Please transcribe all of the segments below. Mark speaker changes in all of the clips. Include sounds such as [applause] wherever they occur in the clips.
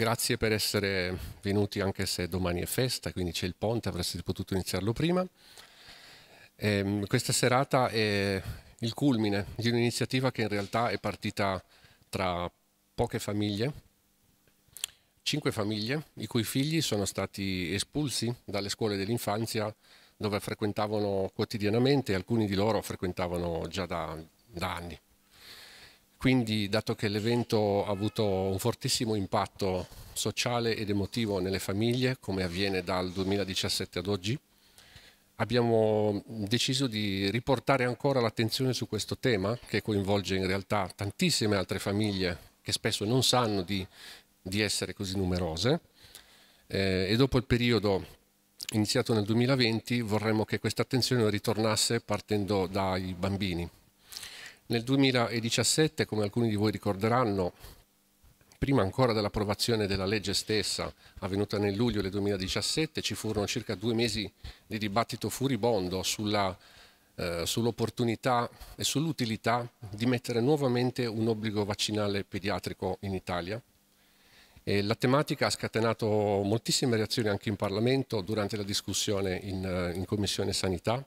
Speaker 1: Grazie per essere venuti anche se domani è festa, quindi c'è il ponte, avreste potuto iniziarlo prima. E ehm, questa serata è il culmine di un'iniziativa che in realtà è partita tra poche famiglie, cinque famiglie, i cui figli sono stati espulsi dalle scuole dell'infanzia dove frequentavano quotidianamente, alcuni di loro frequentavano già da, da anni. Quindi, dato che l'evento ha avuto un fortissimo impatto sociale ed emotivo nelle famiglie, come avviene dal 2017 ad oggi, abbiamo deciso di riportare ancora l'attenzione su questo tema che coinvolge in realtà tantissime altre famiglie che spesso non sanno di, di essere così numerose. Eh, e dopo il periodo iniziato nel 2020 vorremmo che questa attenzione ritornasse partendo dai bambini nel 2017, come alcuni di voi ricorderanno, prima ancora dell'approvazione della legge stessa, avvenuta nel luglio del 2017, ci furono circa due mesi di dibattito furibondo eh, sull'opportunità eh, sull e sull'utilità di mettere nuovamente un obbligo vaccinale pediatrico in Italia. E la tematica ha scatenato moltissime reazioni anche in Parlamento durante la discussione in, eh, in Commissione Sanità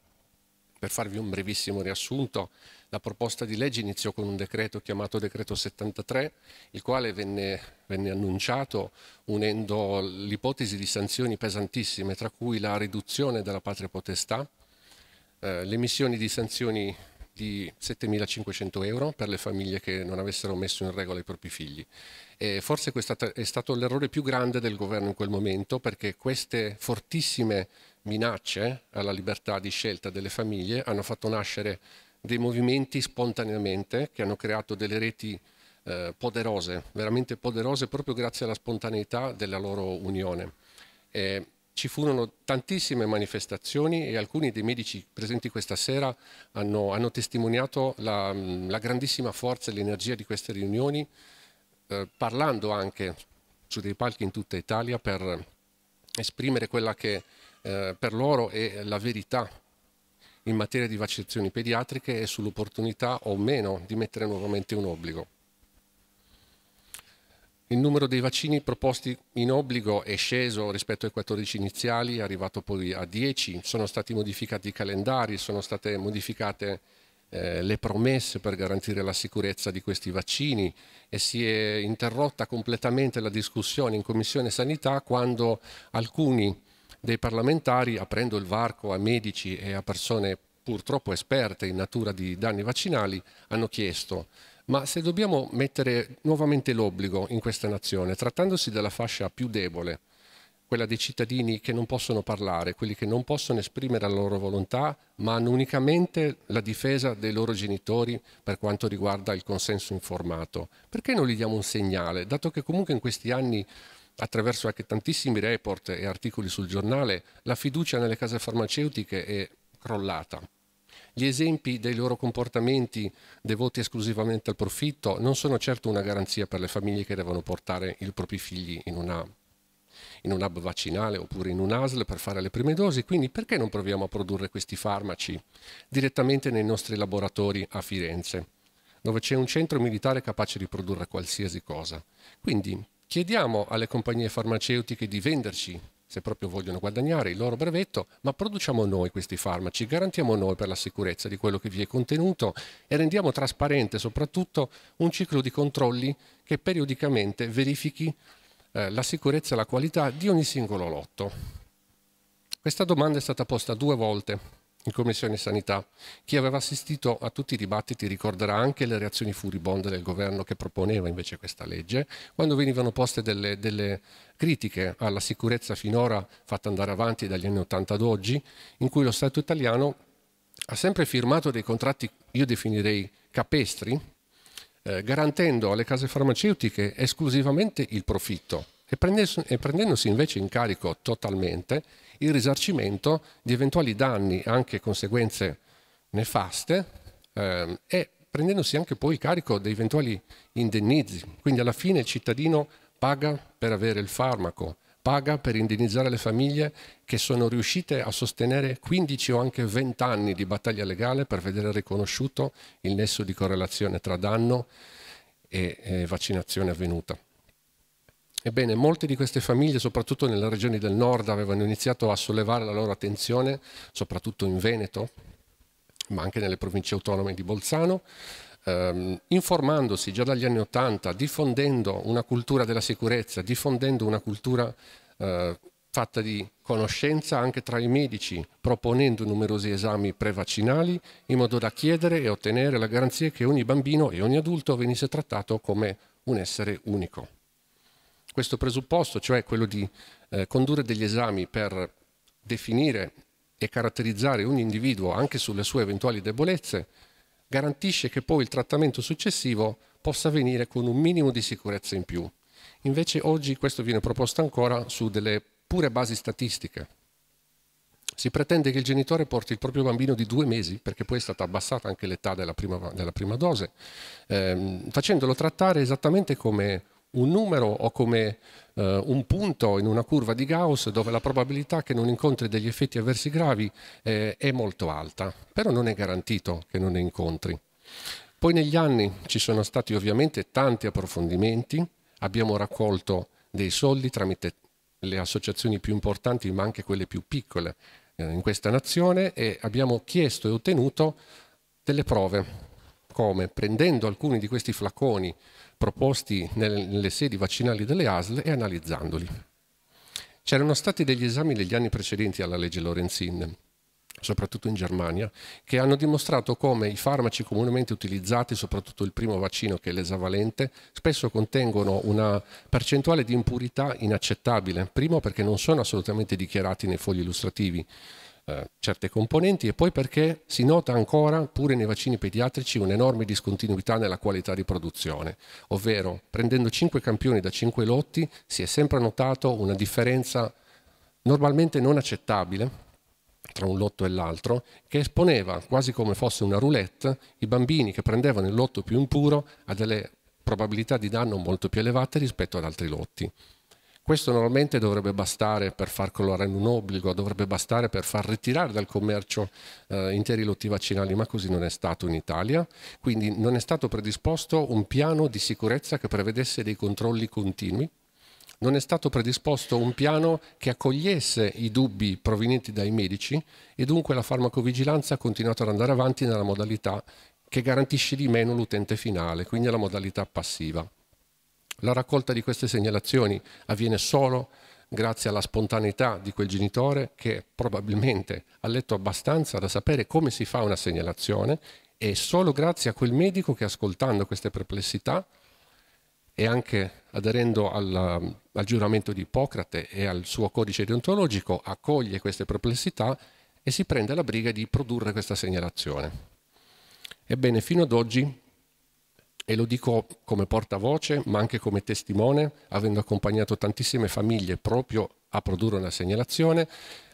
Speaker 1: per farvi un brevissimo riassunto, la proposta di legge iniziò con un decreto chiamato Decreto 73, il quale venne, venne annunciato unendo l'ipotesi di sanzioni pesantissime, tra cui la riduzione della patria potestà, eh, l'emissione di sanzioni di 7.500 euro per le famiglie che non avessero messo in regola i propri figli. E forse questo è stato l'errore più grande del governo in quel momento perché queste fortissime minacce alla libertà di scelta delle famiglie hanno fatto nascere dei movimenti spontaneamente che hanno creato delle reti eh, poderose, veramente poderose proprio grazie alla spontaneità della loro unione. E ci furono tantissime manifestazioni e alcuni dei medici presenti questa sera hanno, hanno testimoniato la, mm, la, grandissima forza e l'energia di queste riunioni, eh, parlando anche su dei palchi in tutta Italia per esprimere quella che eh, per loro è la verità in materia di vaccinazioni pediatriche e sull'opportunità o meno di mettere nuovamente un obbligo. Il numero dei vaccini proposti in obbligo è sceso rispetto ai 14 iniziali, è arrivato poi a 10, sono stati modificati i calendari, sono state modificate eh, le promesse per garantire la sicurezza di questi vaccini e si è interrotta completamente la discussione in Commissione Sanità quando alcuni dei parlamentari, aprendo il varco a medici e a persone purtroppo esperte in natura di danni vaccinali, hanno chiesto ma se dobbiamo mettere nuovamente l'obbligo in questa nazione, trattandosi della fascia più debole, quella dei cittadini che non possono parlare, quelli che non possono esprimere la loro volontà, ma hanno unicamente la difesa dei loro genitori per quanto riguarda il consenso informato, perché non gli diamo un segnale, dato che comunque in questi anni attraverso anche tantissimi report e articoli sul giornale, la fiducia nelle case farmaceutiche è crollata. Gli esempi dei loro comportamenti devoti esclusivamente al profitto non sono certo una garanzia per le famiglie che devono portare i propri figli in, una, in un hub vaccinale oppure in un ASL per fare le prime dosi, quindi perché non proviamo a produrre questi farmaci direttamente nei nostri laboratori a Firenze, dove c'è un centro militare capace di produrre qualsiasi cosa? Quindi Chiediamo alle compagnie farmaceutiche di venderci, se proprio vogliono guadagnare, il loro brevetto, ma produciamo noi questi farmaci, garantiamo noi per la sicurezza di quello che vi è contenuto e rendiamo trasparente soprattutto un ciclo di controlli che periodicamente verifichi eh, la sicurezza e la qualità di ogni singolo lotto. Questa domanda è stata posta due volte in Commissione Sanità. Chi aveva assistito a tutti i dibattiti ricorderà anche le reazioni furibonde del governo che proponeva invece questa legge, quando venivano poste delle, delle critiche alla sicurezza finora fatta andare avanti dagli anni 80 ad oggi, in cui lo Stato italiano ha sempre firmato dei contratti, io definirei capestri, eh, garantendo alle case farmaceutiche esclusivamente il profitto e, prendendosi invece in carico totalmente il risarcimento di eventuali danni, e anche conseguenze nefaste, ehm, e prendendosi anche poi carico di eventuali indennizi. Quindi alla fine il cittadino paga per avere il farmaco, paga per indennizzare le famiglie che sono riuscite a sostenere 15 o anche 20 anni di battaglia legale per vedere riconosciuto il nesso di correlazione tra danno e, e vaccinazione avvenuta. Ebbene, molte di queste famiglie, soprattutto nelle regioni del nord, avevano iniziato a sollevare la loro attenzione, soprattutto in Veneto, ma anche nelle province autonome di Bolzano, ehm, informandosi già dagli anni Ottanta, diffondendo una cultura della sicurezza, diffondendo una cultura eh, fatta di conoscenza anche tra i medici, proponendo numerosi esami prevaccinali in modo da chiedere e ottenere la garanzia che ogni bambino e ogni adulto venisse trattato come un essere unico questo presupposto, cioè quello di eh, condurre degli esami per definire e caratterizzare ogni individuo anche sulle sue eventuali debolezze, garantisce che poi il trattamento successivo possa avvenire con un minimo di sicurezza in più. Invece oggi questo viene proposto ancora su delle pure basi statistiche. Si pretende che il genitore porti il proprio bambino di due mesi, perché poi è stata abbassata anche l'età della, della prima, dose, ehm, facendolo trattare esattamente come un numero o come eh, un punto in una curva di Gauss dove la probabilità che non incontri degli effetti avversi gravi eh, è molto alta, però non è garantito che non ne incontri. Poi negli anni ci sono stati ovviamente tanti approfondimenti, abbiamo raccolto dei soldi tramite le associazioni più importanti ma anche quelle più piccole eh, in questa nazione e abbiamo chiesto e ottenuto delle prove, come prendendo alcuni di questi flaconi proposti nelle sedi vaccinali delle ASL e analizzandoli. C'erano stati degli esami negli anni precedenti alla legge Lorenzin, soprattutto in Germania, che hanno dimostrato come i farmaci comunemente utilizzati, soprattutto il primo vaccino che è l'esavalente, spesso contengono una percentuale di impurità inaccettabile, primo perché non sono assolutamente dichiarati nei fogli illustrativi, eh, certe componenti e poi perché si nota ancora, pure nei vaccini pediatrici, un'enorme discontinuità nella qualità di produzione, ovvero prendendo 5 campioni da 5 lotti si è sempre notato una differenza normalmente non accettabile tra un lotto e l'altro, che esponeva quasi come fosse una roulette i bambini che prendevano il lotto più impuro a delle probabilità di danno molto più elevate rispetto ad altri lotti. Questo normalmente dovrebbe bastare per far colorare un obbligo, dovrebbe bastare per far ritirare dal commercio eh, interi lotti vaccinali, ma così non è stato in Italia. Quindi non è stato predisposto un piano di sicurezza che prevedesse dei controlli continui, non è stato predisposto un piano che accogliesse i dubbi provenienti dai medici e dunque la farmacovigilanza ha continuato ad andare avanti nella modalità che garantisce di meno l'utente finale, quindi la modalità passiva. La raccolta di queste segnalazioni avviene solo grazie alla spontaneità di quel genitore che probabilmente ha letto abbastanza da sapere come si fa una segnalazione e solo grazie a quel medico che ascoltando queste perplessità e anche aderendo al, al giuramento di Ippocrate e al suo codice deontologico accoglie queste perplessità e si prende la briga di produrre questa segnalazione. Ebbene, fino ad oggi e lo dico come portavoce, ma anche come testimone, avendo accompagnato tantissime famiglie proprio a produrre una segnalazione,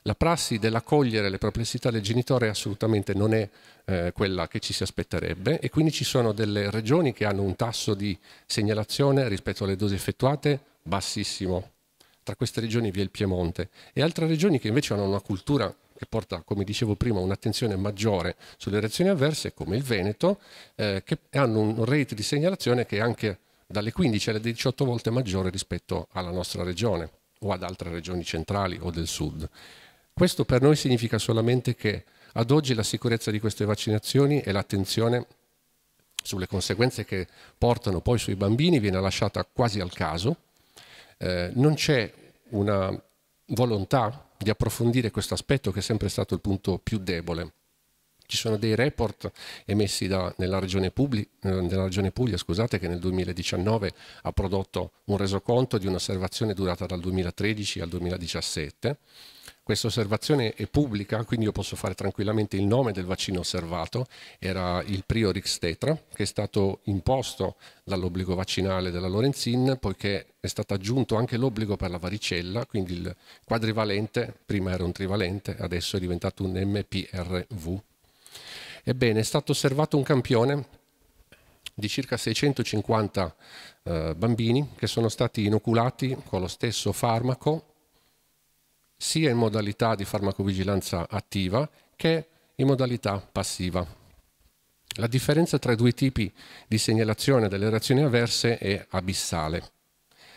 Speaker 1: la prassi dell'accogliere le perplessità del genitore assolutamente non è eh, quella che ci si aspetterebbe e quindi ci sono delle regioni che hanno un tasso di segnalazione rispetto alle dosi effettuate bassissimo. Tra queste regioni vi è il Piemonte e altre regioni che invece hanno una cultura che porta, come dicevo prima, un'attenzione maggiore sulle reazioni avverse, come il Veneto, eh, che hanno un rate di segnalazione che è anche dalle 15 alle 18 volte maggiore rispetto alla nostra regione o ad altre regioni centrali o del sud. Questo per noi significa solamente che ad oggi la sicurezza di queste vaccinazioni e l'attenzione sulle conseguenze che portano poi sui bambini viene lasciata quasi al caso. Eh, non c'è una volontà di approfondire questo aspetto che è sempre stato il punto più debole. Ci sono dei report emessi da, nella, regione Puglia, eh, nella regione Puglia scusate, che nel 2019 ha prodotto un resoconto di un'osservazione durata dal 2013 al 2017 questa osservazione è pubblica, quindi io posso fare tranquillamente il nome del vaccino osservato, era il Priorix Tetra, che è stato imposto dall'obbligo vaccinale della Lorenzin, poiché è stato aggiunto anche l'obbligo per la varicella, quindi il quadrivalente, prima era un trivalente, adesso è diventato un MPRV. Ebbene, è stato osservato un campione di circa 650 eh, bambini che sono stati inoculati con lo stesso farmaco sia in modalità di farmacovigilanza attiva che in modalità passiva. La differenza tra i due tipi di segnalazione delle reazioni avverse è abissale.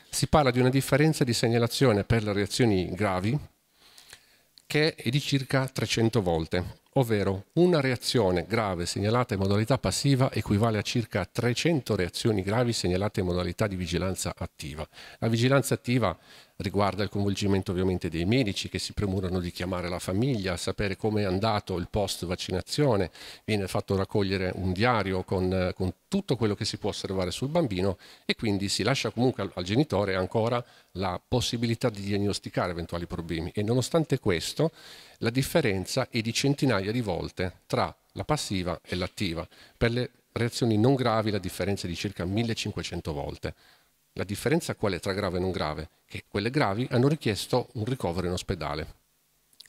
Speaker 1: Si parla di una differenza di segnalazione per le reazioni gravi che è di circa 300 volte, ovvero una reazione grave segnalata in modalità passiva equivale a circa 300 reazioni gravi segnalate in modalità di vigilanza attiva. La vigilanza attiva riguarda il coinvolgimento ovviamente dei medici che si premurano di chiamare la famiglia, sapere come è andato il post vaccinazione, viene fatto raccogliere un diario con, eh, con, tutto quello che si può osservare sul bambino e quindi si lascia comunque al, al genitore ancora la possibilità di diagnosticare eventuali problemi e nonostante questo la differenza è di centinaia di volte tra la passiva e l'attiva. Per le reazioni non gravi la differenza è di circa 1500 volte. La differenza qual è tra grave e non grave? Che quelle gravi hanno richiesto un ricovero in ospedale,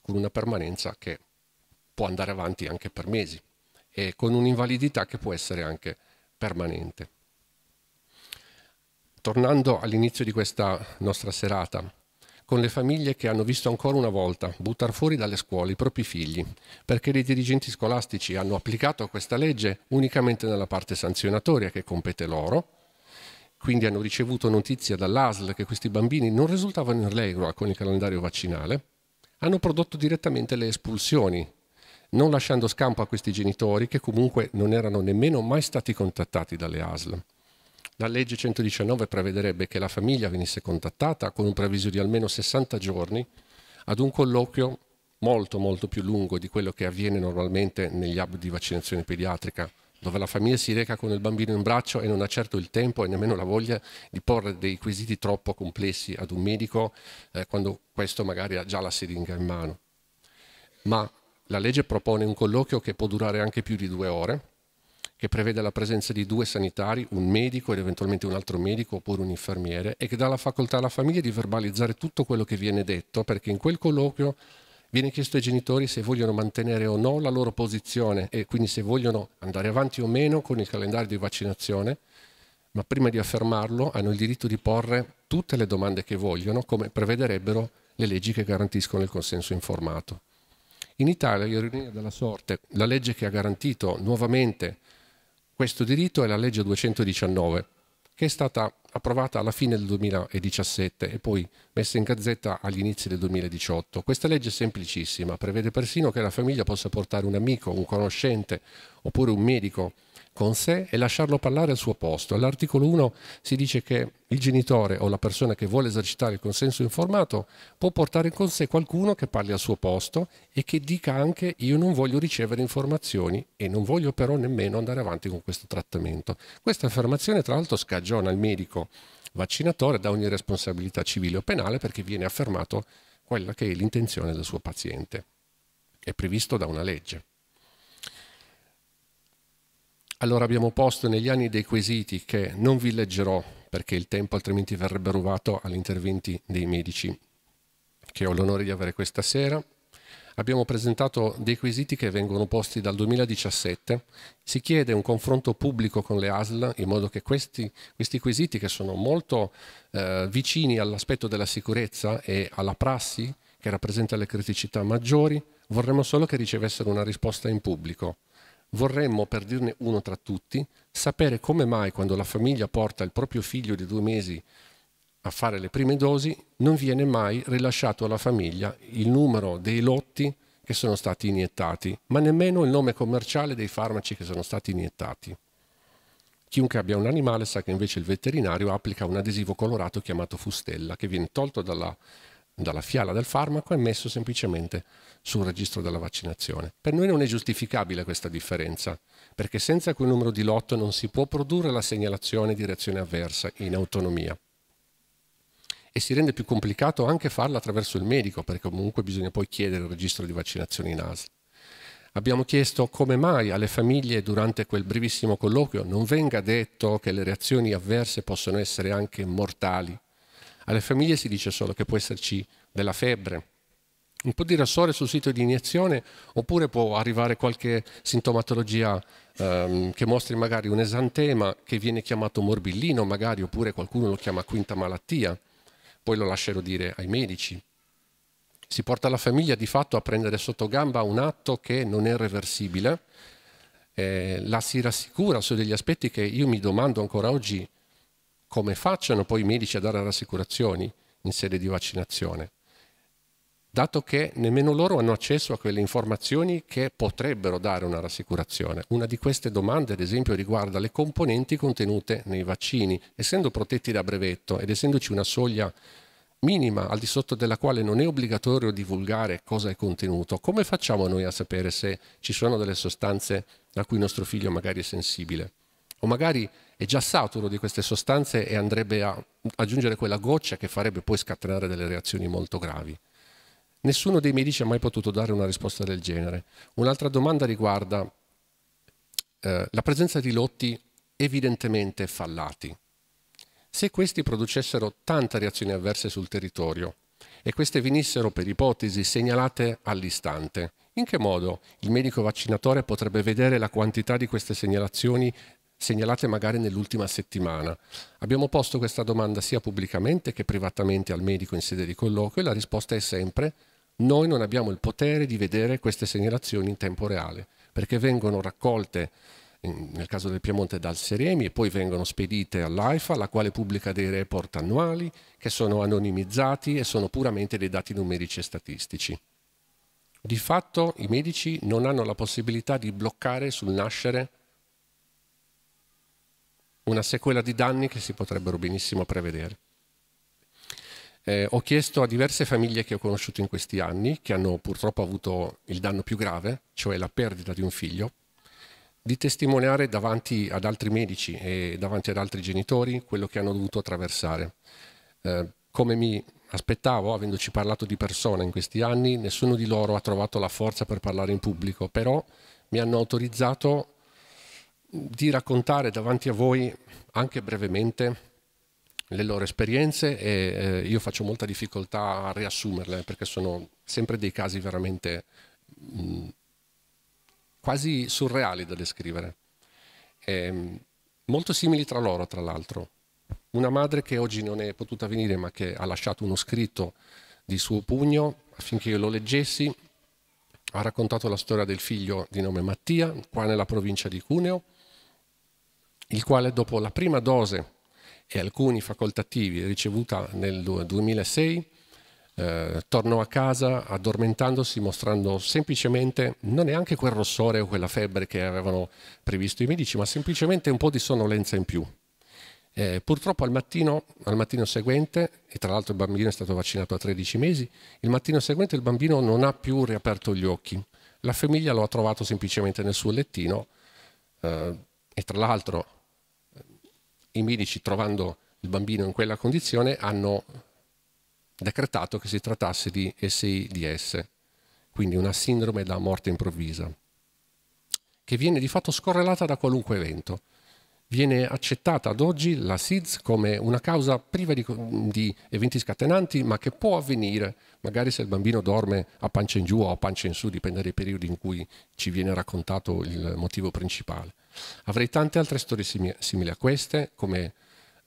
Speaker 1: con una permanenza che può andare avanti anche per mesi e con un'invalidità che può essere anche permanente. Tornando all'inizio di questa nostra serata, con le famiglie che hanno visto ancora una volta buttare fuori dalle scuole i propri figli, perché i dirigenti scolastici hanno applicato questa legge unicamente nella parte sanzionatoria che compete loro, quindi hanno ricevuto notizia dall'ASL che questi bambini non risultavano in regola con il calendario vaccinale, hanno prodotto direttamente le espulsioni, non lasciando scampo a questi genitori che comunque non erano nemmeno mai stati contattati dalle ASL. La legge 119 prevederebbe che la famiglia venisse contattata con un preavviso di almeno 60 giorni ad un colloquio molto molto più lungo di quello che avviene normalmente negli hub di vaccinazione pediatrica, dove la famiglia si reca con il bambino in braccio e non ha certo il tempo e nemmeno la voglia di porre dei quesiti troppo complessi ad un medico eh, quando questo magari ha già la siringa in mano. Ma la legge propone un colloquio che può durare anche più di due ore, che prevede la presenza di due sanitari, un medico ed eventualmente un altro medico oppure un infermiere e che dà la facoltà alla famiglia di verbalizzare tutto quello che viene detto perché in quel colloquio Viene chiesto ai genitori se vogliono mantenere o no la loro posizione e quindi se vogliono andare avanti o meno con il calendario di vaccinazione, ma prima di affermarlo hanno il diritto di porre tutte le domande che vogliono, come prevederebbero le leggi che garantiscono il consenso informato. In Italia, ironia della sorte, la legge che ha garantito nuovamente questo diritto è la legge 219, che è stata approvata alla fine del 2017 e poi messa in gazzetta agli inizi del 2018. Questa legge è semplicissima, prevede persino che la famiglia possa portare un amico, un conoscente oppure un medico con sé e lasciarlo parlare al suo posto. All'articolo 1 si dice che il genitore o la persona che vuole esercitare il consenso informato può portare con sé qualcuno che parli al suo posto e che dica anche io non voglio ricevere informazioni e non voglio però nemmeno andare avanti con questo trattamento. Questa affermazione tra l'altro scagiona il medico vaccinatore da ogni responsabilità civile o penale perché viene affermato quella che è l'intenzione del suo paziente. È previsto da una legge. Allora abbiamo posto negli anni dei quesiti che non vi leggerò perché il tempo altrimenti verrebbe rubato agli interventi dei medici che ho l'onore di avere questa sera. Abbiamo presentato dei quesiti che vengono posti dal 2017. Si chiede un confronto pubblico con le ASL in modo che questi, questi quesiti che sono molto eh, vicini all'aspetto della sicurezza e alla prassi che rappresenta le criticità maggiori, vorremmo solo che ricevessero una risposta in pubblico. Vorremmo, per dirne uno tra tutti, sapere come mai quando la famiglia porta il proprio figlio di due mesi a fare le prime dosi non viene mai rilasciato alla famiglia il numero dei lotti che sono stati iniettati, ma nemmeno il nome commerciale dei farmaci che sono stati iniettati. Chiunque abbia un animale sa che invece il veterinario applica un adesivo colorato chiamato fustella, che viene tolto dalla, dalla fiala del farmaco e messo semplicemente sul registro della vaccinazione. Per noi non è giustificabile questa differenza, perché senza quel numero di lotto non si può produrre la segnalazione di reazione avversa in autonomia. E si rende più complicato anche farla attraverso il medico, perché comunque bisogna poi chiedere il registro di vaccinazione in ASL. Abbiamo chiesto come mai alle famiglie durante quel brevissimo colloquio non venga detto che le reazioni avverse possono essere anche mortali. Alle famiglie si dice solo che può esserci della febbre, un po' di rassore sul sito di iniezione oppure può arrivare qualche sintomatologia ehm, che mostri magari un esantema che viene chiamato morbillino magari oppure qualcuno lo chiama quinta malattia, poi lo lascerò dire ai medici. Si porta la famiglia di fatto a prendere sotto gamba un atto che non è reversibile, eh, la si rassicura su degli aspetti che io mi domando ancora oggi come facciano poi i medici a dare rassicurazioni in sede di vaccinazione dato che nemmeno loro hanno accesso a quelle informazioni che potrebbero dare una rassicurazione. Una di queste domande, ad esempio, riguarda le componenti contenute nei vaccini. Essendo protetti da brevetto ed essendoci una soglia minima al di sotto della quale non è obbligatorio divulgare cosa è contenuto, come facciamo noi a sapere se ci sono delle sostanze a cui nostro figlio magari è sensibile? O magari è già saturo di queste sostanze e andrebbe a aggiungere quella goccia che farebbe poi scatenare delle reazioni molto gravi. Nessuno dei medici ha mai potuto dare una risposta del genere. Un'altra domanda riguarda eh, la presenza di lotti evidentemente fallati. Se questi producessero tante reazioni avverse sul territorio e queste venissero per ipotesi segnalate all'istante, in che modo il medico vaccinatore potrebbe vedere la quantità di queste segnalazioni segnalate magari nell'ultima settimana. Abbiamo posto questa domanda sia pubblicamente che privatamente al medico in sede di colloquio e la risposta è sempre noi non abbiamo il potere di vedere queste segnalazioni in tempo reale, perché vengono raccolte nel caso del Piemonte dal Seriemi e poi vengono spedite all'AIFA, la quale pubblica dei report annuali che sono anonimizzati e sono puramente dei dati numerici e statistici. Di fatto i medici non hanno la possibilità di bloccare sul nascere una sequela di danni che si potrebbero benissimo prevedere. Eh, ho chiesto a diverse famiglie che ho conosciuto in questi anni, che hanno purtroppo avuto il danno più grave, cioè la perdita di un figlio, di testimoniare davanti ad altri medici e davanti ad altri genitori quello che hanno dovuto attraversare. Eh, come mi aspettavo, avendoci parlato di persona in questi anni, nessuno di loro ha trovato la forza per parlare in pubblico, però mi hanno autorizzato di raccontare davanti a voi, anche brevemente, le loro esperienze e eh, io faccio molta difficoltà a riassumerle eh, perché sono sempre dei casi veramente mh, mm, quasi surreali da descrivere. E, ehm, molto simili tra loro, tra l'altro. Una madre che oggi non è potuta venire ma che ha lasciato uno scritto di suo pugno affinché io lo leggessi, ha raccontato la storia del figlio di nome Mattia, qua nella provincia di Cuneo, il quale dopo la prima dose e alcuni facoltativi ricevuta nel 2006, eh, tornò a casa addormentandosi mostrando semplicemente non neanche quel rossore o quella febbre che avevano previsto i medici, ma semplicemente un po' di sonnolenza in più. Eh, purtroppo al mattino, al mattino, seguente, e tra l'altro il bambino è stato vaccinato a 13 mesi, il mattino seguente il bambino non ha più riaperto gli occhi. La famiglia lo ha trovato semplicemente nel suo lettino eh, e tra l'altro i medici, trovando il bambino in quella condizione, hanno decretato che si trattasse di SIDS, quindi una sindrome da morte improvvisa, che viene di fatto scorrelata da qualunque evento. Viene accettata ad oggi la SIDS come una causa priva di, di eventi scatenanti, ma che può avvenire, magari se il bambino dorme a pancia in giù o a pancia in su, dipende dai periodi in cui ci viene raccontato il motivo principale. Avrei tante altre storie simi simili a queste, come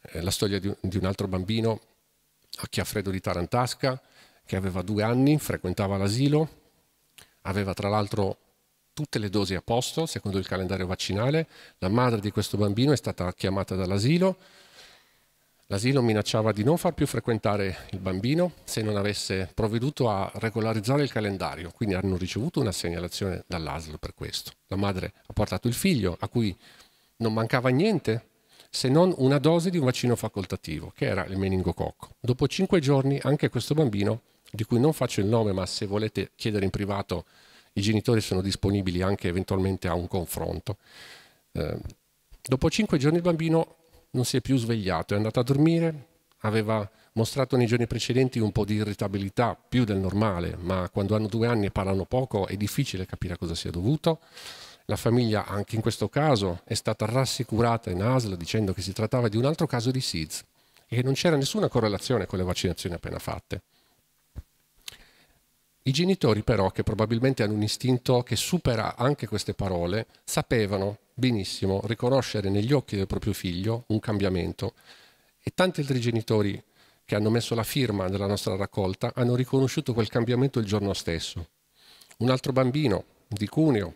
Speaker 1: eh, la storia di, di, un altro bambino, Chiafredo di Tarantasca, che aveva due anni, frequentava l'asilo, aveva tra l'altro tutte le dosi a posto, secondo il calendario vaccinale. La madre di questo bambino è stata chiamata dall'asilo, L'asilo minacciava di non far più frequentare il bambino se non avesse provveduto a regolarizzare il calendario, quindi hanno ricevuto una segnalazione dall'asilo per questo. La madre ha portato il figlio a cui non mancava niente se non una dose di un vaccino facoltativo, che era il meningococco. Dopo cinque giorni anche questo bambino, di cui non faccio il nome, ma se volete chiedere in privato, i genitori sono disponibili anche eventualmente a un confronto. Eh, dopo cinque giorni il bambino non si è più svegliato, è andato a dormire, aveva mostrato nei giorni precedenti un po' di irritabilità, più del normale, ma quando hanno due anni e parlano poco è difficile capire a cosa sia dovuto. La famiglia, anche in questo caso, è stata rassicurata in ASL dicendo che si trattava di un altro caso di SIDS e che non c'era nessuna correlazione con le vaccinazioni appena fatte. I genitori però, che probabilmente hanno un istinto che supera anche queste parole, sapevano benissimo riconoscere negli occhi del proprio figlio un cambiamento e tanti altri genitori che hanno messo la firma nella nostra raccolta hanno riconosciuto quel cambiamento il giorno stesso. Un altro bambino di Cuneo,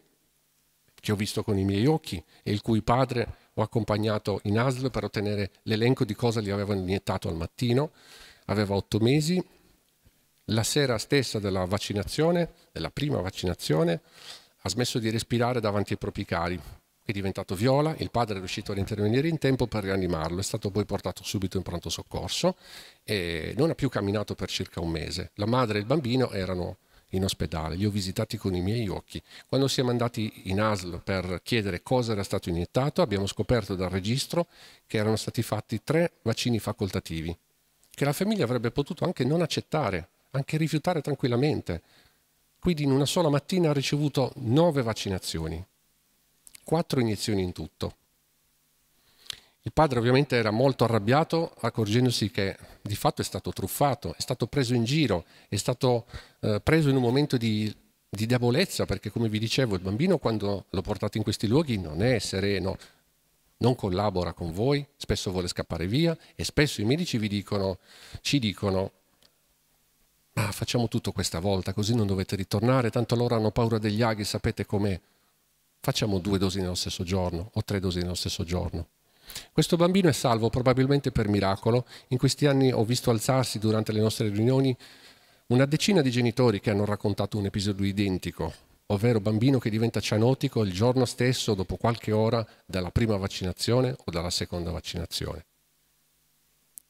Speaker 1: che ho visto con i miei occhi e il cui padre ho accompagnato in ASL per ottenere l'elenco di cosa gli avevano iniettato al mattino, aveva otto mesi la sera stessa della vaccinazione, della prima vaccinazione, ha smesso di respirare davanti ai propri cari. È diventato viola, il padre è riuscito ad intervenire in tempo per rianimarlo, è stato poi portato subito in pronto soccorso e non ha più camminato per circa un mese. La madre e il bambino erano in ospedale, li ho visitati con i miei occhi. Quando siamo andati in ASL per chiedere cosa era stato iniettato, abbiamo scoperto dal registro che erano stati fatti tre vaccini facoltativi, che la famiglia avrebbe potuto anche non accettare anche rifiutare tranquillamente. Quindi in una sola mattina ha ricevuto nove vaccinazioni, quattro iniezioni in tutto. Il padre ovviamente era molto arrabbiato accorgendosi che di fatto è stato truffato, è stato preso in giro, è stato eh, preso in un momento di, di debolezza perché come vi dicevo il bambino quando lo portate in questi luoghi non è sereno, non collabora con voi, spesso vuole scappare via e spesso i medici vi dicono, ci dicono Ah, facciamo tutto questa volta, così non dovete ritornare, tanto loro hanno paura degli aghi, sapete com'è. Facciamo due dosi nello stesso giorno o tre dosi nello stesso giorno. Questo bambino è salvo probabilmente per miracolo. In questi anni ho visto alzarsi durante le nostre riunioni una decina di genitori che hanno raccontato un episodio identico, ovvero bambino che diventa cianotico il giorno stesso, dopo qualche ora, dalla prima vaccinazione o dalla seconda vaccinazione.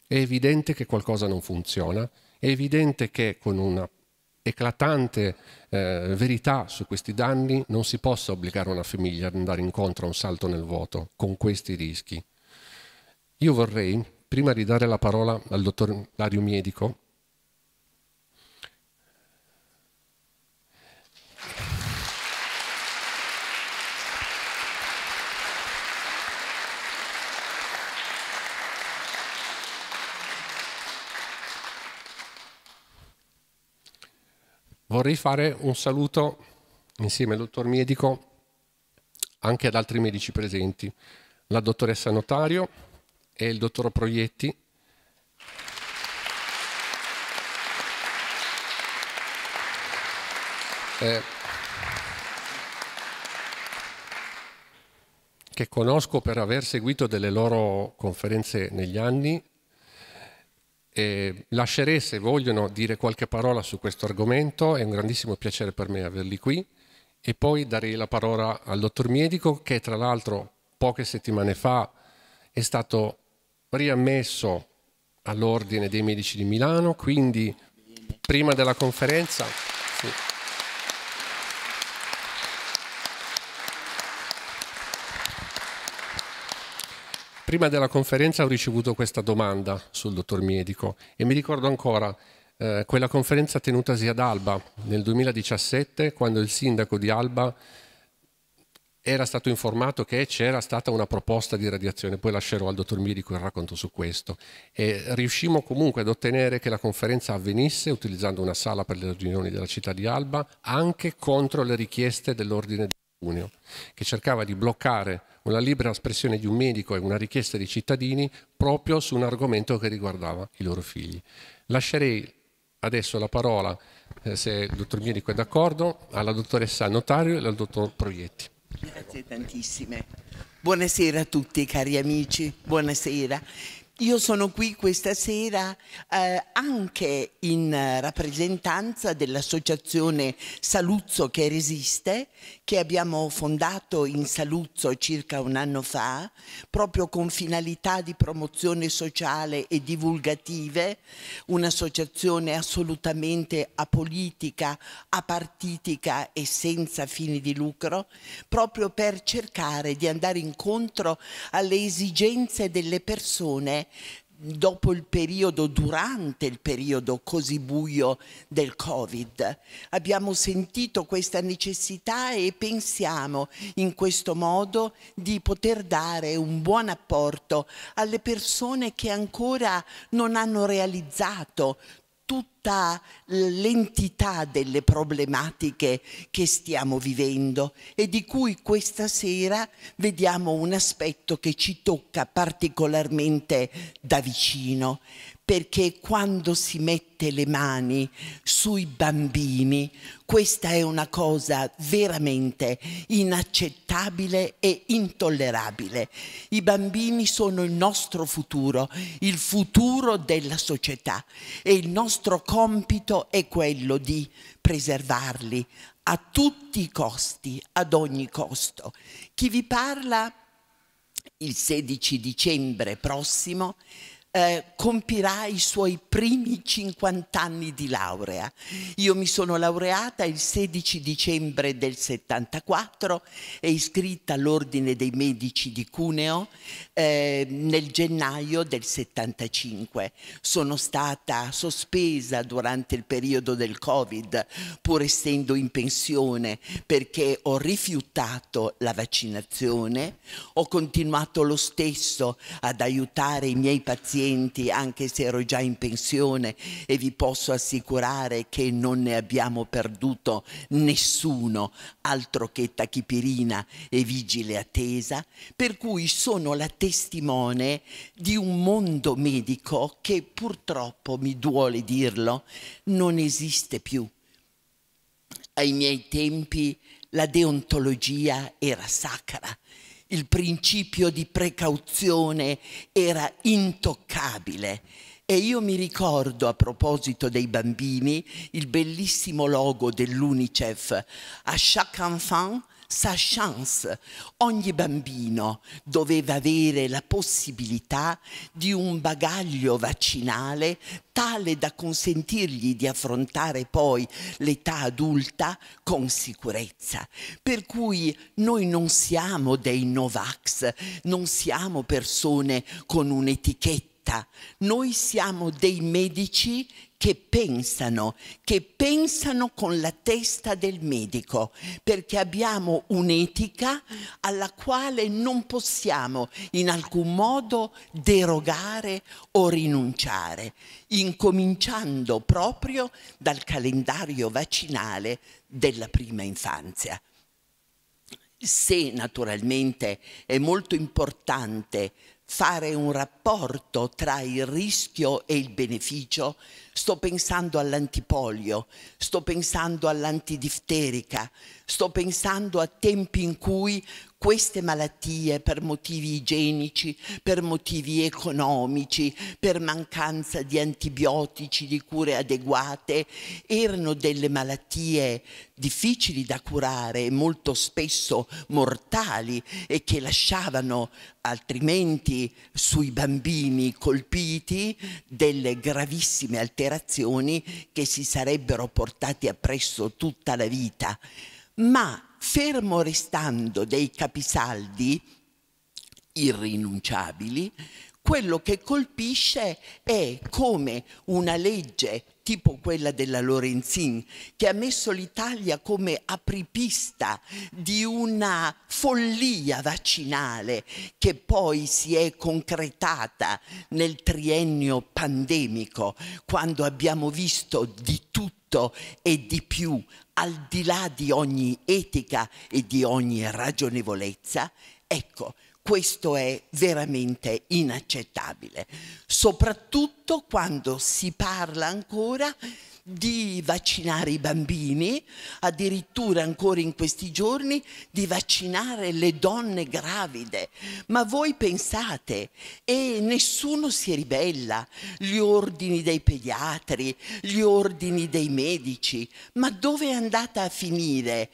Speaker 1: È evidente che qualcosa non funziona è evidente che con una eclatante eh, verità su questi danni non si possa obbligare una famiglia ad andare incontro a un salto nel vuoto con questi rischi. Io vorrei, prima di dare la parola al dottor Dario Medico, Vorrei fare un saluto insieme al dottor Medico anche ad altri medici presenti, la dottoressa Notario e il dottor Proietti. Eh, che conosco per aver seguito delle loro conferenze negli anni eh, lascerei se vogliono dire qualche parola su questo argomento, è un grandissimo piacere per me averli qui e poi darei la parola al dottor Miedico che tra l'altro poche settimane fa è stato riammesso all'ordine dei medici di Milano, quindi prima della conferenza... Sì. prima della conferenza ho ricevuto questa domanda sul dottor Medico e mi ricordo ancora eh, quella conferenza tenutasi ad Alba nel 2017 quando il sindaco di Alba era stato informato che c'era stata una proposta di radiazione, poi lascerò al dottor Mirico il racconto su questo. E riuscimmo comunque ad ottenere che la conferenza avvenisse utilizzando una sala per le riunioni della città di Alba, anche contro le richieste dell'ordine del Cuneo, che cercava di bloccare una libera espressione di un medico e una richiesta dei cittadini proprio su un argomento che riguardava i loro figli. Lascerei adesso la parola, eh, se il dottor Mierico è d'accordo, alla dottoressa Notario e al dottor Proietti.
Speaker 2: Grazie tantissime. Buonasera a tutti cari amici, buonasera. Io sono qui questa sera eh, anche in rappresentanza dell'associazione Saluzzo che resiste, che abbiamo fondato in Saluzzo circa un anno fa, proprio con finalità di promozione sociale e divulgative, un'associazione assolutamente apolitica, apartitica e senza fini di lucro, proprio per cercare di andare incontro alle esigenze delle persone dopo il periodo, durante il periodo così buio del Covid. Abbiamo sentito questa necessità e pensiamo in questo modo di poter dare un buon apporto alle persone che ancora non hanno realizzato tutta l'entità delle problematiche che stiamo vivendo e di cui questa sera vediamo un aspetto che ci tocca particolarmente da vicino perché quando si mette le mani sui bambini, questa è una cosa veramente inaccettabile e intollerabile. I bambini sono il nostro futuro, il futuro della società e il nostro compito è quello di preservarli a tutti i costi, ad ogni costo. Chi vi parla il 16 dicembre prossimo eh, compirà i suoi primi 50 anni di laurea. Io mi sono laureata il 16 dicembre del 74, e iscritta all'Ordine dei Medici di Cuneo eh, nel gennaio del 75. Sono stata sospesa durante il periodo del Covid, pur essendo in pensione, perché ho rifiutato la vaccinazione, ho continuato lo stesso ad aiutare i miei pazienti pazienti anche se ero già in pensione e vi posso assicurare che non ne abbiamo perduto nessuno altro che tachipirina e vigile attesa, per cui sono la testimone di un mondo medico che purtroppo, mi duole dirlo, non esiste più. Ai miei tempi la deontologia era sacra il principio di precauzione era intoccabile. E io mi ricordo, a proposito dei bambini, il bellissimo logo dell'UNICEF. A chaque enfant sa chance. Ogni bambino doveva avere la possibilità di un bagaglio vaccinale tale da consentirgli di affrontare poi l'età adulta con sicurezza. Per cui noi non siamo dei Novax, non siamo persone con un'etichetta vita. Noi siamo dei medici che pensano, che pensano con la testa del medico, perché abbiamo un'etica alla quale non possiamo in alcun modo derogare o rinunciare, incominciando proprio dal calendario vaccinale della prima infanzia. Se naturalmente è molto importante fare un rapporto tra il rischio e il beneficio, sto pensando all'antipolio, sto pensando all'antidifterica, sto pensando a tempi in cui queste malattie per motivi igienici, per motivi economici, per mancanza di antibiotici, di cure adeguate, erano delle malattie difficili da curare e molto spesso mortali e che lasciavano altrimenti sui bambini colpiti delle gravissime alterazioni che si sarebbero portate appresso tutta la vita. Ma fermo restando dei capisaldi irrinunciabili, quello che colpisce è come una legge tipo quella della Lorenzin, che ha messo l'Italia come apripista di una follia vaccinale che poi si è concretata nel triennio pandemico, quando abbiamo visto di tutto e di più al di là di ogni etica e di ogni ragionevolezza, ecco, questo è veramente inaccettabile, soprattutto quando si parla ancora di vaccinare i bambini, addirittura ancora in questi giorni di vaccinare le donne gravide. Ma voi pensate e nessuno si ribella, gli ordini dei pediatri, gli ordini dei medici, ma dove è andata a finire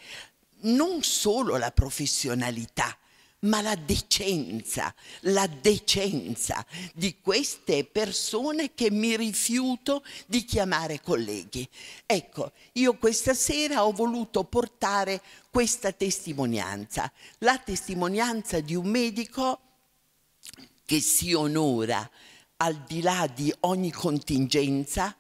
Speaker 2: non solo la professionalità, ma la decenza, la decenza di queste persone che mi rifiuto di chiamare colleghi. Ecco, io questa sera ho voluto portare questa testimonianza, la testimonianza di un medico che si onora al di là di ogni contingenza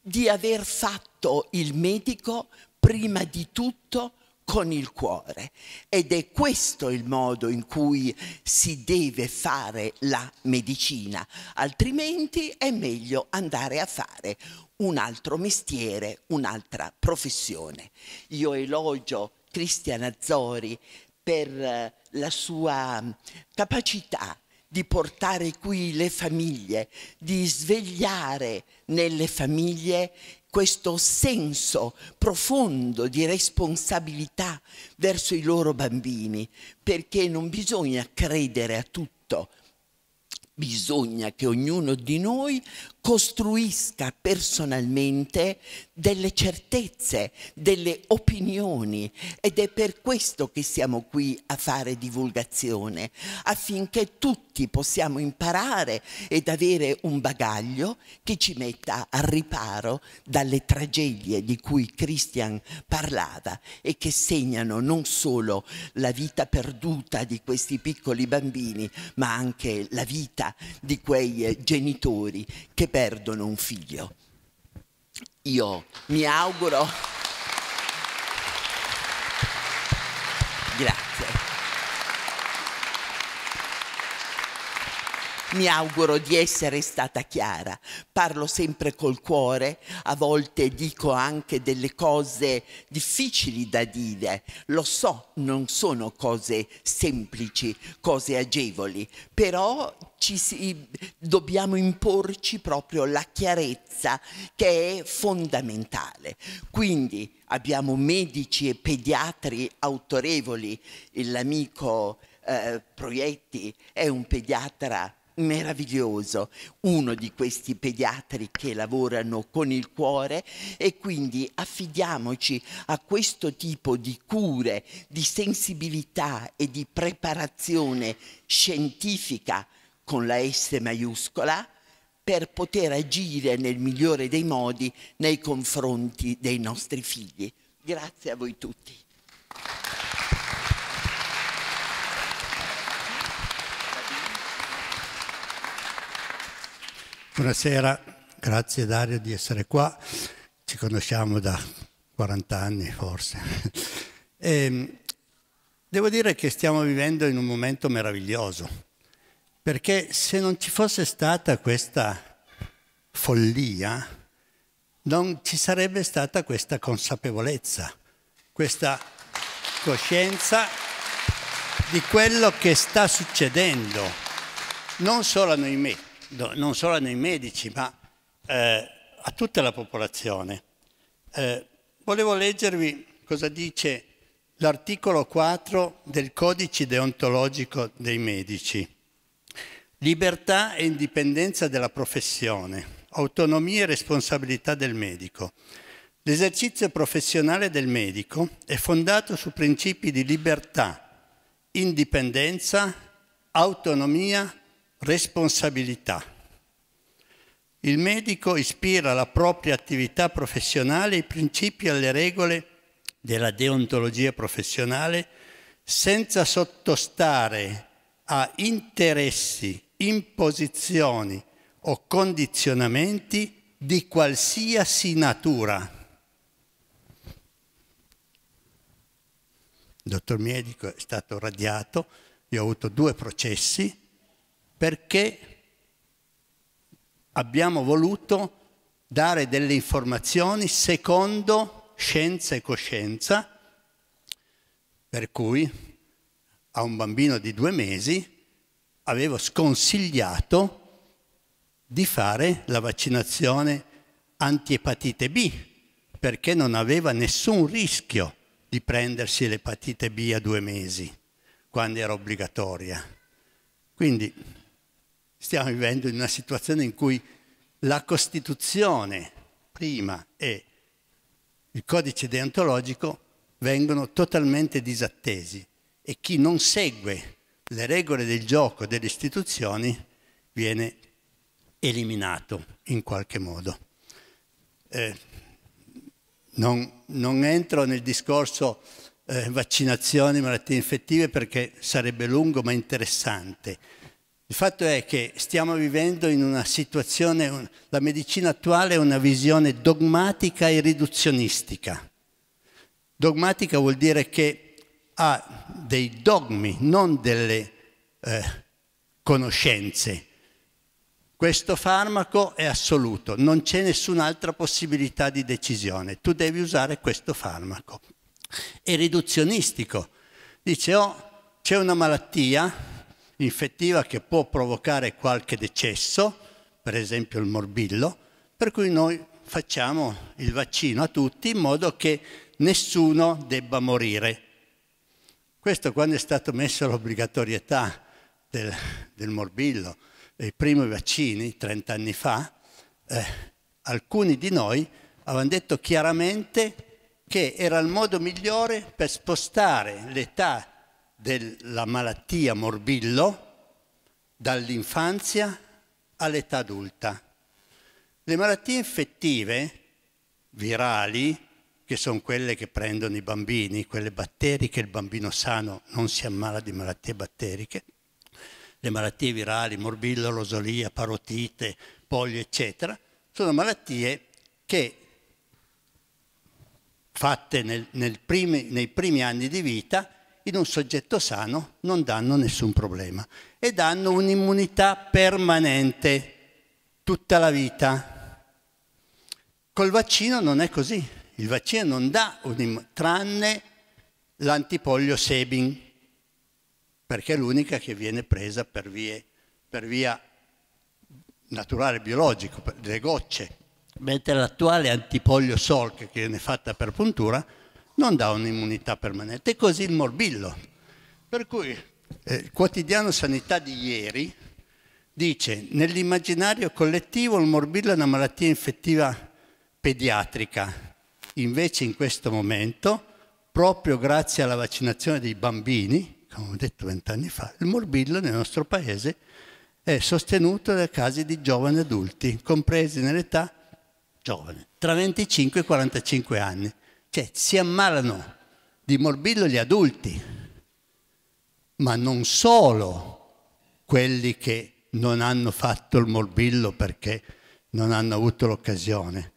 Speaker 2: di aver fatto il medico prima di tutto con il cuore ed è questo il modo in cui si deve fare la medicina, altrimenti è meglio andare a fare un altro mestiere, un'altra professione. Io elogio Cristian Azzori per eh, la sua mm, capacità di portare qui le famiglie, di svegliare nelle famiglie questo senso profondo di responsabilità verso i loro bambini, perché non bisogna credere a tutto, bisogna che ognuno di noi costruisca personalmente delle certezze, delle opinioni ed è per questo che siamo qui a fare divulgazione, affinché tutti possiamo imparare ed avere un bagaglio che ci metta al riparo dalle tragedie di cui Christian parlava e che segnano non solo la vita perduta di questi piccoli bambini, ma anche la vita di quei genitori che perdono un figlio. Io mi auguro... Grazie. Mi auguro di essere stata chiara. Parlo sempre col cuore, a volte dico anche delle cose difficili da dire. Lo so, non sono cose semplici, cose agevoli, però si, dobbiamo imporci proprio la chiarezza che è fondamentale. Quindi abbiamo medici e pediatri autorevoli, l'amico eh, Proietti è un pediatra meraviglioso, uno di questi pediatri che lavorano con il cuore e quindi affidiamoci a questo tipo di cure, di sensibilità e di preparazione scientifica con la S maiuscola per poter agire nel migliore dei modi nei confronti dei nostri figli. Grazie a voi tutti.
Speaker 3: Buonasera, grazie Dario di essere qua. Ci conosciamo da 40 anni forse. [laughs] E ehm, devo dire che stiamo vivendo in un momento meraviglioso, perché se non ci fosse stata questa follia, non ci sarebbe stata questa consapevolezza, questa coscienza di quello che sta succedendo, non solo a noi metti non solo nei medici, ma eh, a tutta la popolazione. Eh, volevo leggervi cosa dice l'articolo 4 del codice deontologico dei medici. Libertà e indipendenza della professione, autonomia e responsabilità del medico. L'esercizio professionale del medico è fondato su principi di libertà, indipendenza, autonomia Responsabilità. Il medico ispira la propria attività professionale ai principi e alle regole della deontologia professionale senza sottostare a interessi, imposizioni o condizionamenti di qualsiasi natura. Il dottor medico è stato radiato, io ho avuto due processi, perché abbiamo voluto dare delle informazioni secondo scienza e coscienza, per cui a un bambino di due mesi avevo sconsigliato di fare la vaccinazione antiepatite B, perché non aveva nessun rischio di prendersi l'epatite B a due mesi, quando era obbligatoria. Quindi stiamo vivendo in una situazione in cui la Costituzione prima e il codice deontologico vengono totalmente disattesi e chi non segue le regole del gioco delle istituzioni viene eliminato in qualche modo. Eh, non, non, entro nel discorso eh, vaccinazioni, malattie infettive perché sarebbe lungo ma interessante il fatto è che stiamo vivendo in una situazione, la medicina attuale è una visione dogmatica e riduzionistica. Dogmatica vuol dire che ha dei dogmi, non delle eh, conoscenze. Questo farmaco è assoluto, non c'è nessun'altra possibilità di decisione. Tu devi usare questo farmaco. È riduzionistico. Dice, oh, c'è una malattia, infettiva che può provocare qualche decesso, per esempio il morbillo, per cui noi facciamo il vaccino a tutti in modo che nessuno debba morire. Questo quando è stata messa l'obbligatorietà del, del, morbillo, dei primi vaccini, 30 anni fa, eh, alcuni di noi avevano detto chiaramente che era il modo migliore per spostare l'età della malattia morbillo dall'infanzia all'età adulta. Le malattie infettive virali, che sono quelle che prendono i bambini, quelle batteriche, il bambino sano non si ammala di malattie batteriche, le malattie virali, morbillo, rosolia, parotite, polio, eccetera, sono malattie che fatte nel, nel primi, nei primi anni di vita in un soggetto sano non danno nessun problema e danno un'immunità permanente tutta la vita. Col vaccino non è così, il vaccino non dà un'immunità, tranne l'antipolio Sebin, perché è l'unica che viene presa per, vie, per via naturale biologico, le gocce, mentre l'attuale antipolio Solc che viene fatta per puntura non dà un'immunità permanente, è così il morbillo. Per cui eh, il quotidiano Sanità di ieri dice nell'immaginario collettivo il morbillo è una malattia infettiva pediatrica, invece in questo momento, proprio grazie alla vaccinazione dei bambini, come ho detto vent'anni fa, il morbillo nel nostro paese è sostenuto da casi di giovani adulti, compresi nell'età giovane, tra 25 e 45 anni. Cioè, si ammalano di morbillo gli adulti, ma non solo quelli che non hanno fatto il morbillo perché non hanno avuto l'occasione,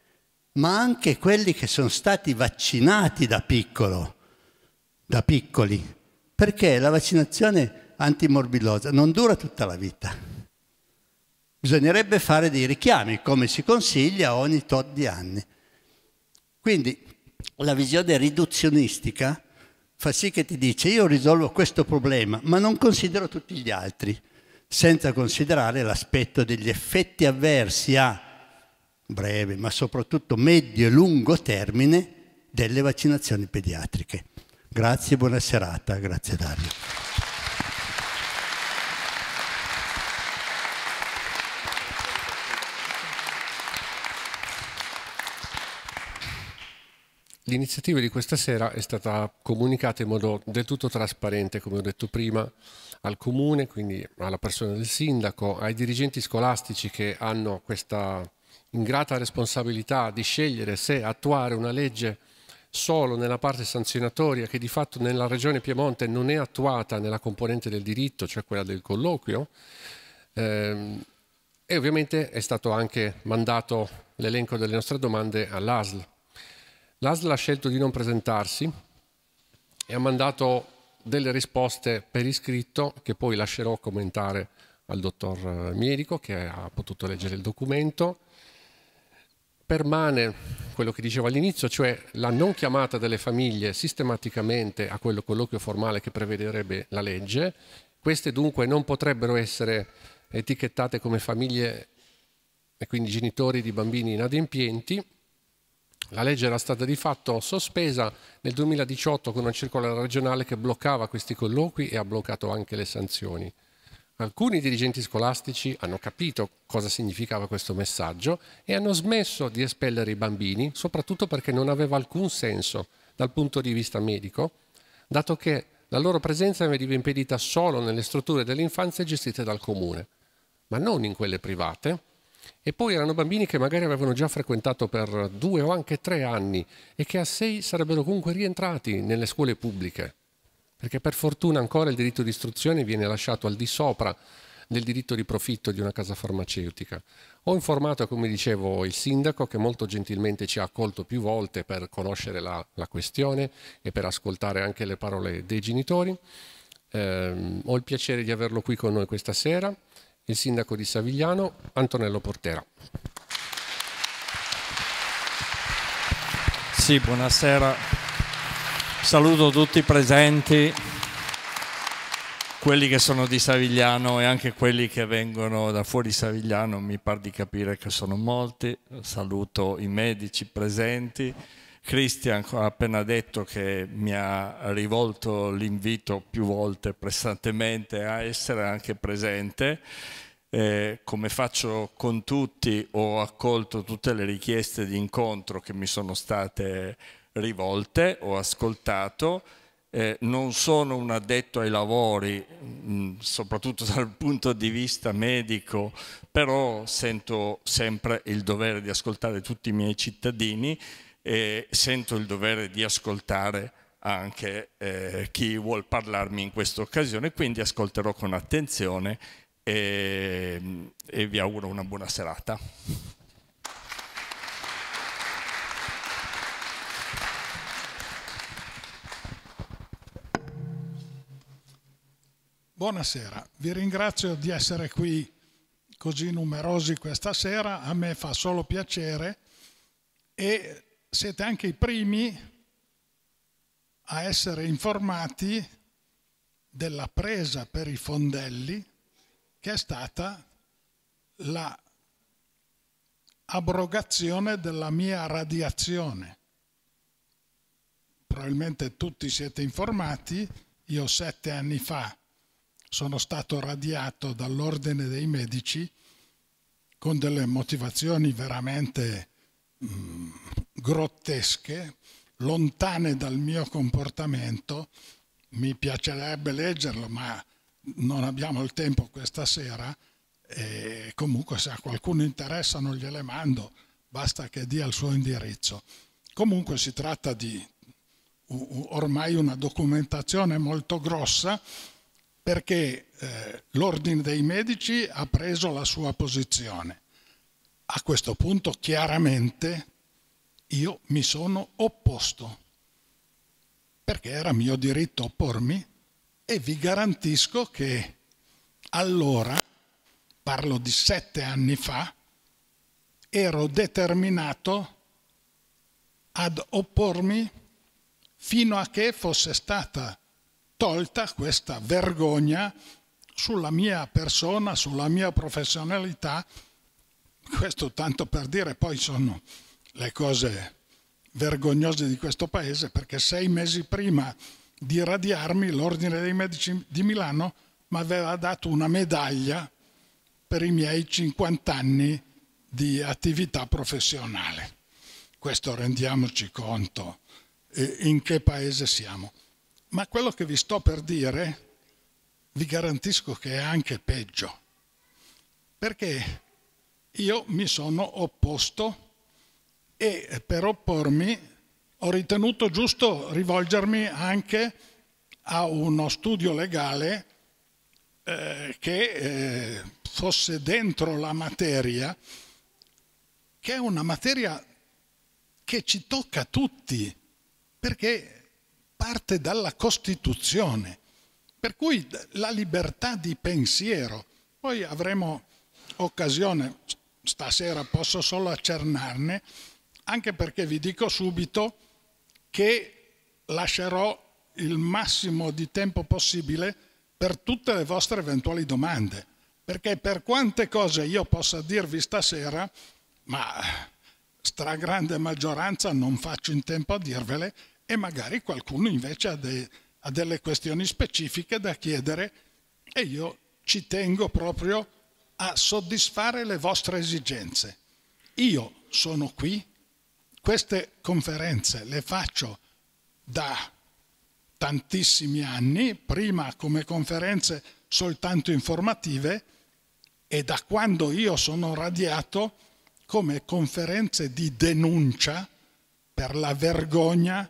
Speaker 3: ma anche quelli che sono stati vaccinati da piccolo, da piccoli, perché la vaccinazione antimorbillosa non dura tutta la vita. Bisognerebbe fare dei richiami, come si consiglia ogni tot di anni. Quindi la visione riduzionistica fa sì che ti dice io risolvo questo problema, ma non considero tutti gli altri, senza considerare l'aspetto degli effetti avversi a breve, ma soprattutto medio e lungo termine delle vaccinazioni pediatriche. Grazie, buona serata, grazie Dario.
Speaker 1: L'iniziativa di questa sera è stata comunicata in modo del tutto trasparente, come ho detto prima, al comune, quindi alla persona del sindaco, ai dirigenti scolastici che hanno questa ingrata responsabilità di scegliere se attuare una legge solo nella parte sanzionatoria che di fatto nella regione Piemonte non è attuata nella componente del diritto, cioè quella del colloquio. Ehm, e ovviamente è stato anche mandato l'elenco delle nostre domande all'ASL L'ASL ha scelto di non presentarsi e ha mandato delle risposte per iscritto che poi lascerò commentare al dottor eh, Mierico che ha potuto leggere il documento. Permane quello che dicevo all'inizio, cioè la non chiamata delle famiglie sistematicamente a quello colloquio formale che prevederebbe la legge. Queste dunque non potrebbero essere etichettate come famiglie e quindi genitori di bambini inadempienti la legge era stata di fatto sospesa nel 2018 con una circolare regionale che bloccava questi colloqui e ha bloccato anche le sanzioni. Alcuni dirigenti scolastici hanno capito cosa significava questo messaggio e hanno smesso di espellere i bambini, soprattutto perché non aveva alcun senso dal punto di vista medico, dato che la loro presenza veniva impedita solo nelle strutture dell'infanzia gestite dal comune, ma non in quelle private, e poi erano bambini che magari avevano già frequentato per due o anche tre anni e che a sei sarebbero comunque rientrati nelle scuole pubbliche, perché per fortuna ancora il diritto di istruzione viene lasciato al di sopra del diritto di profitto di una casa farmaceutica. Ho informato, come dicevo, il sindaco che molto gentilmente ci ha accolto più volte per conoscere la, la questione e per ascoltare anche le parole dei genitori. Eh, ho il piacere di averlo qui con noi questa sera il sindaco di Savigliano Antonello Portera. Sì, buonasera. Saluto
Speaker 4: tutti i presenti, quelli che sono di Savigliano e anche quelli che vengono da fuori Savigliano, mi pare di capire che sono molti. Saluto i medici presenti. Christian ha appena detto che mi ha rivolto l'invito più volte prestantemente a essere anche presente. Eh, come faccio con tutti, ho accolto tutte le richieste di incontro che mi sono state rivolte, ho ascoltato. Eh, non sono un addetto ai lavori, mh, mm, soprattutto [laughs] dal punto di vista medico, però sento sempre il dovere di ascoltare tutti i miei cittadini e sento il dovere di ascoltare anche eh, chi vuol parlarmi in questa occasione, quindi ascolterò con attenzione e, e vi auguro una buona serata.
Speaker 5: Buonasera, vi ringrazio di essere qui così numerosi questa sera, a me fa solo piacere e siete anche i primi a essere informati della presa per i fondelli che è stata la abrogazione della mia radiazione. Probabilmente tutti siete informati, io sette anni fa sono stato radiato dall'ordine dei medici con delle motivazioni veramente mm, grottesche, lontane dal mio comportamento, mi piacerebbe leggerlo, ma non abbiamo il tempo questa sera, e comunque se a qualcuno interessa, non gliele mando, basta che dia il suo indirizzo. Comunque si tratta di ormai una documentazione molto grossa perché eh, l'ordine dei medici ha preso la sua posizione. A questo punto chiaramente io mi sono opposto, perché era mio diritto oppormi e vi garantisco che allora, parlo di sette anni fa, ero determinato ad oppormi fino a che fosse stata tolta questa vergogna sulla mia persona, sulla mia professionalità. Questo tanto per dire, poi sono le cose vergognose di questo paese perché sei mesi prima di radiarmi l'Ordine dei Medici di Milano mi aveva dato una medaglia per i miei 50 anni di attività professionale. Questo rendiamoci conto eh, in che paese siamo. Ma quello che vi sto per dire vi garantisco che è anche peggio, perché io mi sono opposto a e per oppormi ho ritenuto giusto rivolgermi anche a uno studio legale eh, che eh, fosse dentro la materia, che è una materia che ci tocca tutti, perché parte dalla Costituzione. Per cui la libertà di pensiero, poi avremo occasione, stasera posso solo accernarne, anche perché vi dico subito che lascerò il massimo di tempo possibile per tutte le vostre eventuali domande, perché per quante cose io possa dirvi stasera, ma stragrande maggioranza non faccio in tempo a dirvele e magari qualcuno invece ha, de ha delle questioni specifiche da chiedere e io ci tengo proprio a soddisfare le vostre esigenze. Io sono qui queste conferenze le faccio da tantissimi anni, prima come conferenze soltanto informative e da quando io sono radiato come conferenze di denuncia per la vergogna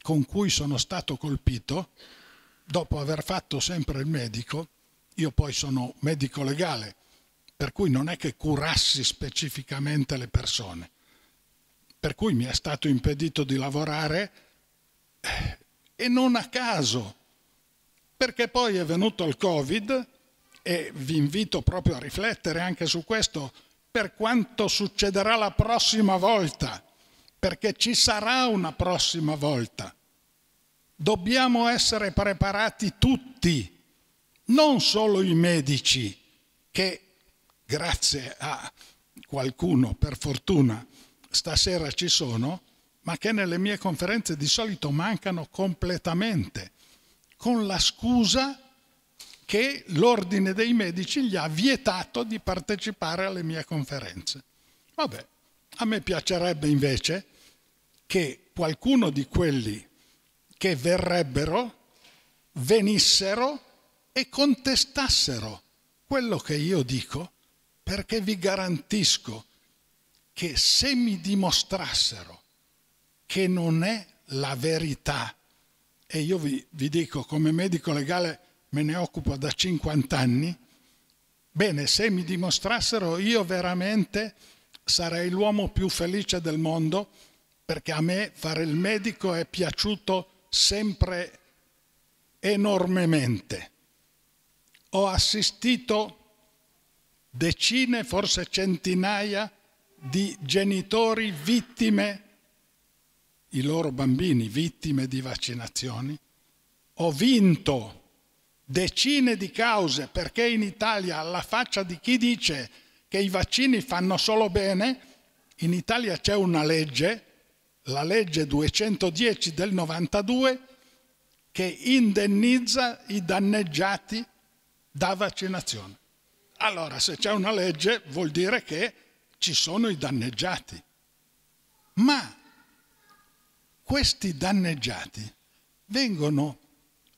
Speaker 5: con cui sono stato colpito, dopo aver fatto sempre il medico, io poi sono medico legale, per cui non è che curassi specificamente le persone, per cui mi è stato impedito di lavorare e non a caso, perché poi è venuto il Covid e vi invito proprio a riflettere anche su questo, per quanto succederà la prossima volta, perché ci sarà una prossima volta. Dobbiamo essere preparati tutti, non solo i medici che, grazie a qualcuno per fortuna, stasera ci sono, ma che nelle mie conferenze di solito mancano completamente, con la scusa che l'ordine dei medici gli ha vietato di partecipare alle mie conferenze. Vabbè, a me piacerebbe invece che qualcuno di quelli che verrebbero venissero e contestassero quello che io dico, perché vi garantisco che se mi dimostrassero che non è la verità, e io vi, vi dico come medico legale me ne occupo da 50 anni, bene, se mi dimostrassero io veramente sarei l'uomo più felice del mondo perché a me fare il medico è piaciuto sempre enormemente. Ho assistito decine, forse centinaia di genitori vittime, i loro bambini vittime di vaccinazioni. Ho vinto decine di cause perché in Italia, alla faccia di chi dice che i vaccini fanno solo bene, in Italia c'è una legge, la legge 210 del 92, che indennizza i danneggiati da vaccinazione. Allora, se c'è una legge, vuol dire che ci sono i danneggiati, ma questi danneggiati vengono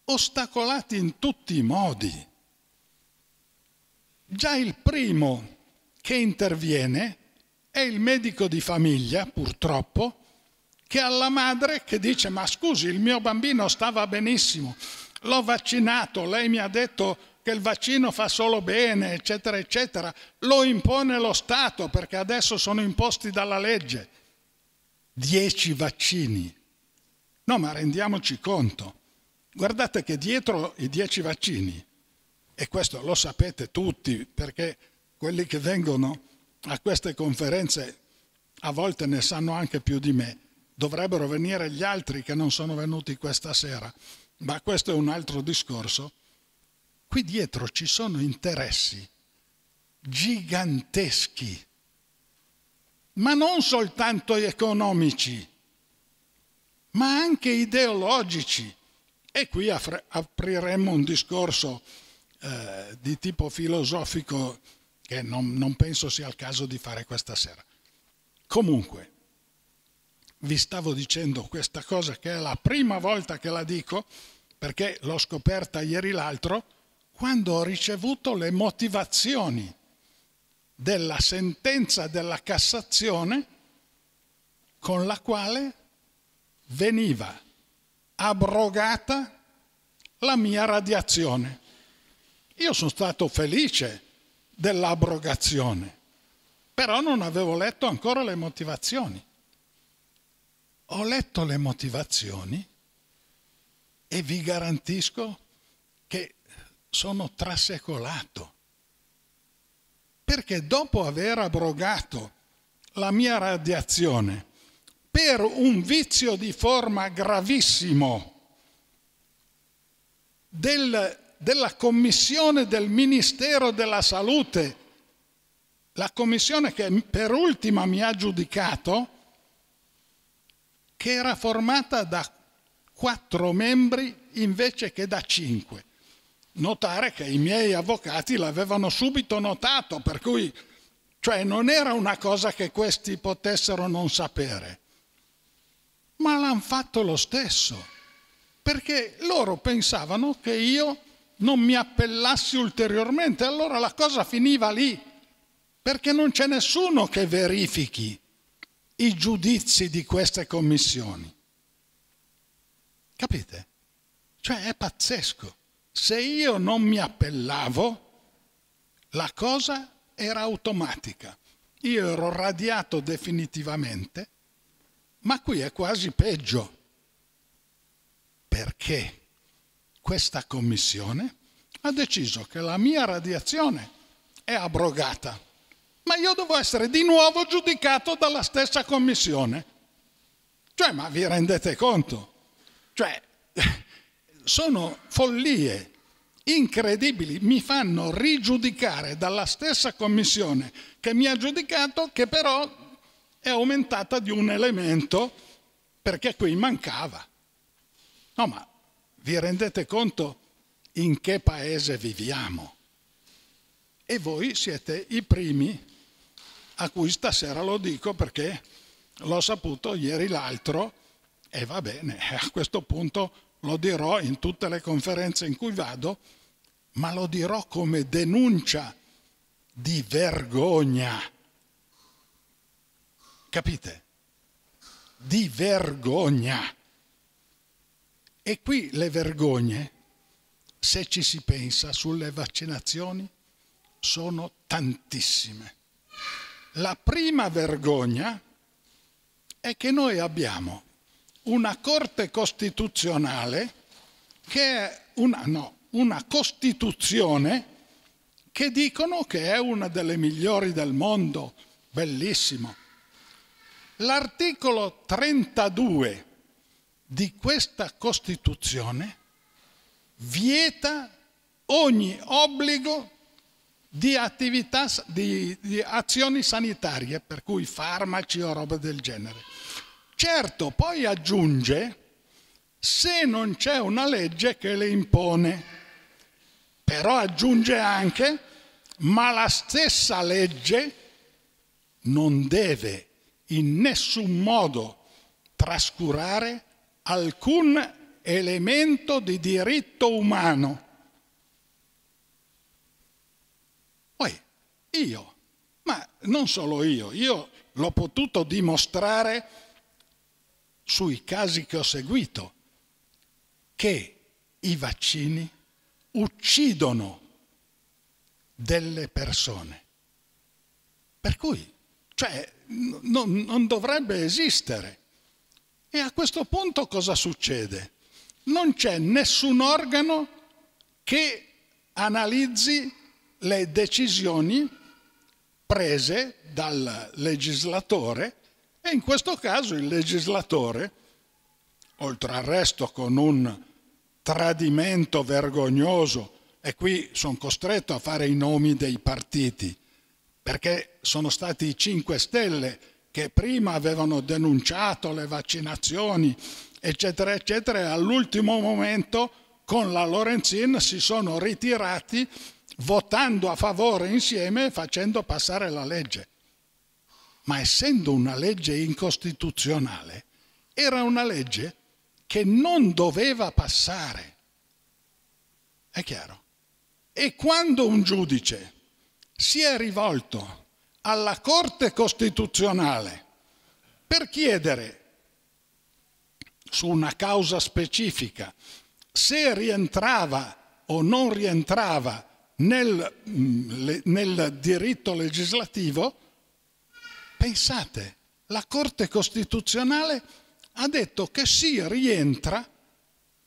Speaker 5: ostacolati in tutti i modi. Già il primo che interviene è il medico di famiglia, purtroppo, che alla madre che dice ma scusi, il mio bambino stava benissimo, l'ho vaccinato, lei mi ha detto che il vaccino fa solo bene, eccetera, eccetera, lo impone lo Stato perché adesso sono imposti dalla legge. Dieci vaccini. No, ma rendiamoci conto. Guardate che dietro i dieci vaccini, e questo lo sapete tutti perché quelli che vengono a queste conferenze a volte ne sanno anche più di me, dovrebbero venire gli altri che non sono venuti questa sera, ma questo è un altro discorso Qui dietro ci sono interessi giganteschi, ma non soltanto economici, ma anche ideologici. E qui apriremo un discorso eh, di tipo filosofico che non, non penso sia il caso di fare questa sera. Comunque, vi stavo dicendo questa cosa che è la prima volta che la dico, perché l'ho scoperta ieri l'altro quando ho ricevuto le motivazioni della sentenza della Cassazione con la quale veniva abrogata la mia radiazione. Io sono stato felice dell'abrogazione, però non avevo letto ancora le motivazioni. Ho letto le motivazioni e vi garantisco sono trasecolato. Perché dopo aver abrogato la mia radiazione per un vizio di forma gravissimo del, della commissione del Ministero della Salute, la commissione che per ultima mi ha giudicato, che era formata da quattro membri invece che da cinque notare che i miei avvocati l'avevano subito notato, per cui cioè non era una cosa che questi potessero non sapere, ma l'hanno fatto lo stesso, perché loro pensavano che io non mi appellassi ulteriormente, allora la cosa finiva lì, perché non c'è nessuno che verifichi i giudizi di queste commissioni. Capite? Cioè è pazzesco. Se io non mi appellavo, la cosa era automatica. Io ero radiato definitivamente, ma qui è quasi peggio. Perché questa commissione ha deciso che la mia radiazione è abrogata, ma io devo essere di nuovo giudicato dalla stessa commissione. Cioè, ma vi rendete conto? Cioè, [laughs] sono follie incredibili, mi fanno rigiudicare dalla stessa commissione che mi ha giudicato, che però è aumentata di un elemento perché qui mancava. No, ma vi rendete conto in che paese viviamo? E voi siete i primi a cui stasera lo dico perché l'ho saputo ieri l'altro e va bene, [laughs] a questo punto lo dirò in tutte le conferenze in cui vado, ma lo dirò come denuncia di vergogna. Capite? Di vergogna. E qui le vergogne, se ci si pensa sulle vaccinazioni, sono tantissime. La prima vergogna è che noi abbiamo una Corte Costituzionale che è una, no, una Costituzione che dicono che è una delle migliori del mondo, bellissimo. L'articolo 32 di questa Costituzione vieta ogni obbligo di, attività, di, di azioni sanitarie, per cui farmaci o roba del genere. Certo, poi aggiunge, se non c'è una legge che le impone, però aggiunge anche, ma la stessa legge non deve in nessun modo trascurare alcun elemento di diritto umano. Poi io, ma non solo io, io l'ho potuto dimostrare sui casi che ho seguito che i vaccini uccidono delle persone. Per cui, cioè, non, non dovrebbe esistere. E a questo punto cosa succede? Non c'è nessun organo che analizzi le decisioni prese dal legislatore e in questo caso il legislatore, oltre al resto con un tradimento vergognoso, e qui sono costretto a fare i nomi dei partiti, perché sono stati i 5 Stelle che prima avevano denunciato le vaccinazioni, eccetera, eccetera, e all'ultimo momento con la Lorenzin si sono ritirati votando a favore insieme e facendo passare la legge ma essendo una legge incostituzionale, era una legge che non doveva passare. È chiaro? E quando un giudice si è rivolto alla Corte Costituzionale per chiedere su una causa specifica se rientrava o non rientrava nel, mm, nel diritto legislativo, Pensate, la Corte Costituzionale ha detto che si rientra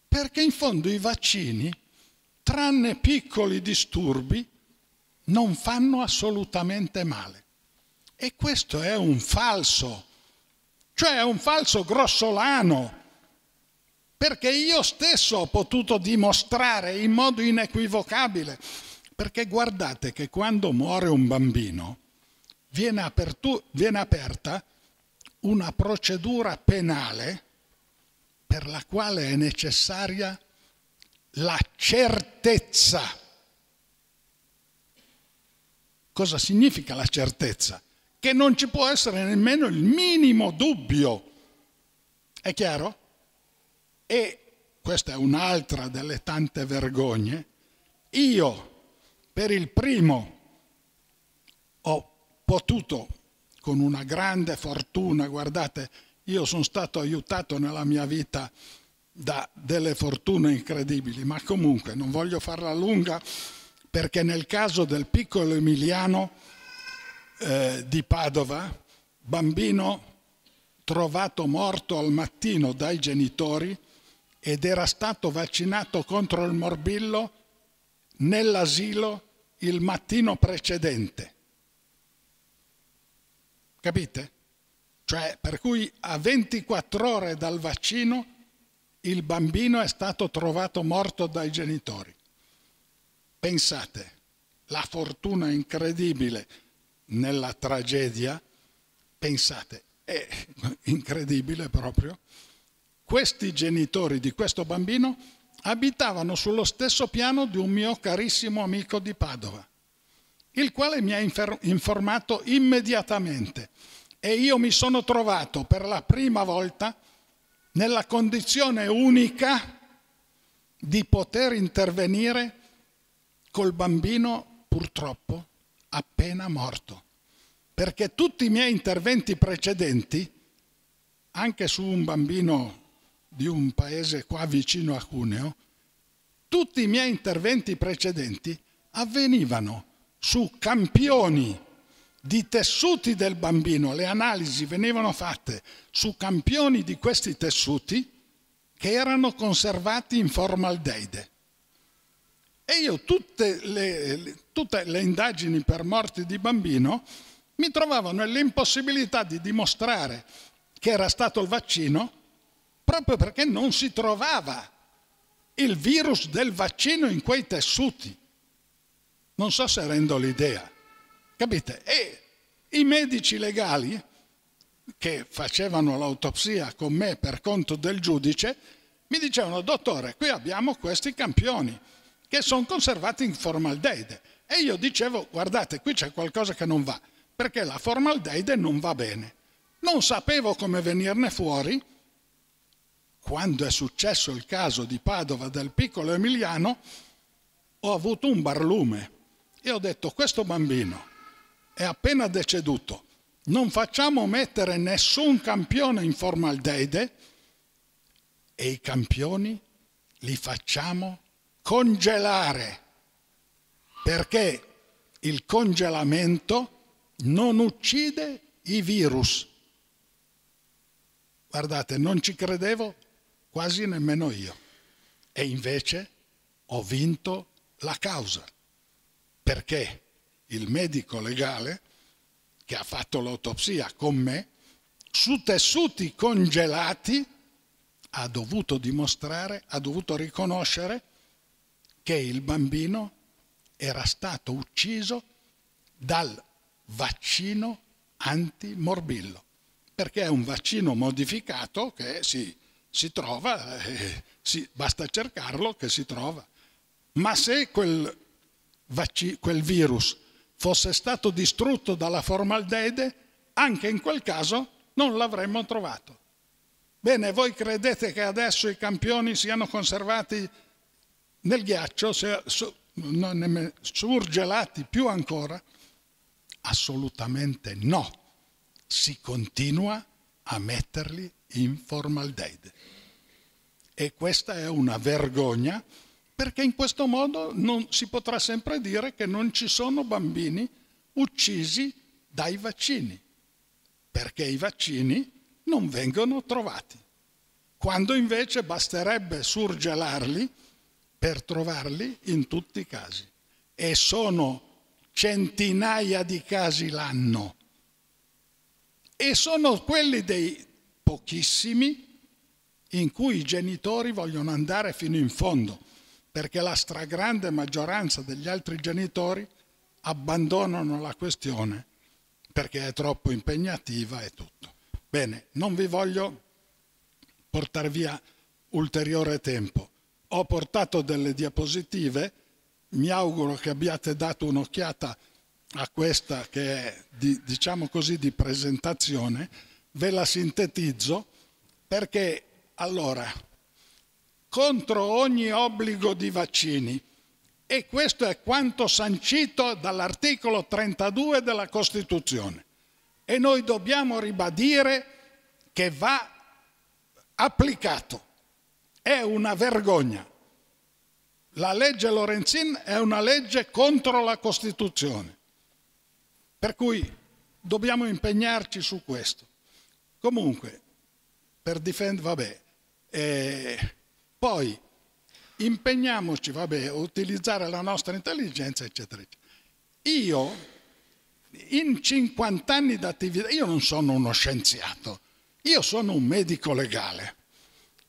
Speaker 5: perché in fondo i vaccini, tranne piccoli disturbi, non fanno assolutamente male. E questo è un falso, cioè è un falso grossolano, perché io stesso ho potuto dimostrare in modo inequivocabile, perché guardate che quando muore un bambino, viene, apertu- viene aperta una procedura penale per la quale è necessaria la certezza. Cosa significa la certezza? Che non ci può essere nemmeno il minimo dubbio. È chiaro? E questa è un'altra delle tante vergogne. Io, per il primo, potuto, con una grande fortuna, guardate, io sono stato aiutato nella mia vita da delle fortune incredibili, ma comunque non voglio farla lunga perché nel caso del piccolo Emiliano eh, di Padova, bambino trovato morto al mattino dai genitori ed era stato vaccinato contro il morbillo nell'asilo il mattino precedente. Capite? Cioè, per cui a 24 ore dal vaccino il bambino è stato trovato morto dai genitori. Pensate, la fortuna incredibile nella tragedia, pensate, è [laughs] incredibile proprio, questi genitori di questo bambino abitavano sullo stesso piano di un mio carissimo amico di Padova il quale mi ha informato immediatamente e io mi sono trovato per la prima volta nella condizione unica di poter intervenire col bambino purtroppo appena morto. Perché tutti i miei interventi precedenti, anche su un bambino di un paese qua vicino a Cuneo, tutti i miei interventi precedenti avvenivano su campioni di tessuti del bambino, le analisi venivano fatte su campioni di questi tessuti che erano conservati in formaldeide. E io tutte le, tutte le indagini per morti di bambino mi trovavo nell'impossibilità di dimostrare che era stato il vaccino proprio perché non si trovava il virus del vaccino in quei tessuti. Non so se rendo l'idea. Capite? E i medici legali che facevano l'autopsia con me per conto del giudice mi dicevano, dottore, qui abbiamo questi campioni che sono conservati in formaldeide. E io dicevo, guardate, qui c'è qualcosa che non va, perché la formaldeide non va bene. Non sapevo come venirne fuori. Quando è successo il caso di Padova del piccolo Emiliano, ho avuto un barlume io ho detto, questo bambino è appena deceduto, non facciamo mettere nessun campione in formaldeide e i campioni li facciamo congelare, perché il congelamento non uccide i virus. Guardate, non ci credevo quasi nemmeno io. E invece ho vinto la causa perché il medico legale che ha fatto l'autopsia con me, su tessuti congelati, ha dovuto dimostrare, ha dovuto riconoscere che il bambino era stato ucciso dal vaccino antimorbillo, perché è un vaccino modificato che si, si trova, eh, si, basta cercarlo che si trova. Ma se quel quel virus fosse stato distrutto dalla formaldeide, anche in quel caso non l'avremmo trovato. Bene, voi credete che adesso i campioni siano conservati nel ghiaccio, se, su, non, surgelati più ancora? Assolutamente no. Si continua a metterli in formaldeide. E questa è una vergogna perché in questo modo non si potrà sempre dire che non ci sono bambini uccisi dai vaccini, perché i vaccini non vengono trovati, quando invece basterebbe surgelarli per trovarli in tutti i casi. E sono centinaia di casi l'anno. E sono quelli dei pochissimi in cui i genitori vogliono andare fino in fondo perché la stragrande maggioranza degli altri genitori abbandonano la questione perché è troppo impegnativa e tutto. Bene, non vi voglio portare via ulteriore tempo. Ho portato delle diapositive, mi auguro che abbiate dato un'occhiata a questa che è, di, diciamo così, di presentazione, ve la sintetizzo perché allora contro ogni obbligo di vaccini. E questo è quanto sancito dall'articolo 32 della Costituzione. E noi dobbiamo ribadire che va applicato. È una vergogna. La legge Lorenzin è una legge contro la Costituzione. Per cui dobbiamo impegnarci su questo. Comunque, per difendere, vabbè, eh, poi impegniamoci, vabbè, a utilizzare la nostra intelligenza, eccetera, eccetera. Io in 50 anni di attività, io non sono uno scienziato, io sono un medico legale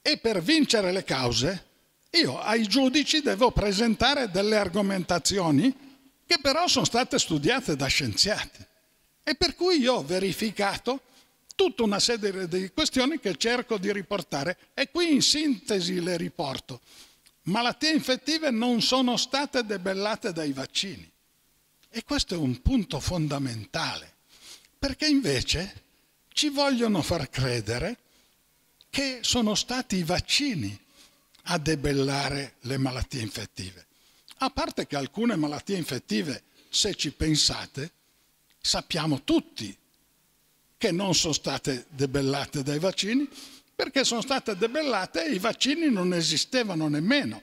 Speaker 5: e per vincere le cause io ai giudici devo presentare delle argomentazioni che però sono state studiate da scienziati e per cui io ho verificato tutta una serie di questioni che cerco di riportare e qui in sintesi le riporto. Malattie infettive non sono state debellate dai vaccini e questo è un punto fondamentale perché invece ci vogliono far credere che sono stati i vaccini a debellare le malattie infettive. A parte che alcune malattie infettive, se ci pensate, sappiamo tutti che non sono state debellate dai vaccini, perché sono state debellate e i vaccini non esistevano nemmeno.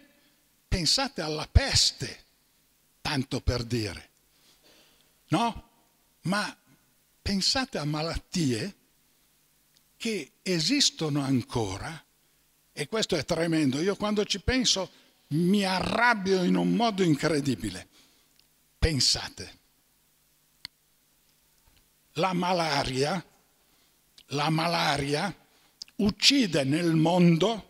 Speaker 5: Pensate alla peste, tanto per dire. No? Ma pensate a malattie che esistono ancora e questo è tremendo. Io quando ci penso mi arrabbio in un modo incredibile. Pensate la malaria, la malaria uccide nel mondo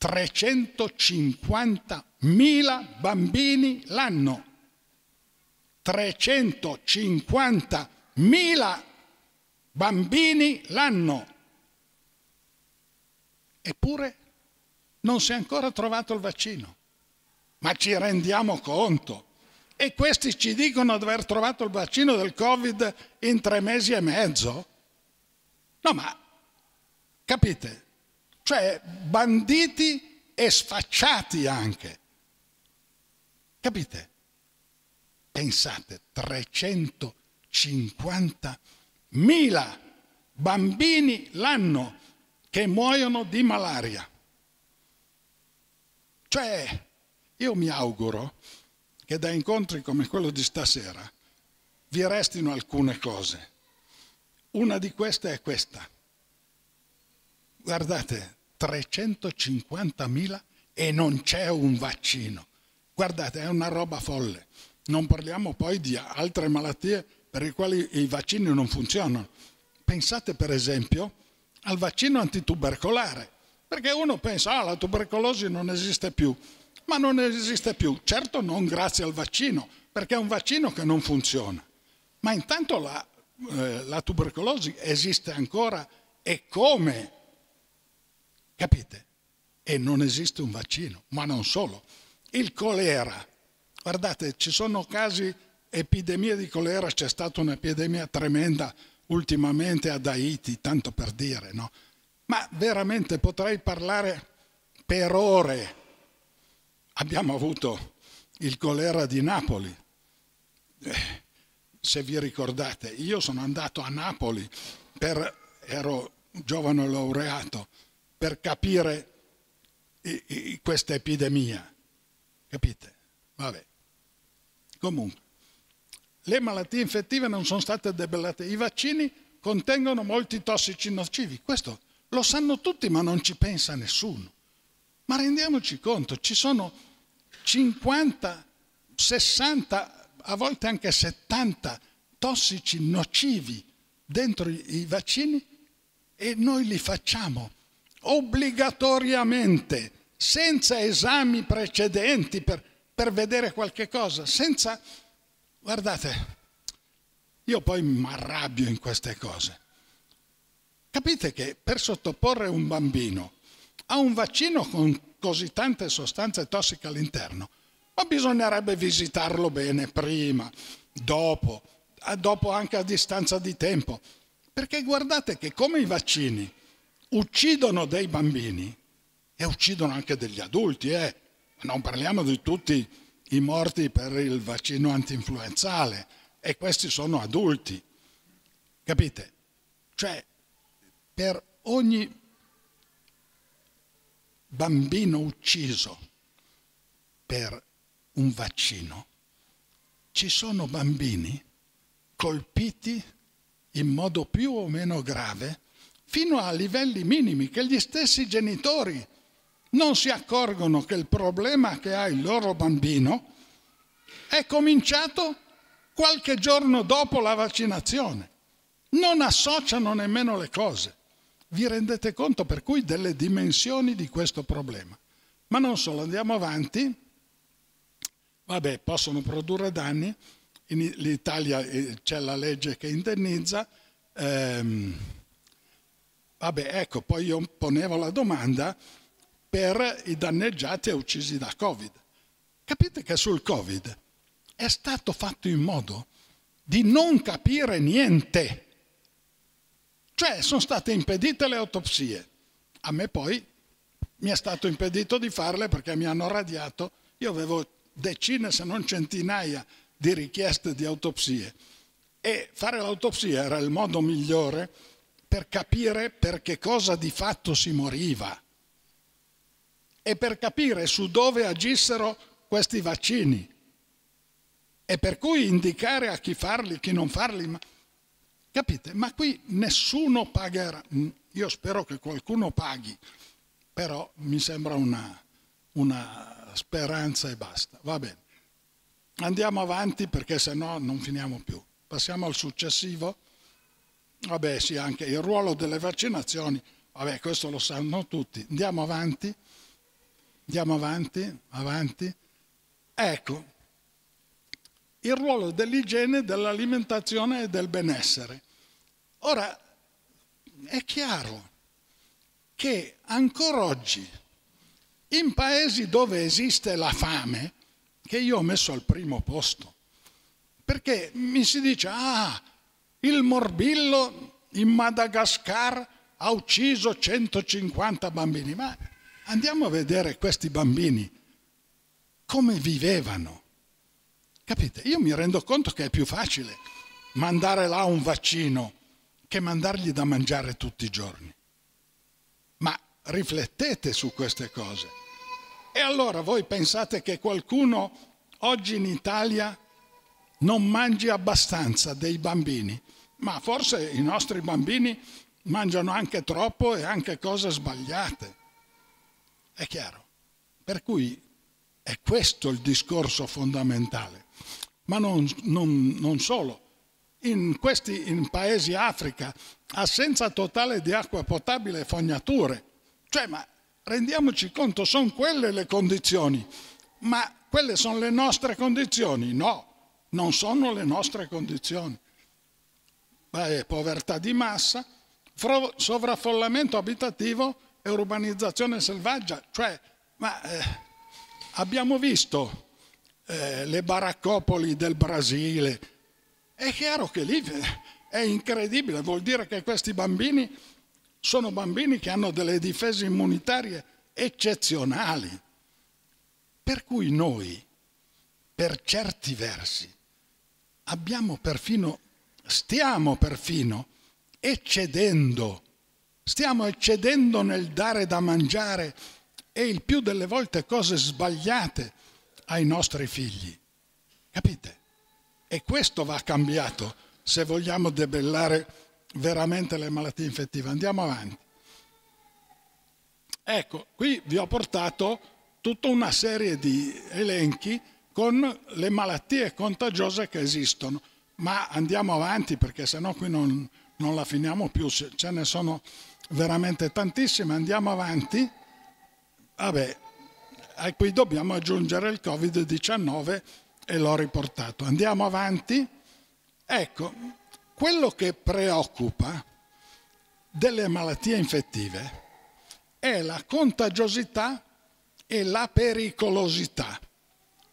Speaker 5: 350.000 bambini l'anno. 350.000 bambini l'anno. Eppure non si è ancora trovato il vaccino. Ma ci rendiamo conto e questi ci dicono di aver trovato il vaccino del Covid in tre mesi e mezzo? No, ma capite? Cioè, banditi e sfacciati anche. Capite? Pensate, 350.000 bambini l'anno che muoiono di malaria. Cioè, io mi auguro che da incontri come quello di stasera vi restino alcune cose. Una di queste è questa. Guardate, 350.000 e non c'è un vaccino. Guardate, è una roba folle. Non parliamo poi di altre malattie per le quali i vaccini non funzionano. Pensate per esempio al vaccino antitubercolare, perché uno pensa, ah, la tubercolosi non esiste più ma non esiste più. Certo non grazie al vaccino, perché è un vaccino che non funziona. Ma intanto la, eh, la tubercolosi esiste ancora e come? Capite? E non esiste un vaccino, ma non solo. Il colera. Guardate, ci sono casi, epidemie di colera, c'è stata un'epidemia tremenda ultimamente ad Haiti, tanto per dire, no? Ma veramente potrei parlare per ore abbiamo avuto il colera di Napoli. Eh, se vi ricordate, io sono andato a Napoli, per, ero giovane laureato, per capire i, i, questa epidemia. Capite? Vabbè. Comunque, le malattie infettive non sono state debellate. I vaccini contengono molti tossici nocivi. Questo lo sanno tutti, ma non ci pensa nessuno. Ma rendiamoci conto, ci sono 50, 60, a volte anche 70 tossici nocivi dentro i vaccini e noi li facciamo obbligatoriamente, senza esami precedenti per, per vedere qualche cosa, senza... Guardate, io poi mi arrabbio in queste cose. Capite che per sottoporre un bambino a un vaccino con così tante sostanze tossiche all'interno, ma bisognerebbe visitarlo bene prima, dopo, eh, dopo anche a distanza di tempo. Perché guardate che come i vaccini uccidono dei bambini e uccidono anche degli adulti, eh? non parliamo di tutti i morti per il vaccino antinfluenzale e questi sono adulti, capite? Cioè, per ogni bambino ucciso per un vaccino. Ci sono bambini colpiti in modo più o meno grave fino a livelli minimi che gli stessi genitori non si accorgono che il problema che ha il loro bambino è cominciato qualche giorno dopo la vaccinazione. Non associano nemmeno le cose. Vi rendete conto per cui delle dimensioni di questo problema? Ma non solo, andiamo avanti. Vabbè, possono produrre danni. In Italia eh, c'è la legge che indennizza. Ehm, vabbè, ecco, poi io ponevo la domanda per i danneggiati e uccisi da Covid. Capite che sul Covid è stato fatto in modo di non capire niente cioè sono state impedite le autopsie. A me poi mi è stato impedito di farle perché mi hanno radiato. Io avevo decine se non centinaia di richieste di autopsie e fare l'autopsia era il modo migliore per capire per che cosa di fatto si moriva e per capire su dove agissero questi vaccini e per cui indicare a chi farli, chi non farli. Capite? Ma qui nessuno pagherà. Io spero che qualcuno paghi, però mi sembra una, una speranza e basta. Va bene. Andiamo avanti perché se no non finiamo più. Passiamo al successivo. Vabbè, sì, anche il ruolo delle vaccinazioni. Vabbè, questo lo sanno tutti. Andiamo avanti. Andiamo avanti, avanti. Ecco, il ruolo dell'igiene, dell'alimentazione e del benessere. Ora, è chiaro che ancora oggi, in paesi dove esiste la fame, che io ho messo al primo posto, perché mi si dice, ah, il morbillo in Madagascar ha ucciso 150 bambini, ma andiamo a vedere questi bambini, come vivevano. Capite? Io mi rendo conto che è più facile mandare là un vaccino che mandargli da mangiare tutti i giorni. Ma riflettete su queste cose. E allora voi pensate che qualcuno oggi in Italia non mangi abbastanza dei bambini? Ma forse i nostri bambini mangiano anche troppo e anche cose sbagliate. È chiaro. Per cui è questo il discorso fondamentale. Ma non, non, non solo in questi in paesi Africa, assenza totale di acqua potabile e fognature. Cioè, ma rendiamoci conto, sono quelle le condizioni, ma quelle sono le nostre condizioni? No, non sono le nostre condizioni. Beh, povertà di massa, sovraffollamento abitativo e urbanizzazione selvaggia, cioè, ma eh, abbiamo visto eh, le baraccopoli del Brasile, è chiaro che lì è incredibile, vuol dire che questi bambini sono bambini che hanno delle difese immunitarie eccezionali. Per cui noi, per certi versi, abbiamo perfino, stiamo perfino eccedendo, stiamo eccedendo nel dare da mangiare e il più delle volte cose sbagliate ai nostri figli. Capite? E questo va cambiato se vogliamo debellare veramente le malattie infettive. Andiamo avanti. Ecco, qui vi ho portato tutta una serie di elenchi con le malattie contagiose che esistono. Ma andiamo avanti perché sennò qui non, non la finiamo più, ce ne sono veramente tantissime. Andiamo avanti. Vabbè, a qui dobbiamo aggiungere il Covid-19 e l'ho riportato. Andiamo avanti. Ecco, quello che preoccupa delle malattie infettive è la contagiosità e la pericolosità.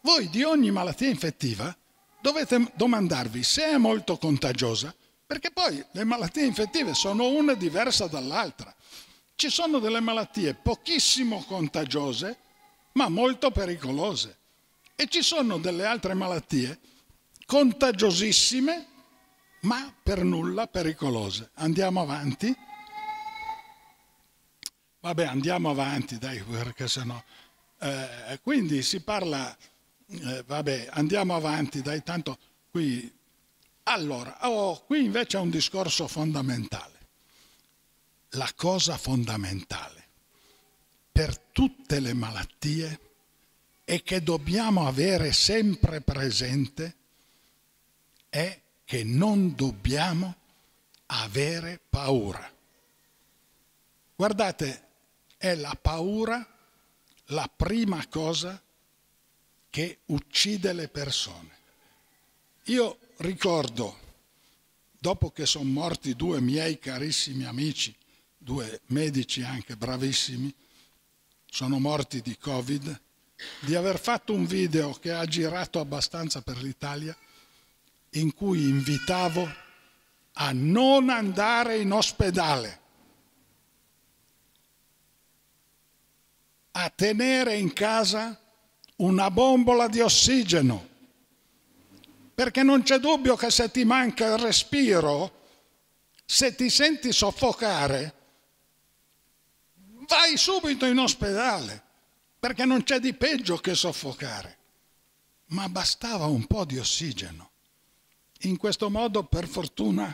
Speaker 5: Voi di ogni malattia infettiva dovete domandarvi se è molto contagiosa, perché poi le malattie infettive sono una diversa dall'altra. Ci sono delle malattie pochissimo contagiose, ma molto pericolose. E ci sono delle altre malattie contagiosissime, ma per nulla pericolose. Andiamo avanti. Vabbè, andiamo avanti, dai, perché sennò... Eh, quindi si parla... Eh, vabbè, andiamo avanti, dai, tanto qui... Allora, oh, qui invece è un discorso fondamentale. La cosa fondamentale per tutte le malattie e che dobbiamo avere sempre presente è che non dobbiamo avere paura. Guardate, è la paura la prima cosa che uccide le persone. Io ricordo, dopo che sono morti due miei carissimi amici, due medici anche bravissimi, sono morti di Covid, di aver fatto un video che ha girato abbastanza per l'Italia in cui invitavo a non andare in ospedale, a tenere in casa una bombola di ossigeno, perché non c'è dubbio che se ti manca il respiro, se ti senti soffocare, vai subito in ospedale perché non c'è di peggio che soffocare. Ma bastava un po' di ossigeno. In questo modo, per fortuna,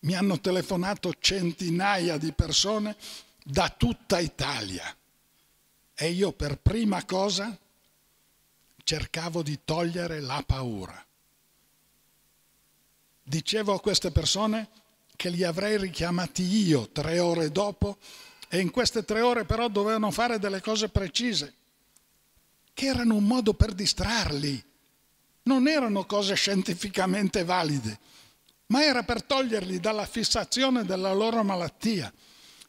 Speaker 5: mi hanno telefonato centinaia di persone da tutta Italia. E io per prima cosa cercavo di togliere la paura. Dicevo a queste persone che li avrei richiamati io tre ore dopo e in queste tre ore però dovevano fare delle cose precise, che erano un modo per distrarli, non erano cose scientificamente valide, ma era per toglierli dalla fissazione della loro malattia.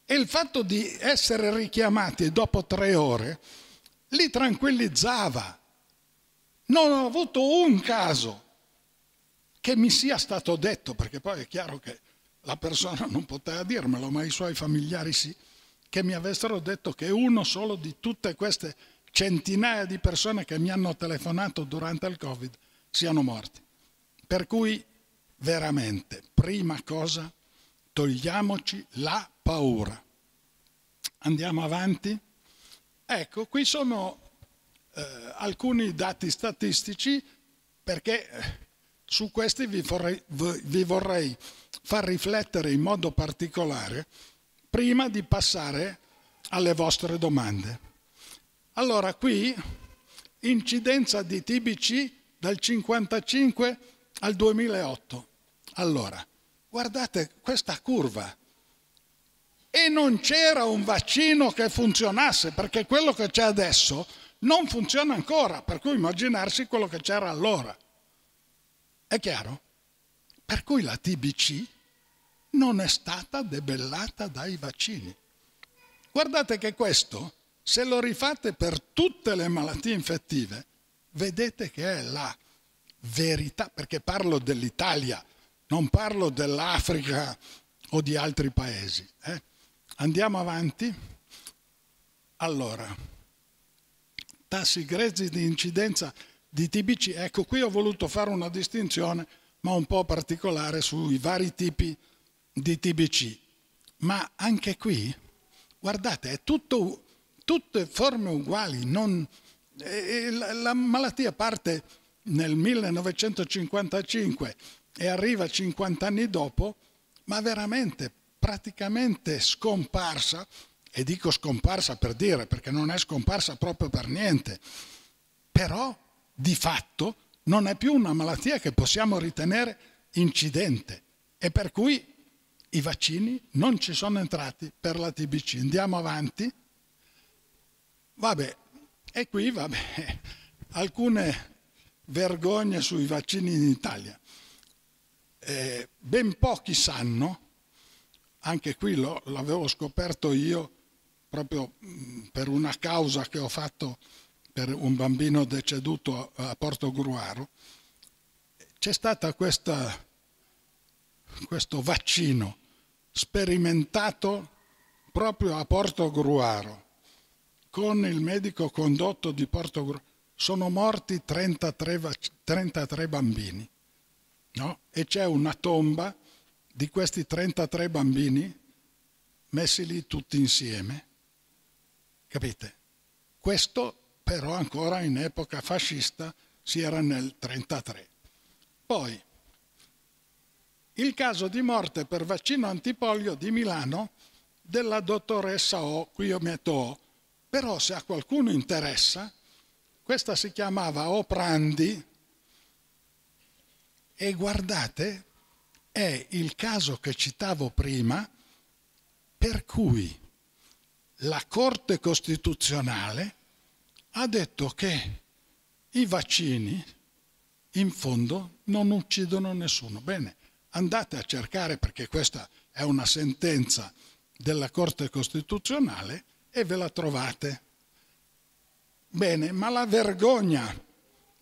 Speaker 5: E il fatto di essere richiamati dopo tre ore li tranquillizzava. Non ho avuto un caso che mi sia stato detto, perché poi è chiaro che la persona non poteva dirmelo, ma i suoi familiari sì che mi avessero detto che uno solo di tutte queste centinaia di persone che mi hanno telefonato durante il Covid siano morti. Per cui veramente, prima cosa, togliamoci la paura. Andiamo avanti. Ecco, qui sono eh, alcuni dati statistici perché eh, su questi vi vorrei, vi vorrei far riflettere in modo particolare prima di passare alle vostre domande. Allora qui incidenza di TBC dal 55 al 2008. Allora, guardate questa curva. E non c'era un vaccino che funzionasse, perché quello che c'è adesso non funziona ancora, per cui immaginarsi quello che c'era allora. È chiaro? Per cui la TBC non è stata debellata dai vaccini. Guardate che questo, se lo rifate per tutte le malattie infettive, vedete che è la verità, perché parlo dell'Italia, non parlo dell'Africa o di altri paesi. Eh? Andiamo avanti. Allora, tassi grezzi di incidenza di TBC, ecco qui ho voluto fare una distinzione, ma un po' particolare sui vari tipi di di TBC, ma anche qui, guardate, è tutto, tutte forme uguali, non, eh, eh, la, la malattia parte nel 1955 e arriva 50 anni dopo, ma veramente praticamente scomparsa, e dico scomparsa per dire perché non è scomparsa proprio per niente, però di fatto non è più una malattia che possiamo ritenere incidente e per cui i vaccini non ci sono entrati per la TBC. Andiamo avanti. Vabbè, e qui vabbè, [laughs] alcune vergogne sui vaccini in Italia. Eh, ben pochi sanno, anche qui lo, l'avevo scoperto io proprio per una causa che ho fatto per un bambino deceduto a Porto Gruaro, c'è stato questo vaccino sperimentato proprio a Porto Gruaro con il medico condotto di Porto Gruaro. Sono morti 33, 33 bambini no? e c'è una tomba di questi 33 bambini messi lì tutti insieme. Capite? Questo però ancora in epoca fascista si era nel 1933. Poi il caso di morte per vaccino antipolio di Milano della dottoressa O, qui io metto O, però se a qualcuno interessa, questa si chiamava O Prandi e guardate, è il caso che citavo prima per cui la Corte Costituzionale ha detto che i vaccini in fondo non uccidono nessuno. Bene, andate a cercare, perché questa è una sentenza della Corte Costituzionale, e ve la trovate. Bene, ma la vergogna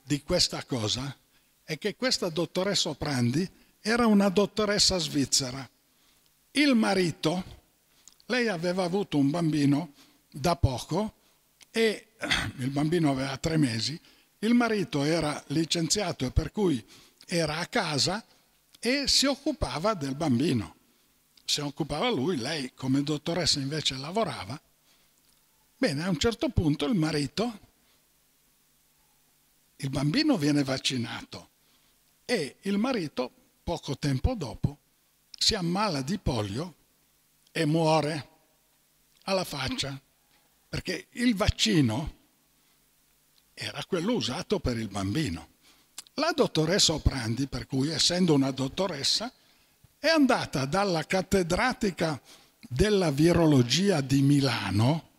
Speaker 5: di questa cosa è che questa dottoressa Oprandi era una dottoressa svizzera. Il marito, lei aveva avuto un bambino da poco e il bambino aveva tre mesi, il marito era licenziato e per cui era a casa e si occupava del bambino. Si occupava lui, lei come dottoressa invece lavorava. Bene, a un certo punto il marito, il bambino viene vaccinato e il marito poco tempo dopo si ammala di polio e muore alla faccia perché il vaccino era quello usato per il bambino. La dottoressa Oprandi, per cui essendo una dottoressa, è andata dalla cattedratica della virologia di Milano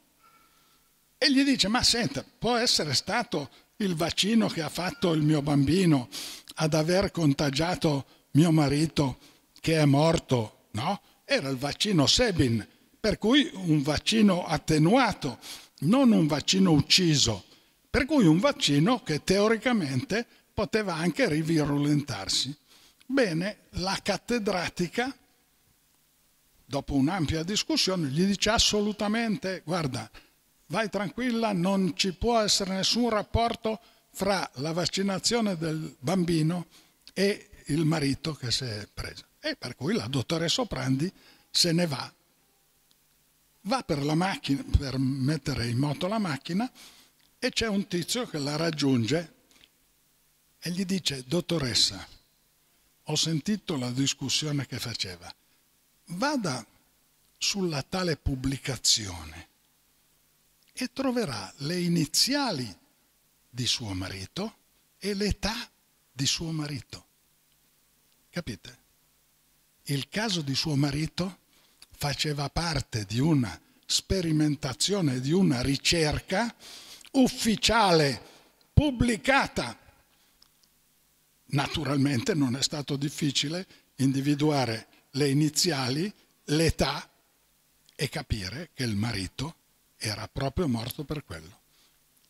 Speaker 5: e gli dice, ma senta, può essere stato il vaccino che ha fatto il mio bambino ad aver contagiato mio marito che è morto? No, era il vaccino Sebin, per cui un vaccino attenuato, non un vaccino ucciso, per cui un vaccino che teoricamente poteva anche rivirulentarsi. Bene, la cattedratica, dopo un'ampia discussione, gli dice assolutamente, guarda, vai tranquilla, non ci può essere nessun rapporto fra la vaccinazione del bambino e il marito che si è preso. E per cui la dottoressa Prandi se ne va. Va per, la macchina, per mettere in moto la macchina e c'è un tizio che la raggiunge e gli dice, dottoressa, ho sentito la discussione che faceva, vada sulla tale pubblicazione e troverà le iniziali di suo marito e l'età di suo marito. Capite? Il caso di suo marito faceva parte di una sperimentazione, di una ricerca ufficiale pubblicata Naturalmente non è stato difficile individuare le iniziali, l'età e capire che il marito era proprio morto per quello.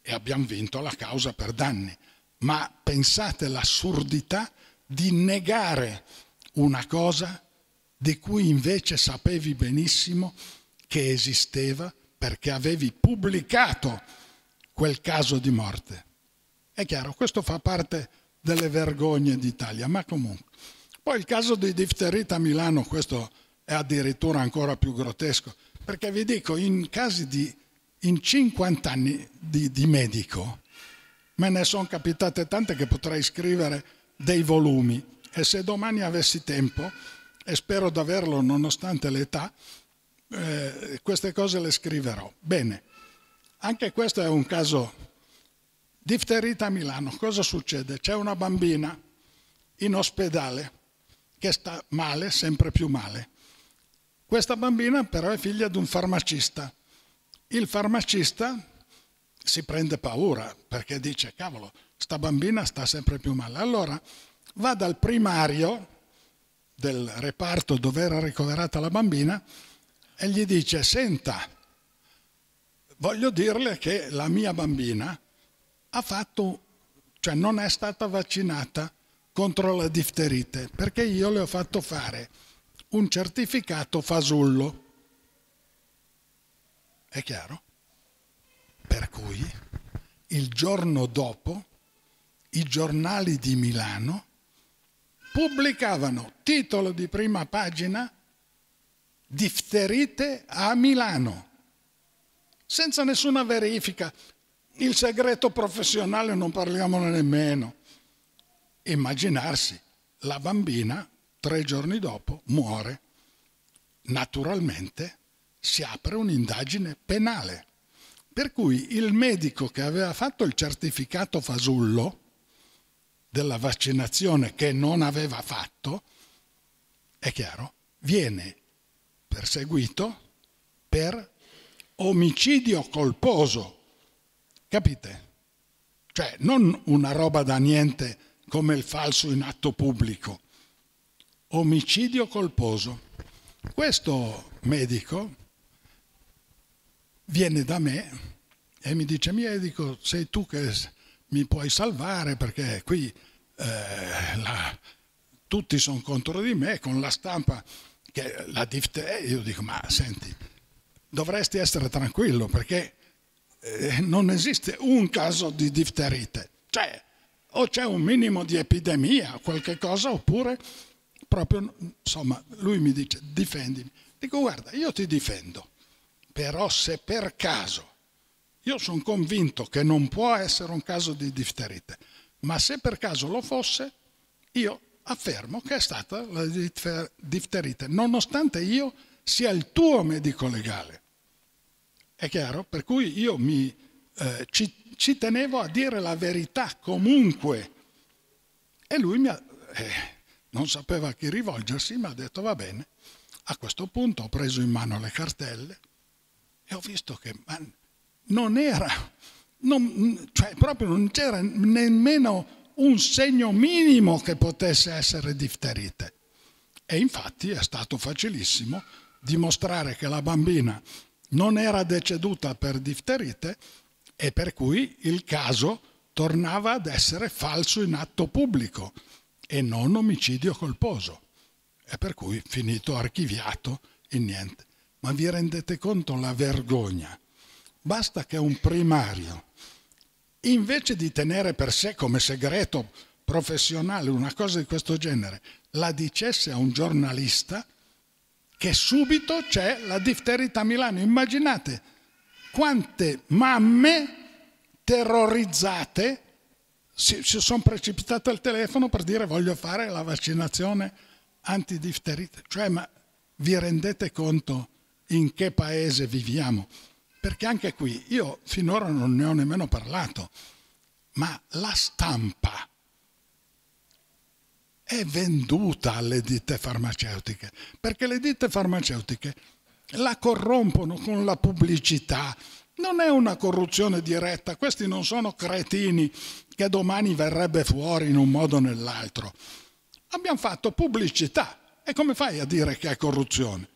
Speaker 5: E abbiamo vinto la causa per danni. Ma pensate l'assurdità di negare una cosa di cui invece sapevi benissimo che esisteva perché avevi pubblicato quel caso di morte. È chiaro, questo fa parte delle vergogne d'Italia, ma comunque. Poi il caso di difterite a Milano, questo è addirittura ancora più grottesco, perché vi dico, in casi di in 50 anni di, di medico, me ne sono capitate tante che potrei scrivere dei volumi e se domani avessi tempo, e spero di averlo nonostante l'età, eh, queste cose le scriverò. Bene, anche questo è un caso Difterita a Milano, cosa succede? C'è una bambina in ospedale che sta male, sempre più male. Questa bambina però è figlia di un farmacista. Il farmacista si prende paura perché dice, cavolo, sta bambina sta sempre più male. Allora va dal primario del reparto dove era ricoverata la bambina e gli dice, senta, voglio dirle che la mia bambina ha fatto, cioè non è stata vaccinata contro la difterite, perché io le ho fatto fare un certificato fasullo. È chiaro? Per cui il giorno dopo i giornali di Milano pubblicavano titolo di prima pagina Difterite a Milano, senza nessuna verifica, il segreto professionale non parliamone nemmeno. Immaginarsi, la bambina tre giorni dopo muore. Naturalmente si apre un'indagine penale. Per cui il medico che aveva fatto il certificato fasullo della vaccinazione che non aveva fatto, è chiaro, viene perseguito per omicidio colposo Capite? Cioè, non una roba da niente come il falso in atto pubblico. Omicidio colposo. Questo medico viene da me e mi dice, medico, sei tu che mi puoi salvare perché qui eh, la, tutti sono contro di me con la stampa che la difte, io dico, ma senti, dovresti essere tranquillo perché eh, non esiste un caso di difterite. Cioè, o c'è un minimo di epidemia, qualche cosa, oppure proprio, insomma, lui mi dice difendimi. Dico, guarda, io ti difendo, però se per caso, io sono convinto che non può essere un caso di difterite, ma se per caso lo fosse, io affermo che è stata la difterite, nonostante io sia il tuo medico legale. È chiaro? Per cui io mi, eh, ci, ci, tenevo a dire la verità comunque. E lui mi ha, eh, non sapeva a chi rivolgersi, mi ha detto va bene. A questo punto ho preso in mano le cartelle e ho visto che man, non era, non, cioè proprio non c'era nemmeno un segno minimo che potesse essere difterite. E infatti è stato facilissimo dimostrare che la bambina non era deceduta per difterite e per cui il caso tornava ad essere falso in atto pubblico e non omicidio colposo e per cui finito archiviato in niente. Ma vi rendete conto la vergogna? Basta che un primario, invece di tenere per sé come segreto professionale una cosa di questo genere, la dicesse a un giornalista che subito c'è la difterite a Milano. Immaginate quante mamme terrorizzate si, si sono precipitate al telefono per dire voglio fare la vaccinazione antidifterite. Cioè, ma vi rendete conto in che paese viviamo? Perché anche qui io finora non ne ho nemmeno parlato, ma la stampa è venduta alle ditte farmaceutiche, perché le ditte farmaceutiche la corrompono con la pubblicità. Non è una corruzione diretta, questi non sono cretini che domani verrebbe fuori in un modo o nell'altro. Abbiamo fatto pubblicità e come fai a dire che è corruzione?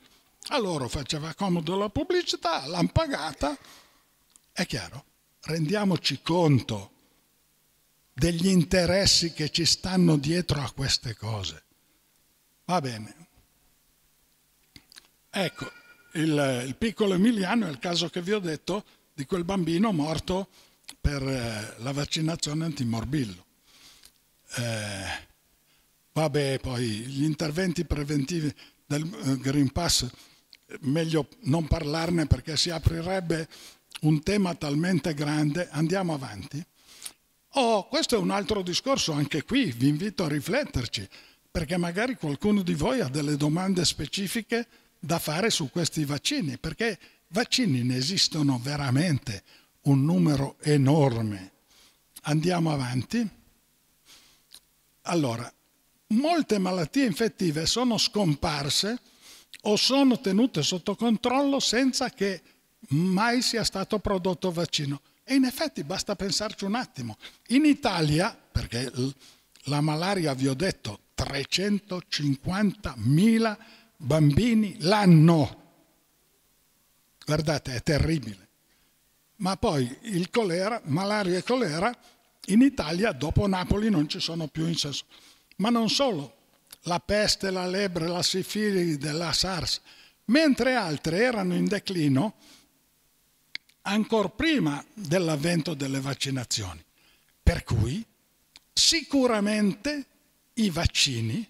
Speaker 5: A loro faceva comodo la pubblicità, l'hanno pagata. È chiaro, rendiamoci conto degli interessi che ci stanno dietro a queste cose. Va bene. Ecco, il, il piccolo Emiliano è il caso che vi ho detto di quel bambino morto per eh, la vaccinazione antimorbillo. Eh, vabbè, poi gli interventi preventivi del eh, Green Pass, meglio non parlarne perché si aprirebbe un tema talmente grande. Andiamo avanti. Oh, questo è un altro discorso, anche qui vi invito a rifletterci, perché magari qualcuno di voi ha delle domande specifiche da fare su questi vaccini, perché vaccini ne esistono veramente un numero enorme. Andiamo avanti. Allora, molte malattie infettive sono scomparse o sono tenute sotto controllo senza che mai sia stato prodotto vaccino. E in effetti basta pensarci un attimo. In Italia, perché la malaria, vi ho detto, 350.000 bambini l'anno. Guardate, è terribile. Ma poi il colera, malaria e colera, in Italia dopo Napoli non ci sono più in senso. Ma non solo, la peste, la lebre, la sifilide, la SARS, mentre altre erano in declino, ancora prima dell'avvento delle vaccinazioni. Per cui sicuramente i vaccini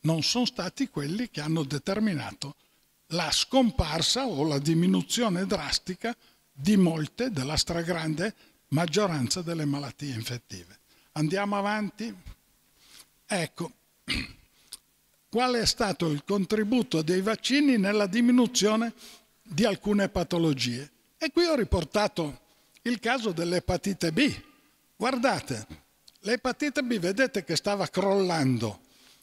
Speaker 5: non sono stati quelli che hanno determinato la scomparsa o la diminuzione drastica di molte, della stragrande maggioranza delle malattie infettive. Andiamo avanti. Ecco, [clears throat] qual è stato il contributo dei vaccini nella diminuzione di alcune patologie? E qui ho riportato il caso dell'epatite B. Guardate, l'epatite B vedete che stava crollando.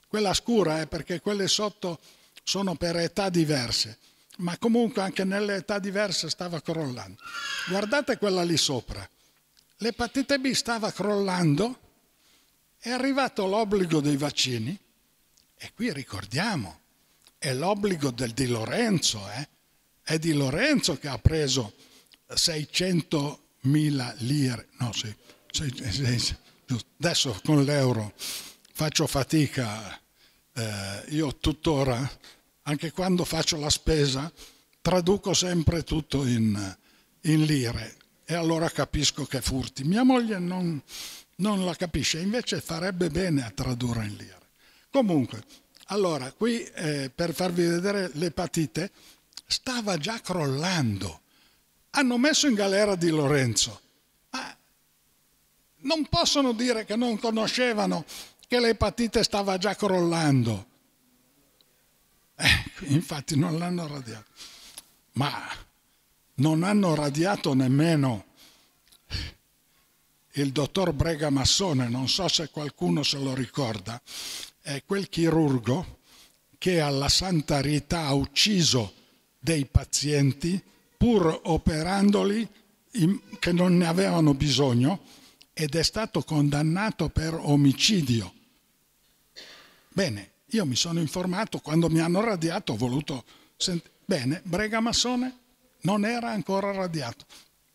Speaker 5: Quella scura è eh, perché quelle sotto sono per età diverse, ma comunque anche nelle età diverse stava crollando. Guardate quella lì sopra. L'epatite B stava crollando, è arrivato l'obbligo dei vaccini e qui ricordiamo, è l'obbligo del Di Lorenzo, eh? è di Lorenzo che ha preso 600.000 lire, no sì, adesso con l'euro faccio fatica, eh, io tuttora, anche quando faccio la spesa, traduco sempre tutto in, in lire e allora capisco che furti. Mia moglie non, non la capisce, invece farebbe bene a tradurre in lire. Comunque, allora, qui eh, per farvi vedere l'epatite, stava già crollando. Hanno messo in galera Di Lorenzo, ma non possono dire che non conoscevano che l'epatite stava già crollando. Eh, infatti non l'hanno radiato. Ma non hanno radiato nemmeno il dottor Brega Massone, non so se qualcuno se lo ricorda, è quel chirurgo che alla Santa Rita ha ucciso dei pazienti pur operandoli in, che non ne avevano bisogno ed è stato condannato per omicidio. Bene, io mi sono informato, quando mi hanno radiato ho voluto sentire. Bene, Brega Massone non era ancora radiato.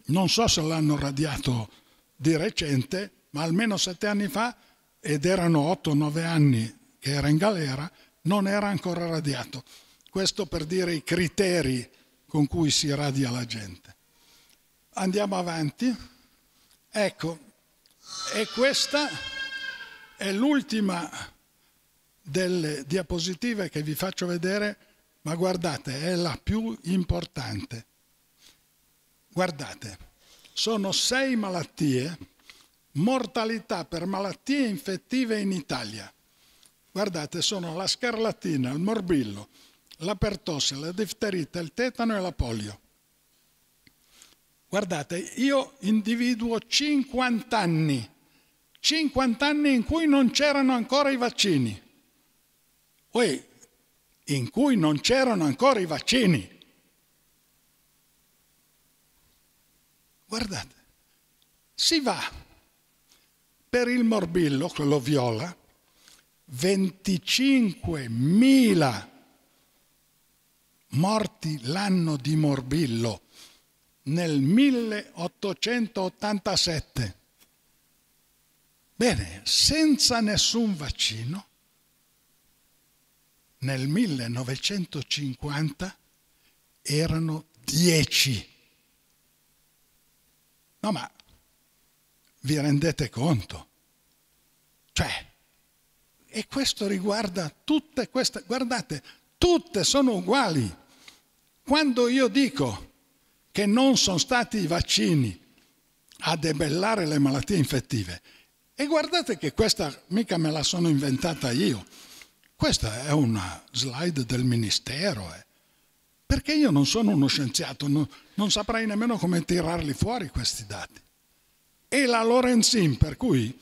Speaker 5: Non so se l'hanno radiato di recente, ma almeno sette anni fa, ed erano otto o nove anni che era in galera, non era ancora radiato. Questo per dire i criteri con cui si radia la gente. Andiamo avanti. Ecco, e questa è l'ultima delle diapositive che vi faccio vedere, ma guardate, è la più importante. Guardate, sono sei malattie, mortalità per malattie infettive in Italia. Guardate, sono la scarlatina, il morbillo, la pertosse, la difterite, il tetano e la polio. Guardate, io individuo 50 anni, 50 anni in cui non c'erano ancora i vaccini. Poi, in cui non c'erano ancora i vaccini. Guardate, si va per il morbillo, quello viola, 25.000 morti l'anno di morbillo nel 1887. Bene, senza nessun vaccino, nel 1950 erano 10. No, ma vi rendete conto? Cioè, e questo riguarda tutte queste, guardate, Tutte sono uguali. Quando io dico che non sono stati i vaccini a debellare le malattie infettive, e guardate che questa mica me la sono inventata io, questa è una slide del Ministero, eh. perché io non sono uno scienziato, non, non saprei nemmeno come tirarli fuori questi dati. E la Lorenzin, per cui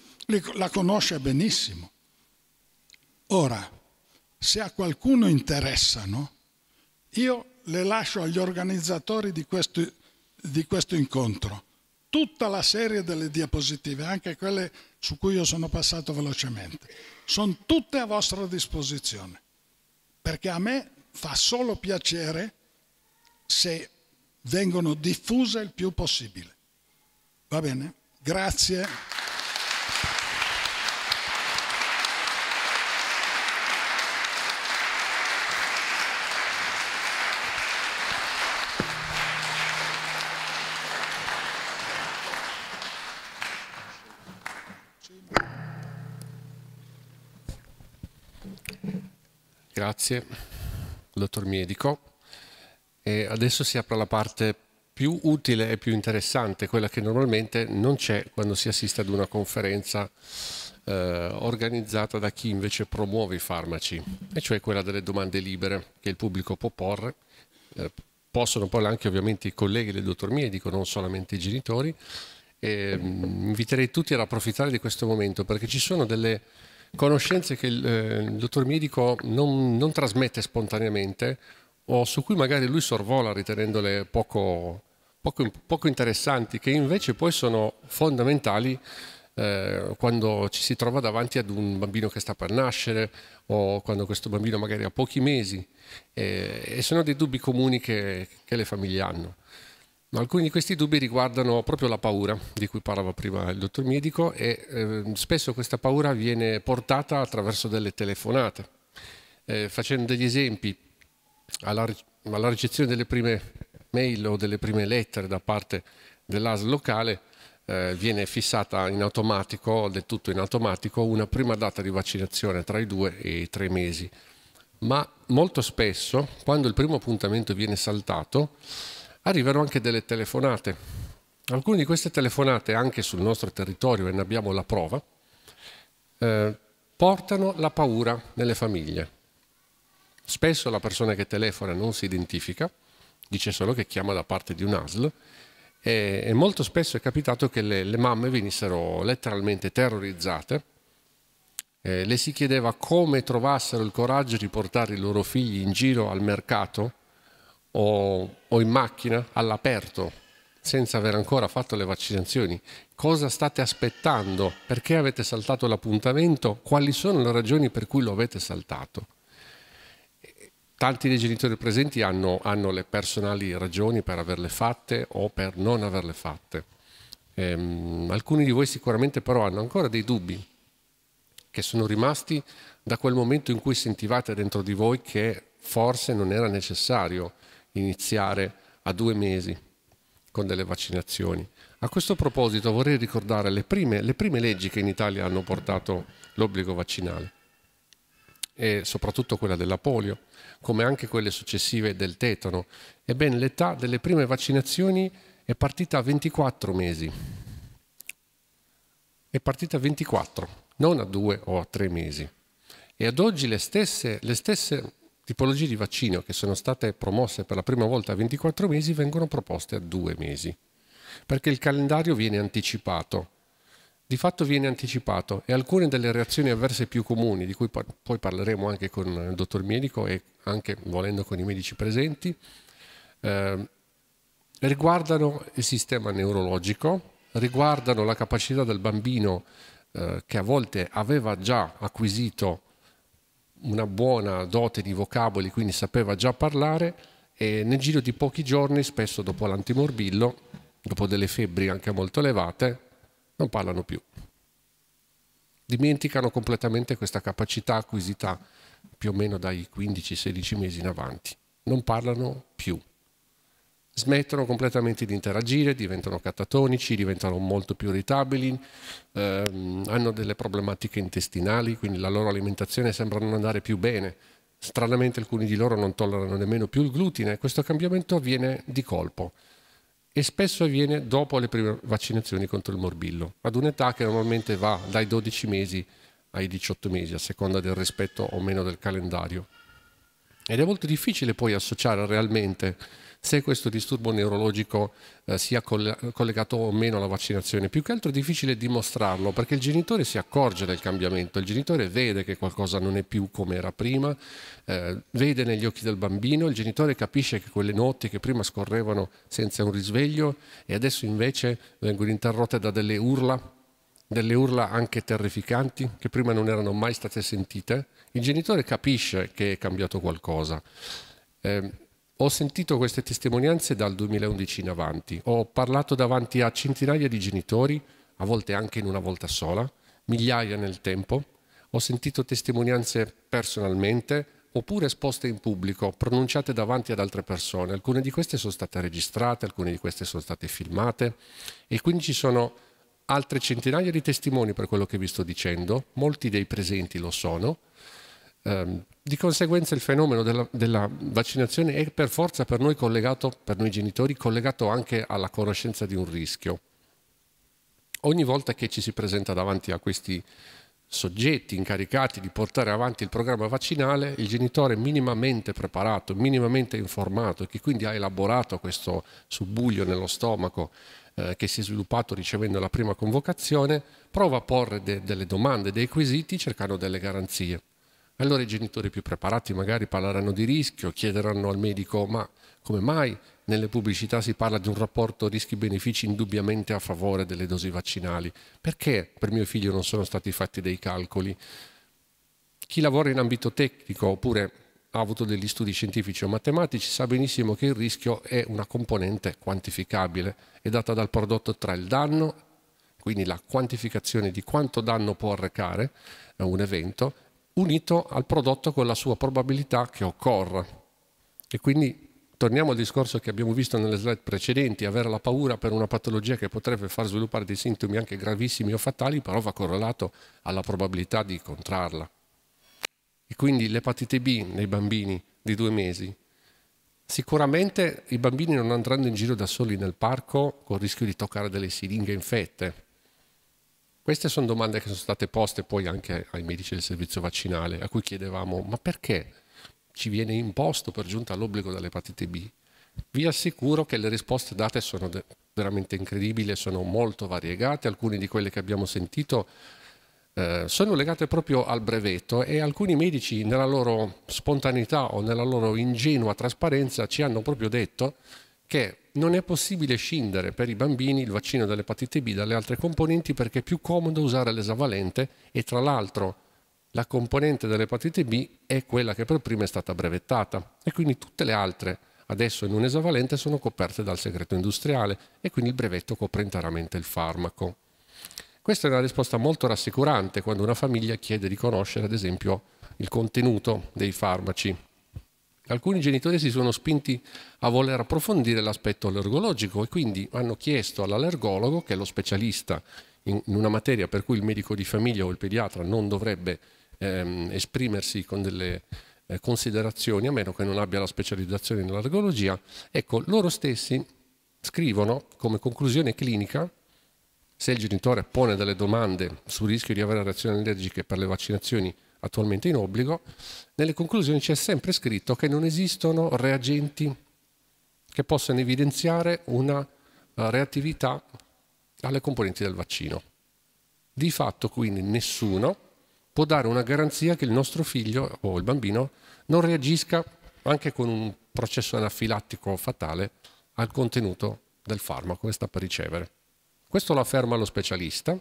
Speaker 5: la conosce benissimo. Ora, se a qualcuno interessano, io le lascio agli organizzatori di questo, di questo incontro tutta la serie delle diapositive, anche quelle su cui io sono passato velocemente, sono tutte a vostra disposizione, perché a me fa solo piacere se vengono diffuse il più possibile. Va bene? Grazie.
Speaker 1: Grazie, dottor Miedico. E adesso si apre la parte più utile e più interessante, quella che normalmente non c'è quando si assiste ad una conferenza eh, organizzata da chi invece promuove i farmaci, e cioè quella delle domande libere che il pubblico può porre. Eh, possono porre anche ovviamente i colleghi del dottor Miedico, non solamente i genitori. E, mh, mm, inviterei tutti ad approfittare di questo momento perché ci sono delle conoscenze che il, eh, il dottor Medico non, non, trasmette spontaneamente o su cui magari lui sorvola ritenendole poco, poco, poco interessanti, che invece poi sono fondamentali eh, quando ci si trova davanti ad un bambino che sta per nascere o quando questo bambino magari ha pochi mesi. Eh, e sono dei dubbi comuni che, che le famiglie hanno. Alcuni di questi dubbi riguardano proprio la paura di cui parlava prima il dottor Medico e eh, spesso questa paura viene portata attraverso delle telefonate. Eh, facendo degli esempi, alla, alla, ricezione delle prime mail o delle prime lettere da parte dell'AS locale eh, viene fissata in automatico, del tutto in automatico, una prima data di vaccinazione tra i due e i tre mesi. Ma molto spesso, quando il primo appuntamento viene saltato, arrivano anche delle telefonate. Alcune di queste telefonate, anche sul nostro territorio, e ne abbiamo la prova, eh, portano la paura nelle famiglie. Spesso la persona che telefona non si identifica, dice solo che chiama da parte di un ASL e, e molto spesso è capitato che le, le mamme venissero letteralmente terrorizzate. Eh, le si chiedeva come trovassero il coraggio di portare i loro figli in giro al mercato o, o in macchina all'aperto senza aver ancora fatto le vaccinazioni? Cosa state aspettando? Perché avete saltato l'appuntamento? Quali sono le ragioni per cui lo avete saltato? Tanti dei genitori presenti hanno, hanno le personali ragioni per averle fatte o per non averle fatte. Ehm, alcuni di voi sicuramente però hanno ancora dei dubbi che sono rimasti da quel momento in cui sentivate dentro di voi che forse non era necessario iniziare a due mesi con delle vaccinazioni. A questo proposito vorrei ricordare le prime, le prime leggi che in Italia hanno portato l'obbligo vaccinale e soprattutto quella della polio, come anche quelle successive del tetano. Ebbene, l'età delle prime vaccinazioni è partita a 24 mesi. È partita a 24, non a 2 o a 3 mesi. E ad oggi le stesse, le stesse tipologie di vaccino che sono state promosse per la prima volta a 24 mesi vengono proposte a due mesi, perché il calendario viene anticipato. Di fatto viene anticipato e alcune delle reazioni avverse più comuni, di cui poi parleremo anche con il dottor medico e anche volendo con i medici presenti, eh, riguardano il sistema neurologico, riguardano la capacità del bambino eh, che a volte aveva già acquisito una buona dote di vocaboli, quindi sapeva già parlare e nel giro di pochi giorni, spesso dopo l'antimorbillo, dopo delle febbri anche molto elevate, non parlano più. Dimenticano completamente questa capacità acquisita più o meno dai 15-16 mesi in avanti. Non parlano più smettono completamente di interagire, diventano catatonici, diventano molto più irritabili, ehm, hanno delle problematiche intestinali, quindi la loro alimentazione sembra non andare più bene. Stranamente alcuni di loro non tollerano nemmeno più il glutine, questo cambiamento avviene di colpo e spesso avviene dopo le prime vaccinazioni contro il morbillo, ad un'età che normalmente va dai 12 mesi ai 18 mesi, a seconda del rispetto o meno del calendario. Ed è molto difficile poi associare realmente se questo disturbo neurologico eh, sia collegato o meno alla vaccinazione. Più che altro è difficile dimostrarlo perché il genitore si accorge del cambiamento, il genitore vede che qualcosa non è più come era prima, eh, vede negli occhi del bambino, il genitore capisce che quelle notti che prima scorrevano senza un risveglio e adesso invece vengono interrotte da delle urla delle urla anche terrificanti che prima non erano mai state sentite, il genitore capisce che è cambiato qualcosa. Eh, ho sentito queste testimonianze dal 2011 in avanti, ho parlato davanti a centinaia di genitori, a volte anche in una volta sola, migliaia nel tempo, ho sentito testimonianze personalmente oppure esposte in pubblico, pronunciate davanti ad altre persone. Alcune di queste sono state registrate, alcune di queste sono state filmate e quindi ci sono altre centinaia di testimoni per quello che vi sto dicendo, molti dei presenti lo sono, Ehm, di conseguenza il fenomeno della, della, vaccinazione è per forza per noi collegato, per noi genitori, collegato anche alla conoscenza di un rischio. Ogni volta che ci si presenta davanti a questi soggetti incaricati di portare avanti il programma vaccinale, il genitore minimamente preparato, minimamente informato, che quindi ha elaborato questo subbuglio nello stomaco eh, che si è sviluppato ricevendo la prima convocazione, prova a porre de delle domande, dei quesiti cercando delle garanzie. Allora i genitori più preparati magari parleranno di rischio, chiederanno al medico ma come mai nelle pubblicità si parla di un rapporto rischi-benefici indubbiamente a favore delle dosi vaccinali? Perché per mio figlio non sono stati fatti dei calcoli? Chi lavora in ambito tecnico oppure ha avuto degli studi scientifici o matematici sa benissimo che il rischio è una componente quantificabile, è data dal prodotto tra il danno, quindi la quantificazione di quanto danno può arrecare un evento, unito al prodotto con la sua probabilità che occorra. E quindi torniamo al discorso che abbiamo visto nelle slide precedenti, avere la paura per una patologia che potrebbe far sviluppare dei sintomi anche gravissimi o fatali, però va correlato alla probabilità di contrarla. E quindi l'epatite B nei bambini di due mesi. Sicuramente i bambini non andranno in giro da soli nel parco con il rischio di toccare delle siringhe infette, queste sono domande che sono state poste poi anche ai medici del servizio vaccinale, a cui chiedevamo ma perché ci viene imposto per giunta l'obbligo dell'epatite B? Vi assicuro che le risposte date sono veramente incredibili, sono molto variegate, alcune di quelle che abbiamo sentito eh, sono legate proprio al brevetto e alcuni medici nella loro spontaneità o nella loro ingenua trasparenza ci hanno proprio detto che non è possibile scindere per i bambini il vaccino dell'epatite B dalle altre componenti perché è più comodo usare l'esavalente e tra l'altro la componente dell'epatite B è quella che per prima è stata brevettata e quindi tutte le altre adesso in un esavalente sono coperte dal segreto industriale e quindi il brevetto copre interamente il farmaco. Questa è una risposta molto rassicurante quando una famiglia chiede di conoscere ad esempio il contenuto dei farmaci Alcuni genitori si sono spinti a voler approfondire l'aspetto allergologico e quindi hanno chiesto all'allergologo, che è lo specialista in una materia per cui il medico di famiglia o il pediatra non dovrebbe ehm, esprimersi con delle eh, considerazioni, a meno che non abbia la specializzazione nell'allergologia, ecco, loro stessi scrivono come conclusione clinica se il genitore pone delle domande sul rischio di avere reazioni allergiche per le vaccinazioni attualmente in obbligo, nelle conclusioni c'è sempre scritto che non esistono reagenti che possano evidenziare una eh, reattività alle componenti del vaccino. Di fatto quindi nessuno può dare una garanzia che il nostro figlio o il bambino non reagisca anche con un processo anafilattico fatale al contenuto del farmaco che sta per ricevere. Questo lo afferma lo specialista,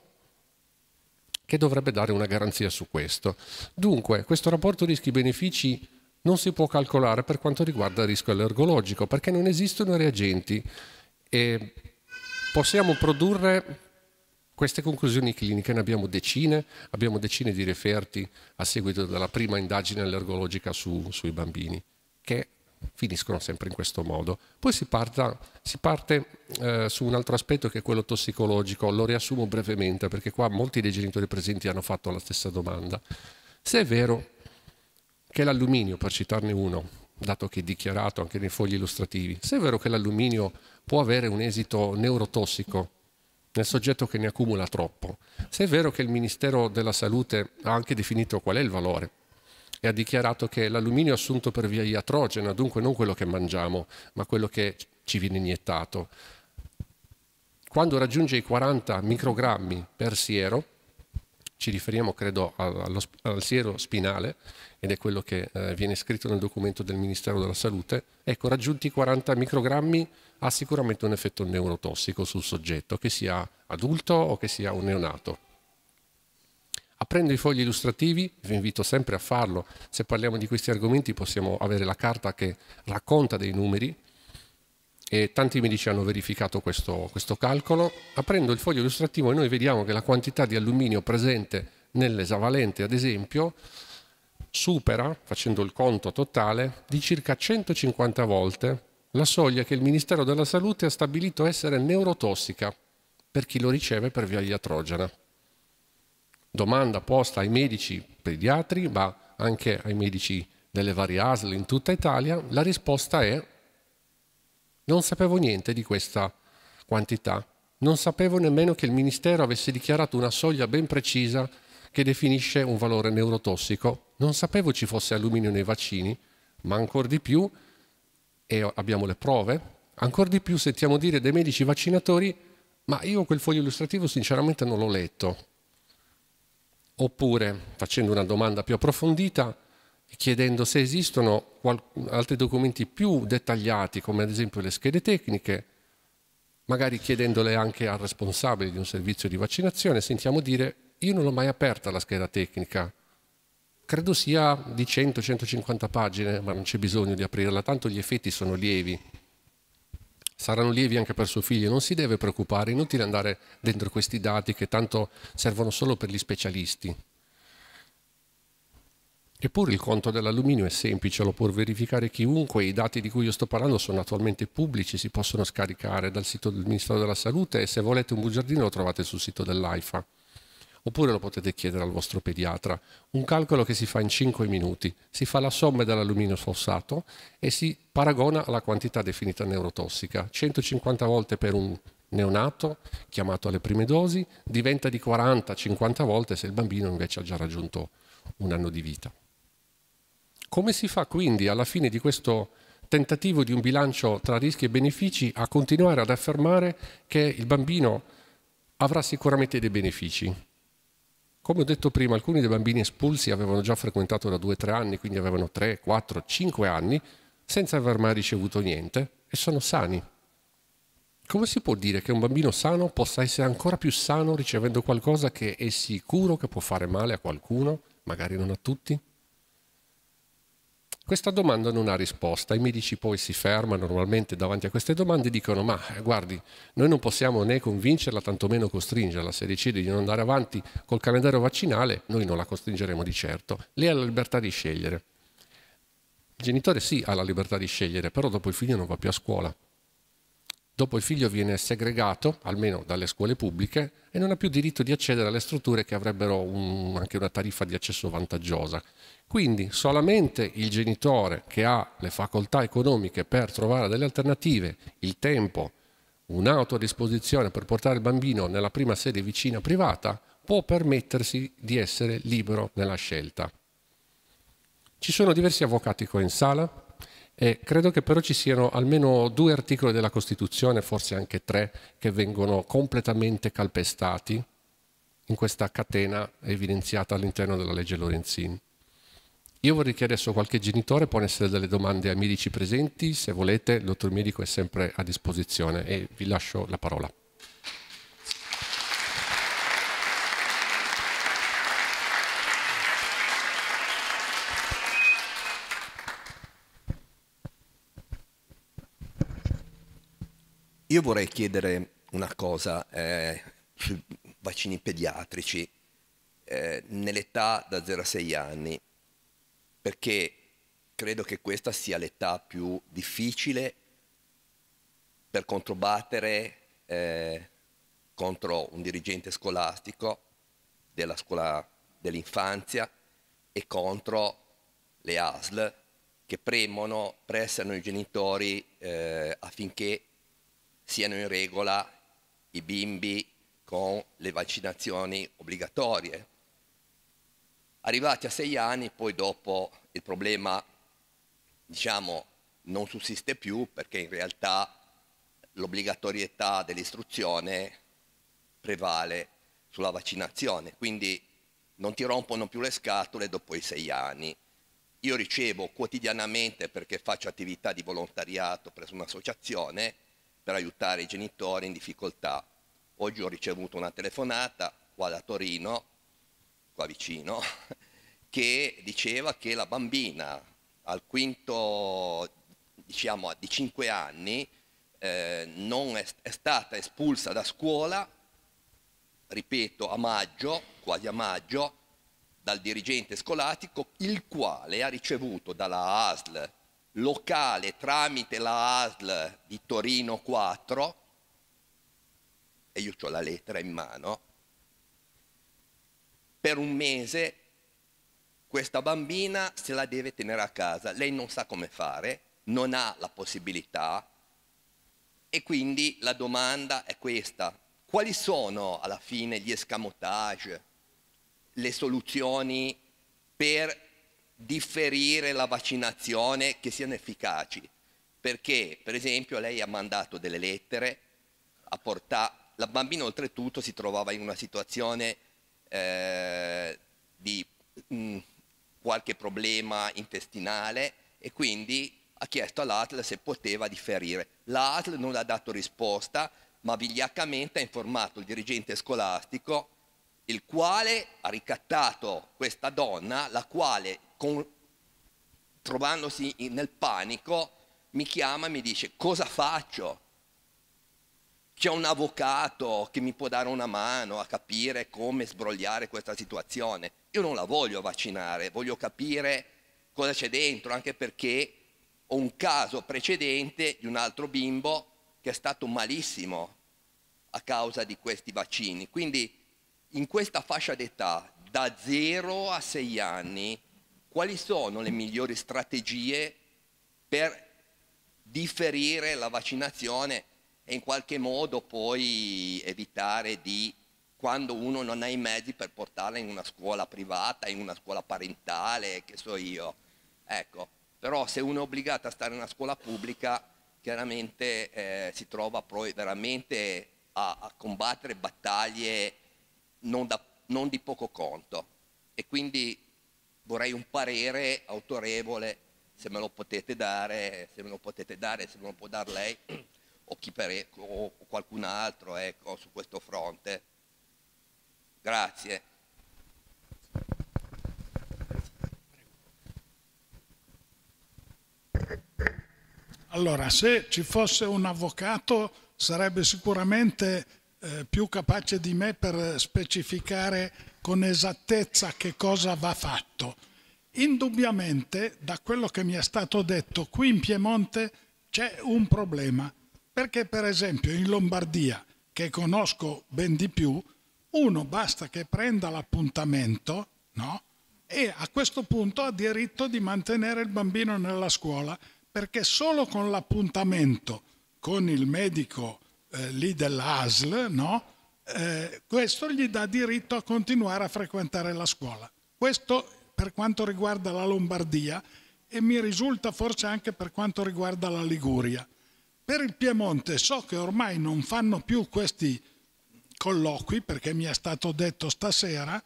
Speaker 1: che dovrebbe dare una garanzia su questo. Dunque, questo rapporto rischi-benefici non si può calcolare per quanto riguarda il rischio allergologico, perché non esistono reagenti e possiamo produrre queste conclusioni cliniche, ne abbiamo decine, abbiamo decine di referti a seguito della prima indagine allergologica su, sui bambini, che finiscono sempre in questo modo. Poi si, parta, si parte eh, su un altro aspetto che è quello tossicologico, lo riassumo brevemente perché qua molti dei genitori presenti hanno fatto la stessa domanda. Se è vero che l'alluminio, per citarne uno, dato che è dichiarato anche nei fogli illustrativi, se è vero che l'alluminio può avere un esito neurotossico nel soggetto che ne accumula troppo, se è vero che il Ministero della Salute ha anche definito qual è il valore, e ha dichiarato che l'alluminio è assunto per via iatrogena, dunque non quello che mangiamo, ma quello che ci viene iniettato. Quando raggiunge i 40 microgrammi per siero, ci riferiamo credo allo, al siero spinale, ed è quello che eh, viene scritto nel documento del Ministero della Salute, ecco, raggiunti i 40 microgrammi ha sicuramente un effetto neurotossico sul soggetto, che sia adulto o che sia un neonato. Aprendo i fogli illustrativi, vi invito sempre a farlo, se parliamo di questi argomenti possiamo avere la carta che racconta dei numeri e tanti medici hanno verificato questo, questo calcolo. Aprendo il foglio illustrativo noi vediamo che la quantità di alluminio presente nell'esavalente, ad esempio, supera, facendo il conto totale, di circa 150 volte la soglia che il Ministero della Salute ha stabilito essere neurotossica per chi lo riceve per via iatrogena domanda posta ai medici pediatri, ma anche ai medici delle varie ASL in tutta Italia, la risposta è non sapevo niente di questa quantità. Non sapevo nemmeno che il Ministero avesse dichiarato una soglia ben precisa che definisce un valore neurotossico. Non sapevo ci fosse alluminio nei vaccini, ma ancora di più, e abbiamo le prove, ancora di più sentiamo dire dai medici vaccinatori, ma io quel foglio illustrativo sinceramente non l'ho letto oppure facendo una domanda più approfondita chiedendo se esistono altri documenti più dettagliati, come ad esempio le schede tecniche, magari chiedendole anche al responsabile di un servizio di vaccinazione, sentiamo dire io non l'ho mai aperta la scheda tecnica, credo sia di 100-150 pagine, ma non c'è bisogno di aprirla, tanto gli effetti sono lievi, saranno lievi anche per suo figlio, non si deve preoccupare, è inutile andare dentro questi dati che tanto servono solo per gli specialisti. Eppure il conto dell'alluminio è semplice, lo può verificare chiunque, i dati di cui io sto parlando sono attualmente pubblici, si possono scaricare dal sito del Ministero della Salute e se volete un bugiardino lo trovate sul sito dell'AIFA oppure lo potete chiedere al vostro pediatra. Un calcolo che si fa in 5 minuti, si fa la somma dell'alluminio fossato e si paragona alla quantità definita neurotossica, 150 volte per un neonato chiamato alle prime dosi, diventa di 40-50 volte se il bambino invece ha già raggiunto un anno di vita. Come si fa quindi alla fine di questo tentativo di un bilancio tra rischi e benefici a continuare ad affermare che il bambino avrà sicuramente dei benefici? Come ho detto prima, alcuni dei bambini espulsi avevano già frequentato da 2-3 anni, quindi avevano 3, 4, 5 anni, senza aver mai ricevuto niente, e sono sani. Come si può dire che un bambino sano possa essere ancora più sano ricevendo qualcosa che è sicuro che può fare male a qualcuno, magari non a tutti? Questa domanda non ha risposta, i medici poi si fermano normalmente davanti a queste domande e dicono ma eh, guardi, noi non possiamo né convincerla, tantomeno costringerla, se decide di non andare avanti col calendario vaccinale noi non la costringeremo di certo, lei ha la libertà di scegliere. Il genitore sì ha la libertà di scegliere, però dopo il figlio non va più a scuola. Dopo il figlio viene segregato, almeno dalle scuole pubbliche, e non ha più diritto di accedere alle strutture che avrebbero un, anche una tariffa di accesso vantaggiosa. Quindi solamente il genitore che ha le facoltà economiche per trovare delle alternative, il tempo, un'auto a disposizione per portare il bambino nella prima sede vicina privata, può permettersi di essere libero nella scelta. Ci sono diversi avvocati qua in sala, eh, credo che però ci siano almeno due articoli della Costituzione, forse anche tre, che vengono completamente calpestati in questa catena evidenziata all'interno della legge Lorenzin. Io vorrei che adesso qualche genitore ponesse delle domande ai medici presenti, se volete, il dottor medico è sempre a disposizione e vi lascio la parola.
Speaker 5: Io
Speaker 6: vorrei chiedere una cosa eh, sui vaccini pediatrici eh, nell'età da 0 a 6 anni, perché credo che questa sia l'età più difficile per controbattere eh, contro un dirigente scolastico della scuola dell'infanzia e contro le ASL che premono, pressano i genitori eh, affinché siano in regola i bimbi con le vaccinazioni obbligatorie. Arrivati a sei anni, poi dopo il problema, diciamo, non sussiste più perché in realtà l'obbligatorietà dell'istruzione prevale sulla vaccinazione, quindi non ti rompono più le scatole dopo i sei anni. Io ricevo quotidianamente, perché faccio attività di volontariato presso un'associazione, per aiutare i genitori in difficoltà. Oggi ho ricevuto una telefonata qua da Torino, qua vicino, [laughs] che diceva che la bambina al quinto, diciamo, di cinque anni eh, non è, è stata espulsa da scuola, ripeto, a maggio, quasi a maggio, dal dirigente scolastico, il quale ha ricevuto dalla ASL locale tramite la ASL di Torino 4, e io ho la lettera in mano, per un mese questa bambina se la deve tenere a casa, lei non sa come fare, non ha la possibilità e quindi la domanda è questa, quali sono alla fine gli escamotage, le soluzioni per differire la vaccinazione che siano efficaci. Perché, per esempio, lei ha mandato delle lettere a portare... La bambina oltretutto si trovava in una situazione eh, di mh, mm, qualche problema intestinale e quindi ha chiesto all'ATL se poteva differire. L'ATL non ha dato risposta, ma vigliaccamente ha informato il dirigente scolastico, il quale ha ricattato questa donna, la quale con, trovandosi nel panico, mi chiama e mi dice cosa faccio? C'è un avvocato che mi può dare una mano a capire come sbrogliare questa situazione. Io non la voglio vaccinare, voglio capire cosa c'è dentro, anche perché ho un caso precedente di un altro bimbo che è stato malissimo a causa di questi vaccini. Quindi in questa fascia d'età, da 0 a 6 anni, quali sono le migliori strategie per differire la vaccinazione e in qualche modo poi evitare di, quando uno non ha i mezzi per portarla in una scuola privata, in una scuola parentale, che so io. Ecco, però se uno è obbligato a stare in una scuola pubblica, chiaramente eh, si trova poi veramente a, a combattere battaglie non, da, non di poco conto. E quindi vorrei un parere autorevole, se me lo potete dare, se me lo potete dare, se me lo può dare lei o, pare, o qualcun altro ecco, su questo fronte. Grazie.
Speaker 5: Allora, se ci fosse un avvocato sarebbe sicuramente eh, più capace di me per specificare con esattezza che cosa va fatto. Indubbiamente, da quello che mi è stato detto, qui in Piemonte c'è un problema, perché per esempio in Lombardia, che conosco ben di più, uno basta che prenda l'appuntamento no? e a questo punto ha diritto di mantenere il bambino nella scuola, perché solo con l'appuntamento con il medico eh, lì dell'ASL, no? Eh, questo gli dà diritto a continuare a frequentare la scuola. Questo per quanto riguarda la Lombardia e mi risulta forse anche per quanto riguarda la Liguria. Per il Piemonte so che ormai non fanno più questi colloqui perché mi è stato detto stasera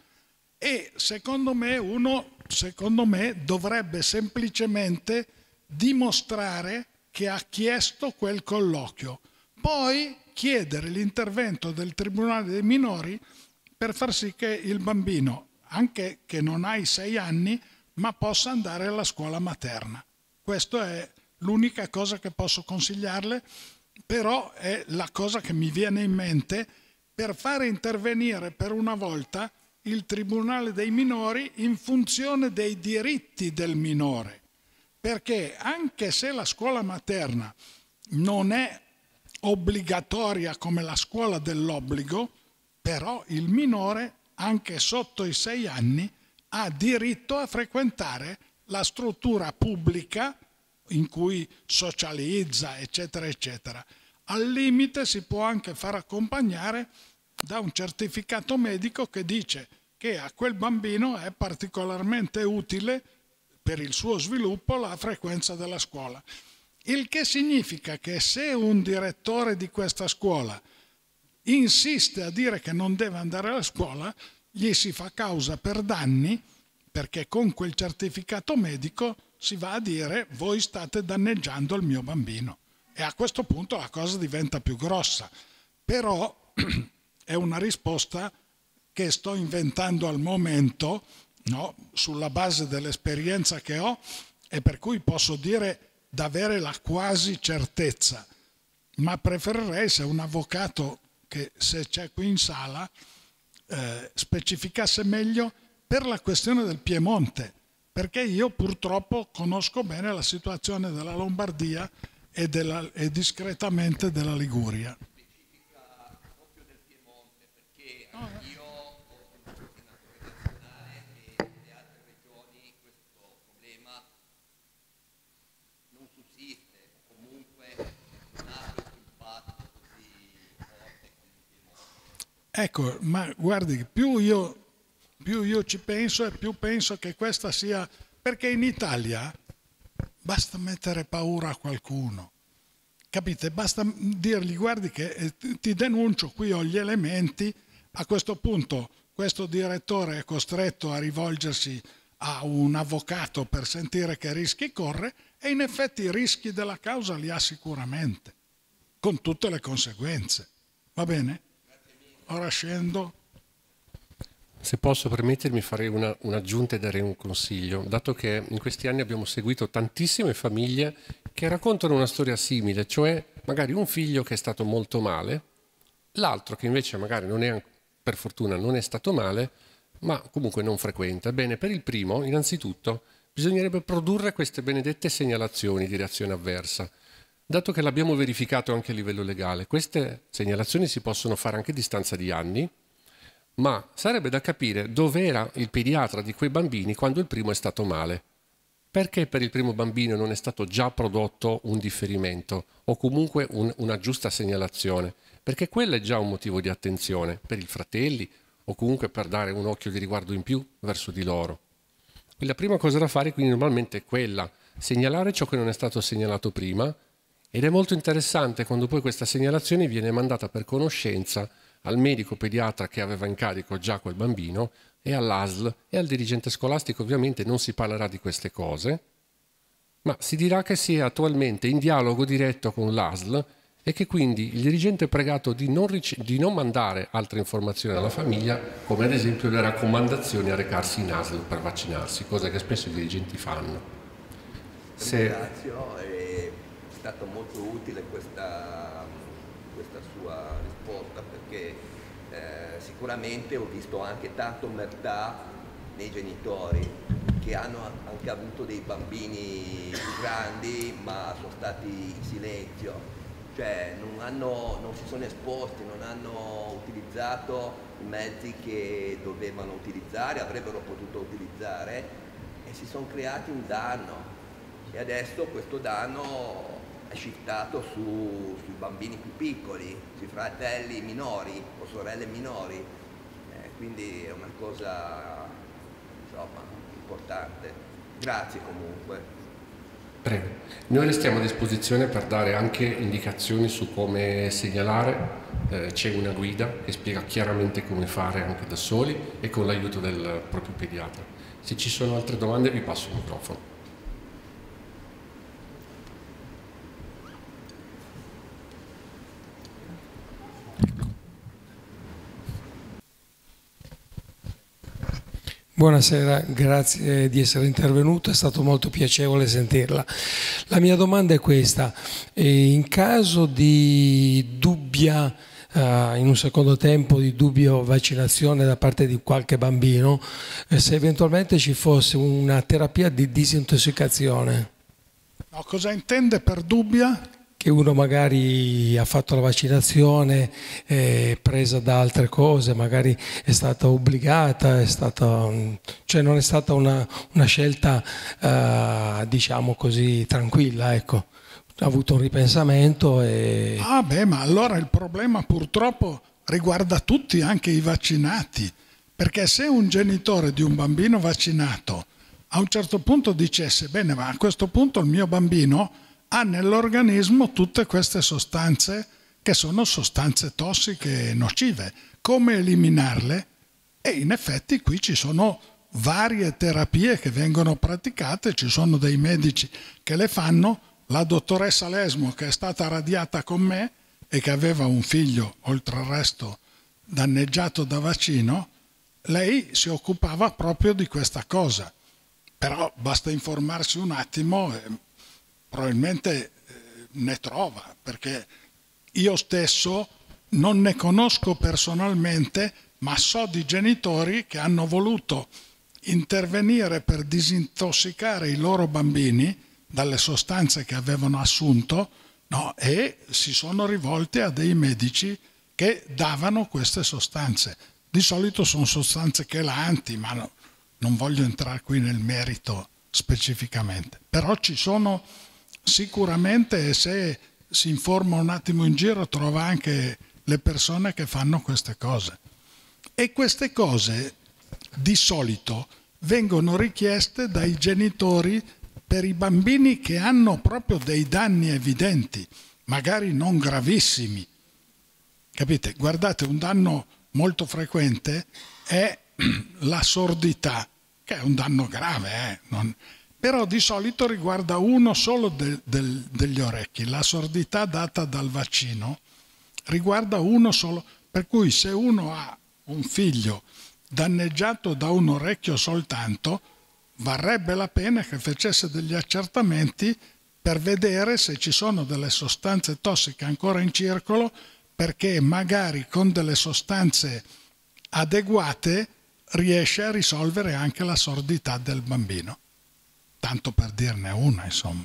Speaker 5: e secondo me uno secondo me dovrebbe semplicemente dimostrare che ha chiesto quel colloquio. Poi chiedere l'intervento del Tribunale dei minori per far sì che il bambino, anche che non ha i sei anni, ma possa andare alla scuola materna. Questa è l'unica cosa che posso consigliarle, però è la cosa che mi viene in mente per fare intervenire per una volta il Tribunale dei minori in funzione dei diritti del minore. Perché anche se la scuola materna non è obbligatoria come la scuola dell'obbligo, però il minore, anche sotto i sei anni, ha diritto a frequentare la struttura pubblica in cui socializza, eccetera, eccetera. Al limite si può anche far accompagnare da un certificato medico che dice che a quel bambino è particolarmente utile per il suo sviluppo la frequenza della scuola. Il che significa che se un direttore di questa scuola insiste a dire che non deve andare alla scuola, gli si fa causa per danni perché con quel certificato medico si va a dire voi state danneggiando il mio bambino. E a questo punto la cosa diventa più grossa. Però [clears throat] è una risposta che sto inventando al momento, no? sulla base dell'esperienza che ho e per cui posso dire da avere la quasi certezza, ma preferirei se un avvocato che se c'è qui in sala eh, specificasse meglio per la questione del Piemonte, perché io purtroppo conosco bene la situazione della Lombardia e, della, e discretamente della Liguria. Ecco, ma guardi, più io, più io ci penso e più penso che questa sia... Perché in Italia basta mettere paura a qualcuno, capite? Basta dirgli, guardi che eh, ti denuncio, qui ho gli elementi, a questo punto questo direttore è costretto a rivolgersi a un avvocato per sentire che rischi corre e in effetti i rischi della causa li ha sicuramente, con tutte le conseguenze. Va bene? ora scendo.
Speaker 1: Se posso permettermi farei una, un'aggiunta e darei un consiglio, dato che in questi anni abbiamo seguito tantissime famiglie che raccontano una storia simile, cioè magari un figlio che è stato molto male, l'altro che invece magari non è, per fortuna non è stato male, ma comunque non frequenta. Bene, per il primo, innanzitutto, bisognerebbe produrre queste benedette segnalazioni di reazione avversa dato che l'abbiamo verificato anche a livello legale, queste segnalazioni si possono fare anche a distanza di anni, ma sarebbe da capire dove era il pediatra di quei bambini quando il primo è stato male. Perché per il primo bambino non è stato già prodotto un differimento o comunque un, una giusta segnalazione? Perché quello è già un motivo di attenzione per i fratelli o comunque per dare un occhio di riguardo in più verso di loro. Quindi La prima cosa da fare quindi normalmente è quella, segnalare ciò che non è stato segnalato prima ed è molto interessante quando poi questa segnalazione viene mandata per conoscenza al medico pediatra che aveva in carico già quel bambino e all'ASL e al dirigente scolastico ovviamente non si parlerà di queste cose, ma si dirà che si è attualmente in dialogo diretto con l'ASL e che quindi il dirigente è pregato di non, di non mandare altre informazioni alla famiglia, come ad esempio le raccomandazioni a recarsi in ASL per vaccinarsi, cosa che spesso i dirigenti fanno. Se
Speaker 6: stata molto utile questa, questa sua risposta perché eh, sicuramente ho visto anche tanto omertà nei genitori che hanno anche avuto dei bambini grandi ma sono stati in silenzio, cioè non, hanno, non si sono esposti, non hanno utilizzato i mezzi che dovevano utilizzare, avrebbero potuto utilizzare e si sono creati un danno e adesso questo danno citato su, sui bambini più piccoli, sui fratelli minori o sorelle minori, eh, quindi è una cosa insomma, importante. Grazie comunque.
Speaker 1: Prego. Noi restiamo a disposizione per dare anche indicazioni su come segnalare, eh, c'è una guida che spiega chiaramente come fare anche da soli e con l'aiuto del proprio pediatra. Se ci sono altre domande vi passo il microfono.
Speaker 5: Buonasera, grazie di essere intervenuto, è stato molto piacevole sentirla. La mia domanda è questa, in caso di dubbia, eh, in un secondo tempo di dubbio vaccinazione da parte di qualche bambino, eh, se eventualmente ci fosse una terapia di disintossicazione? No, cosa intende per dubbia? che uno magari ha fatto la vaccinazione eh, presa da altre cose, magari è stata obbligata, è stata, mm, cioè non è stata una, una scelta eh, diciamo così tranquilla, ecco. ha avuto un ripensamento. E... Ah beh, ma allora il problema purtroppo riguarda tutti, anche i vaccinati, perché se un genitore di un bambino vaccinato a un certo punto dicesse, bene, ma a questo punto il mio bambino ha nell'organismo tutte queste sostanze che sono sostanze tossiche e nocive. Come eliminarle? E in effetti qui ci sono varie terapie che vengono praticate, ci sono dei medici che le fanno, la dottoressa Lesmo che è stata radiata con me e che aveva un figlio, oltre al resto, danneggiato da vaccino, lei si occupava proprio di questa cosa. Però basta informarsi un attimo, probabilmente eh, ne trova, perché io stesso non ne conosco personalmente, ma so di genitori che hanno voluto intervenire per disintossicare i loro bambini dalle sostanze che avevano assunto no? e si sono rivolti a dei medici che davano queste sostanze. Di solito sono sostanze chelanti, ma no, non voglio entrare qui nel merito specificamente. Però ci sono sicuramente se si informa un attimo in giro trova anche le persone che fanno queste cose. E queste cose di solito vengono richieste dai genitori per i bambini che hanno proprio dei danni evidenti, magari non gravissimi. Capite? Guardate, un danno molto frequente è [clears throat] la sordità, che è un danno grave, eh? non, però di solito riguarda uno solo de, de, degli orecchi. La sordità data dal vaccino riguarda uno solo, per cui se uno ha un figlio danneggiato da un orecchio soltanto, varrebbe la pena che facesse degli accertamenti per vedere se ci sono delle sostanze tossiche ancora in circolo, perché magari con delle sostanze adeguate riesce a risolvere anche la sordità del bambino tanto per dirne una, insomma.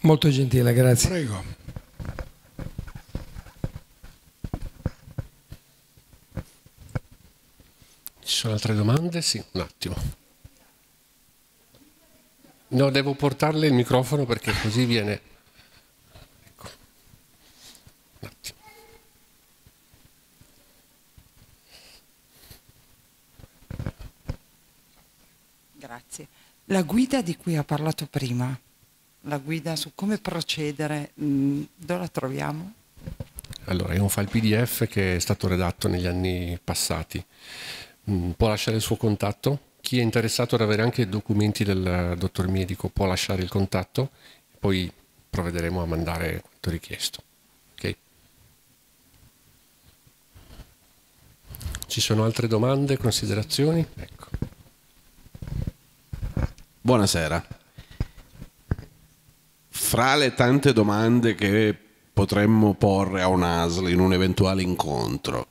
Speaker 5: Molto gentile, grazie. Prego.
Speaker 1: Ci sono altre domande? Sì, un attimo. No, devo portarle il microfono perché così viene... Ecco. Un attimo.
Speaker 7: Grazie. La guida di cui ha parlato prima, la guida su come procedere, mm, dove la troviamo?
Speaker 1: Allora, è un file PDF che è stato redatto negli anni passati. Mm, può lasciare il suo contatto? Chi è interessato ad avere anche documenti del dottor medico può lasciare il contatto, poi provvederemo a mandare quanto richiesto. Okay. Ci sono altre domande, considerazioni? Ecco. Buonasera. Fra le tante domande che potremmo porre a un ASL in un eventuale incontro,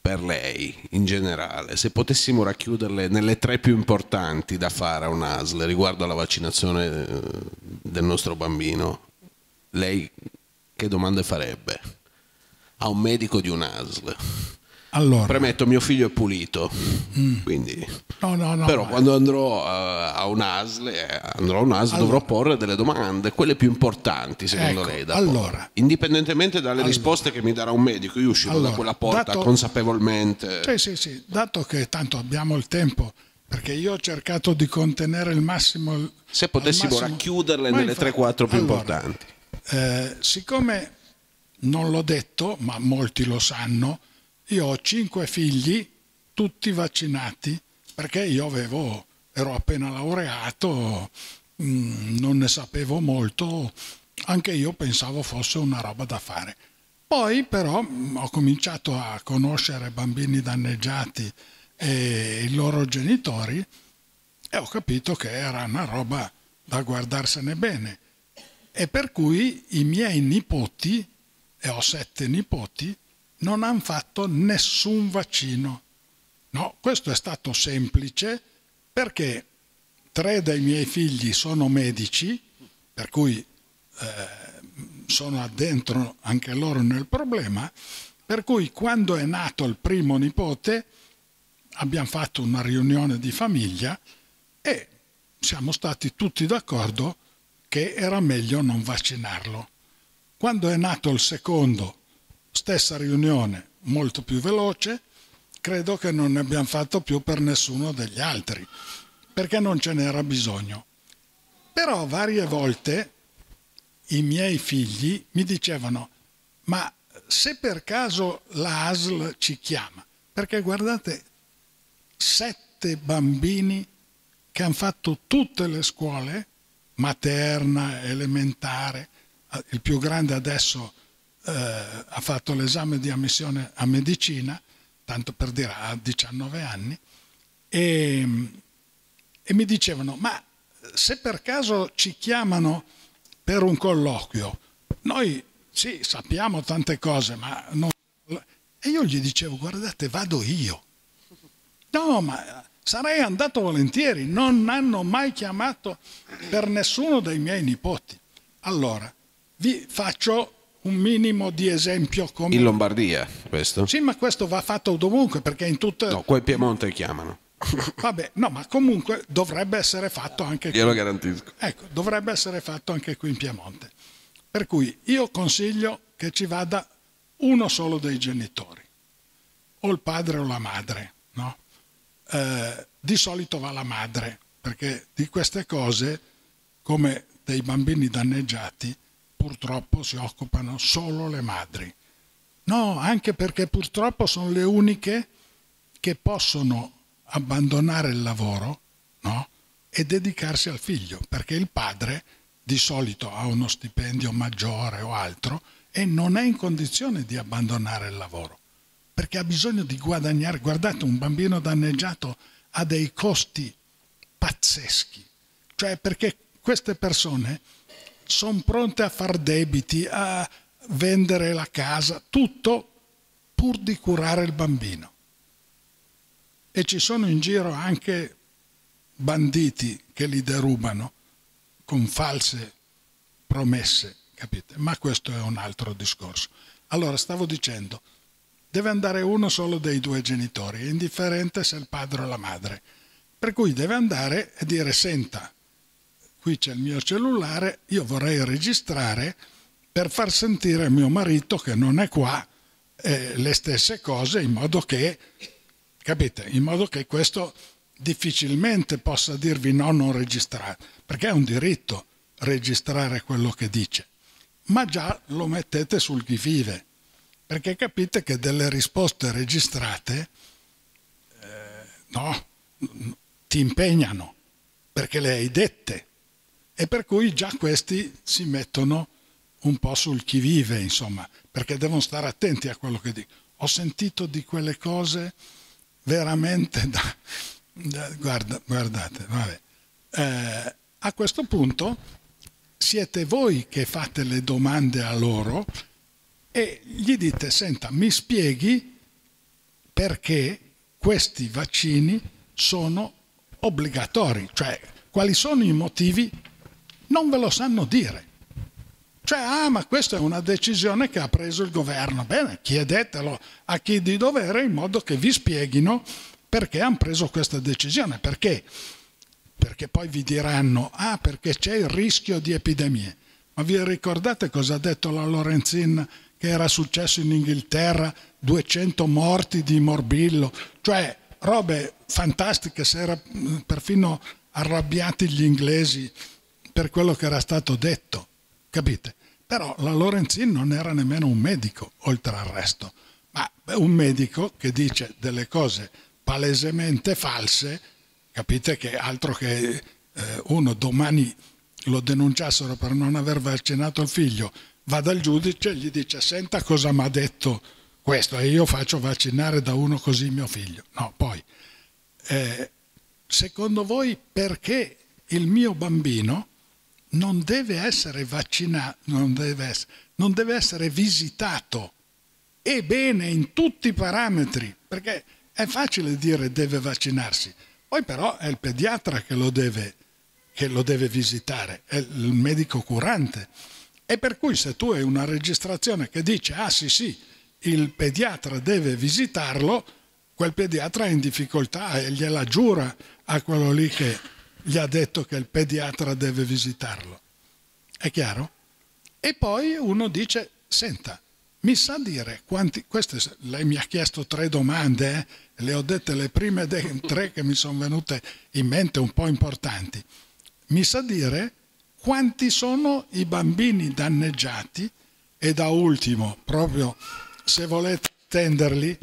Speaker 1: per lei in generale, se potessimo racchiuderle nelle tre più importanti da fare a un ASL riguardo alla vaccinazione eh, del nostro bambino, lei che domande farebbe a un medico di un ASL? Allora. Premetto, mio figlio è pulito, mm. quindi... No, no, no. Però quando andrò eh, a un ASL, eh, andrò a un ASL allora. dovrò porre delle domande, quelle più importanti secondo ecco, lei. Da allora. Porre. Indipendentemente dalle allora. risposte che mi darà un medico, io uscirò allora, da quella porta dato, consapevolmente.
Speaker 5: Sì, sì, sì, dato che tanto abbiamo il tempo, perché io ho cercato di contenere il massimo...
Speaker 1: Se potessimo massimo, racchiuderle nelle 3-4 più importanti.
Speaker 5: Eh, siccome non l'ho detto, ma molti lo sanno, io ho cinque figli, tutti vaccinati, perché io avevo, ero appena laureato, mm, non ne sapevo molto, anche io pensavo fosse una roba da fare. Poi però mm, ho cominciato a conoscere bambini danneggiati e i loro genitori e ho capito che era una roba da guardarsene bene. E per cui i miei nipoti, e ho sette nipoti, non hanno fatto nessun vaccino. No, questo è stato semplice perché tre dei miei figli sono medici, per cui eh, sono addentro anche loro nel problema, per cui quando è nato il primo nipote abbiamo fatto una riunione di famiglia e siamo stati tutti d'accordo che era meglio non vaccinarlo. Quando è nato il secondo, Stessa riunione, molto più veloce, credo che non ne abbiamo fatto più per nessuno degli altri, perché non ce n'era bisogno. Però varie volte i miei figli mi dicevano, ma se per caso la ASL ci chiama, perché guardate, sette bambini che hanno fatto tutte le scuole, materna, elementare, il più grande adesso è eh, ha fatto l'esame di ammissione a medicina, tanto per dire a 19 anni, e, e mi dicevano, ma se per caso ci chiamano per un colloquio, noi sì, sappiamo tante cose, ma non... E io gli dicevo, guardate, vado io. No, ma sarei andato volentieri, non hanno mai chiamato per nessuno dei miei nipoti. Allora, vi faccio un minimo di esempio come... In Lombardia questo? Sì, ma questo va fatto dovunque perché in tutte... No, qua in Piemonte chiamano. [laughs] Vabbè, no, ma comunque dovrebbe essere fatto anche Glielo
Speaker 1: lo garantisco.
Speaker 5: Ecco, dovrebbe essere fatto anche qui in Piemonte. Per cui io consiglio che ci vada uno solo dei genitori, o il padre o la madre, no? Eh, di solito va la madre, perché di queste cose, come dei bambini danneggiati, purtroppo si occupano solo le madri. No, anche perché purtroppo sono le uniche che possono abbandonare il lavoro no? e dedicarsi al figlio, perché il padre di solito ha uno stipendio maggiore o altro e non è in condizione di abbandonare il lavoro, perché ha bisogno di guadagnare. Guardate, un bambino danneggiato ha dei costi pazzeschi, cioè perché queste persone sono pronte a far debiti, a vendere la casa, tutto pur di curare il bambino. E ci sono in giro anche banditi che li derubano con false promesse, capite? Ma questo è un altro discorso. Allora, stavo dicendo, deve andare uno solo dei due genitori, indifferente se è il padre o la madre. Per cui deve andare e dire, senta, qui c'è il mio cellulare, io vorrei registrare per far sentire a mio marito che non è qua eh, le stesse cose in modo che, capite, in modo che questo difficilmente possa dirvi no, non registrare, perché è un diritto registrare quello che dice, ma già lo mettete sul chi vive, perché capite che delle risposte registrate eh, no, ti impegnano, perché le hai dette e per cui già questi si mettono un po' sul chi vive, insomma, perché devono stare attenti a quello che dico. Ho sentito di quelle cose veramente [laughs] da... da guarda, guardate, vabbè. Eh, a questo punto siete voi che fate le domande a loro e gli dite, senta, mi spieghi perché questi vaccini sono obbligatori, cioè quali sono i motivi non ve lo sanno dire. Cioè, ah, ma questa è una decisione che ha preso il governo. Bene, chiedetelo a chi di dovere in modo che vi spieghino perché hanno preso questa decisione. Perché? Perché poi vi diranno, ah, perché c'è il rischio di epidemie. Ma vi ricordate cosa ha detto la Lorenzin che era successo in Inghilterra? 200 morti di morbillo. Cioè, robe fantastiche, si era mm, perfino arrabbiati gli inglesi per quello che era stato detto, capite? Però la Lorenzin non era nemmeno un medico, oltre al resto, ma un medico che dice delle cose palesemente false, capite che altro che eh, uno domani lo denunciassero per non aver vaccinato il figlio, va dal giudice e gli dice senta cosa mi ha detto questo e io faccio vaccinare da uno così mio figlio. No, poi, eh, secondo voi perché il mio bambino non deve essere vaccinato, non deve essere, non deve essere visitato e bene in tutti i parametri, perché è facile dire deve vaccinarsi, poi però è il pediatra che lo deve, che lo deve visitare, è il medico curante. E per cui se tu hai una registrazione che dice ah sì sì, il pediatra deve visitarlo, quel pediatra è in difficoltà e gliela giura a quello lì che gli ha detto che il pediatra deve visitarlo. È chiaro? E poi uno dice, senta, mi sa dire quanti... Queste, lei mi ha chiesto tre domande, eh? le ho dette le prime de, [laughs] tre che mi sono venute in mente un po' importanti. Mi sa dire quanti sono i bambini danneggiati e da ultimo, proprio se volete tenderli,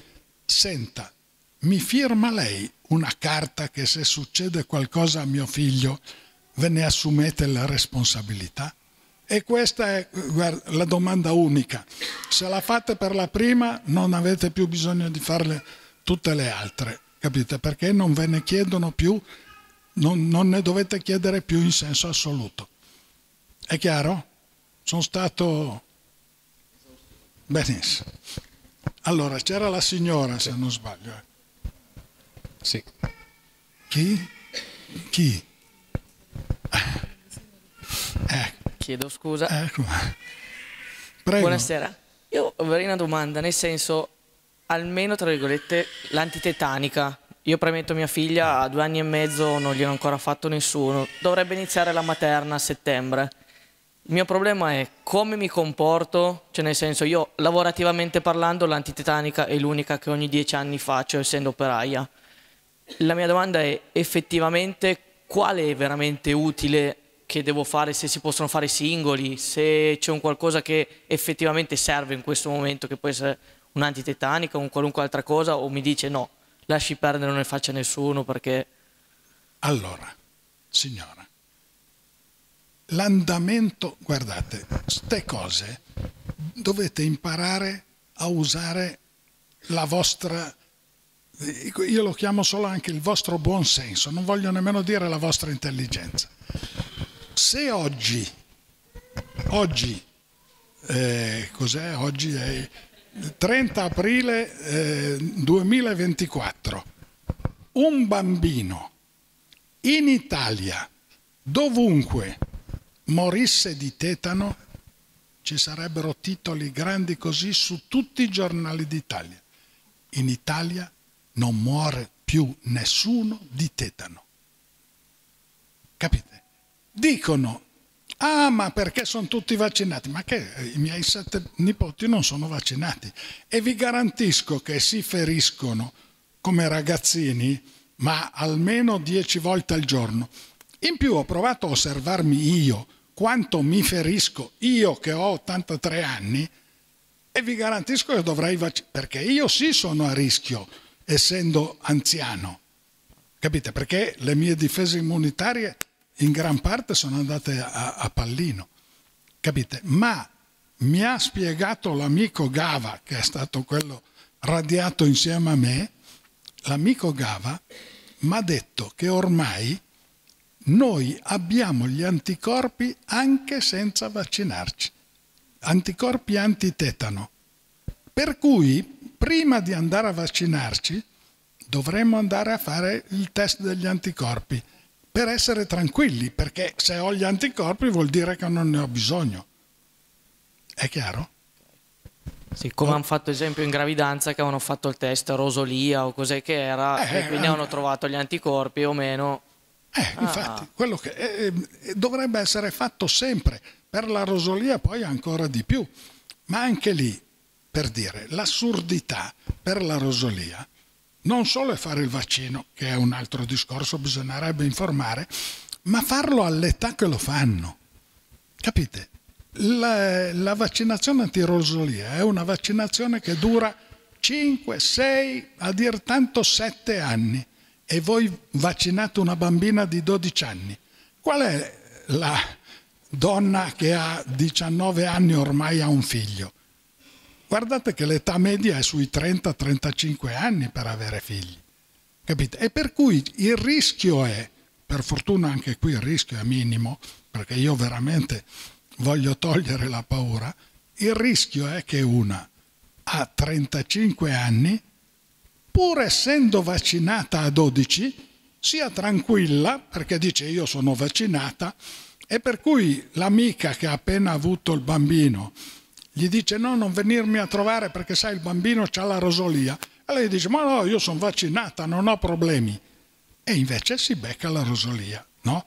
Speaker 5: senta, mi firma lei una carta che se succede qualcosa a mio figlio ve ne assumete la responsabilità? E questa è guarda, la domanda unica. Se la fate per la prima non avete più bisogno di farle tutte le altre, capite? Perché non ve ne chiedono più, non, non ne dovete chiedere più in senso assoluto. È chiaro? Sono stato... Benissimo. Allora, c'era la signora, se non sbaglio. Eh. Sì. Chi? Chi?
Speaker 8: Eh. Chiedo scusa. Ecco. Prego. Buonasera. Io avrei una domanda, nel senso, almeno tra virgolette, l'antitetanica. Io premetto mia figlia, a due anni e mezzo non gliel'ho ancora fatto nessuno. Dovrebbe iniziare la materna a settembre. Il mio problema è come mi comporto, cioè nel senso io lavorativamente parlando l'antitetanica è l'unica che ogni dieci anni faccio essendo operaia. La mia domanda è effettivamente qual è veramente utile che devo fare, se si possono fare singoli, se c'è un qualcosa che effettivamente serve in questo momento, che può essere un'antitetanica o un qualunque altra cosa, o mi dice no, lasci perdere, non ne faccia nessuno perché...
Speaker 5: Allora, signora, l'andamento, guardate, queste cose dovete imparare a usare la vostra io lo chiamo solo anche il vostro buon senso, non voglio nemmeno dire la vostra intelligenza. Se oggi, oggi, eh, cos'è? Oggi è 30 aprile eh, 2024, un bambino in Italia, dovunque morisse di tetano, ci sarebbero titoli grandi così su tutti i giornali d'Italia. In Italia non muore più nessuno di tetano. Capite? Dicono, ah ma perché sono tutti vaccinati? Ma che eh, i miei sette nipoti non sono vaccinati e vi garantisco che si feriscono come ragazzini, ma almeno dieci volte al giorno. In più ho provato a osservarmi io quanto mi ferisco io che ho 83 anni e vi garantisco che dovrei vaccinare, perché io sì sono a rischio essendo anziano. Capite? Perché le mie difese immunitarie in gran parte sono andate a, a pallino. Capite? Ma mi ha spiegato l'amico Gava, che è stato quello radiato insieme a me, l'amico Gava mi ha detto che ormai noi abbiamo gli anticorpi anche senza vaccinarci, anticorpi antitetano. Per cui prima di andare a vaccinarci dovremmo andare a fare il test degli anticorpi per essere tranquilli, perché se ho gli anticorpi vuol dire che non ne ho bisogno. È chiaro? Sì, come oh. hanno
Speaker 8: fatto esempio in gravidanza che avevano fatto il test rosolia o cos'è che era eh, e quindi eh, hanno eh. trovato gli anticorpi o meno. Eh, ah. infatti,
Speaker 5: ah. quello che eh, eh, dovrebbe essere fatto sempre, per la rosolia poi ancora di più, ma anche lì per dire l'assurdità per la Rosolia non solo è fare il vaccino, che è un altro discorso, bisognerebbe informare, ma farlo all'età che lo fanno. Capite? La, la vaccinazione antirosolia è una vaccinazione che dura 5, 6, a dir tanto 7 anni e voi vaccinate una bambina di 12 anni. Qual è la donna che ha 19 anni ormai ha un figlio? Guardate che l'età media è sui 30-35 anni per avere figli. Capite? E per cui il rischio è, per fortuna anche qui il rischio è minimo, perché io veramente voglio togliere la paura, il rischio è che una a 35 anni, pur essendo vaccinata a 12, sia tranquilla perché dice io sono vaccinata e per cui l'amica che ha appena avuto il bambino gli dice no, non venirmi a trovare perché sai il bambino ha la rosolia. E lei dice ma no, io sono vaccinata, non ho problemi. E invece si becca la rosolia, no?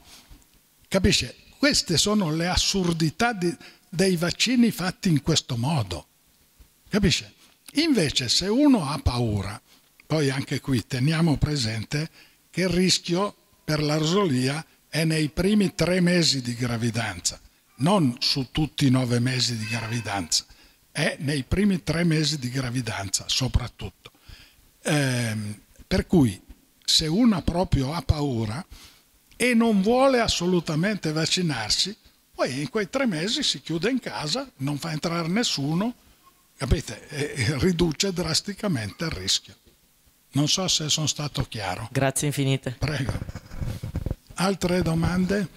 Speaker 5: Capisce? Queste sono le assurdità di, dei vaccini fatti in questo modo. Capisce? Invece se uno ha paura, poi anche qui teniamo presente che il rischio per la rosolia è nei primi tre mesi di gravidanza non su tutti i nove mesi di gravidanza, è nei primi tre mesi di gravidanza soprattutto. Eh, per cui se una proprio ha paura e non vuole assolutamente vaccinarsi, poi in quei tre mesi si chiude in casa, non fa entrare nessuno, capite? E riduce drasticamente il rischio. Non so se sono stato chiaro. Grazie infinite. Prego. Altre domande?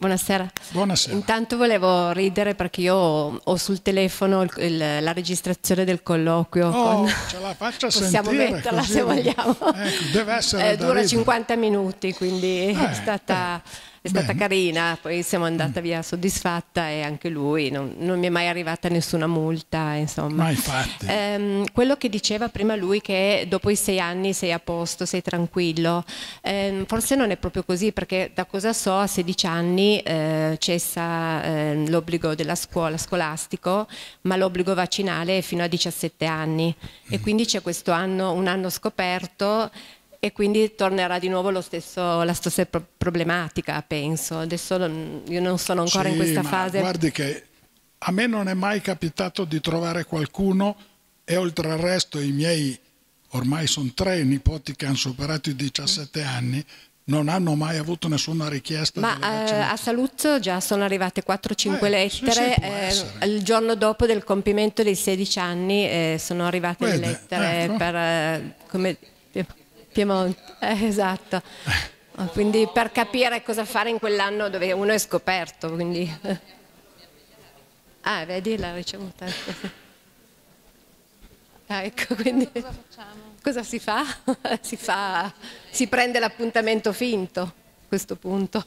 Speaker 5: Buonasera.
Speaker 9: Buonasera. Intanto volevo ridere perché io ho sul telefono il, il, la registrazione del colloquio. Oh, con...
Speaker 5: ce la faccia [laughs] Possiamo sentire, metterla se vogliamo.
Speaker 9: Ecco, deve essere eh, dura ridere. 50 minuti, quindi eh, è stata... Eh è stata Bene. carina, poi siamo andata mm. via soddisfatta e anche lui, non, non, mi è mai arrivata nessuna multa, insomma. Ma infatti. [laughs] Ehm, quello che diceva prima lui che dopo i sei anni sei a posto, sei tranquillo, ehm, forse non è proprio così perché da cosa so a 16 anni eh, cessa eh, l'obbligo della scuola scolastico, ma l'obbligo vaccinale è fino a 17 anni mm. e quindi c'è questo anno, un anno scoperto e quindi tornerà di nuovo stesso, la stessa problematica, penso. Adesso io non sono ancora sì, in questa fase. Guardi
Speaker 5: che a me non è mai capitato di trovare qualcuno e oltre al resto i miei, ormai sono tre nipoti che hanno superato i 17 anni, non hanno mai avuto nessuna richiesta. Ma eh, a
Speaker 9: Saluzzo già sono arrivate 4-5 lettere, eh, sì, sì, eh, il giorno dopo del compimento dei 16 anni eh, sono arrivate Vede, le lettere ecco. per... Eh, come, Piemonte, eh, esatto. Ah, quindi per capire cosa fare in quell'anno dove uno è scoperto. Quindi. Eh. Ah, vedi l'ha ricevuta. [laughs] Ah, ecco, quindi cosa, cosa si fa? [laughs] si fa? Si prende l'appuntamento finto a questo punto.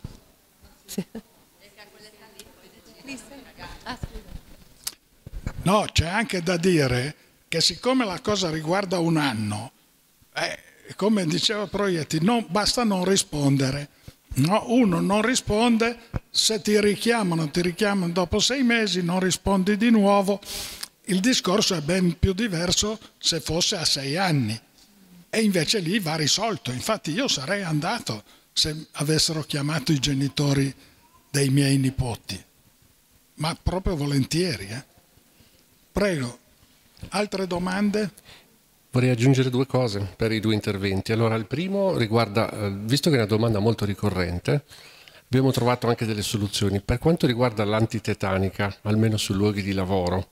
Speaker 5: No, c'è anche da dire che siccome la cosa riguarda un anno, eh, come diceva Proietti, non, basta non rispondere. No, uno non risponde, se ti richiamano, ti richiamano dopo sei mesi, non rispondi di nuovo. Il discorso è ben più diverso se fosse a sei anni. E invece lì va risolto. Infatti io sarei andato se avessero chiamato i genitori dei miei nipoti. Ma proprio volentieri. Eh? Prego, altre domande?
Speaker 1: Vorrei aggiungere due cose per i due interventi. Allora, il primo riguarda, eh, visto che è una domanda molto ricorrente, abbiamo trovato anche delle soluzioni. Per quanto riguarda l'antitetanica, almeno sui luoghi di lavoro,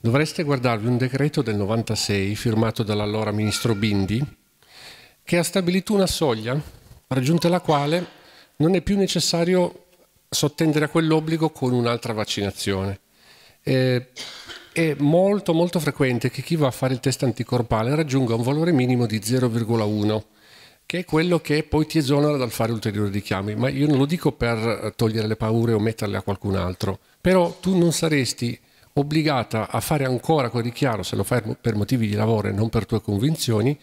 Speaker 1: dovreste guardarvi un decreto del 96 firmato dall'allora ministro Bindi che ha stabilito una soglia raggiunta la quale non è più necessario sottendere a quell'obbligo con un'altra vaccinazione. Eh, è molto molto frequente che chi va a fare il test anticorpale raggiunga un valore minimo di 0,1 che è quello che poi ti esonera dal fare ulteriori richiami, ma io non lo dico per eh, togliere le paure o metterle a qualcun altro, però tu non saresti obbligata a fare ancora quel richiamo se lo fai per motivi di lavoro e non per tue convinzioni,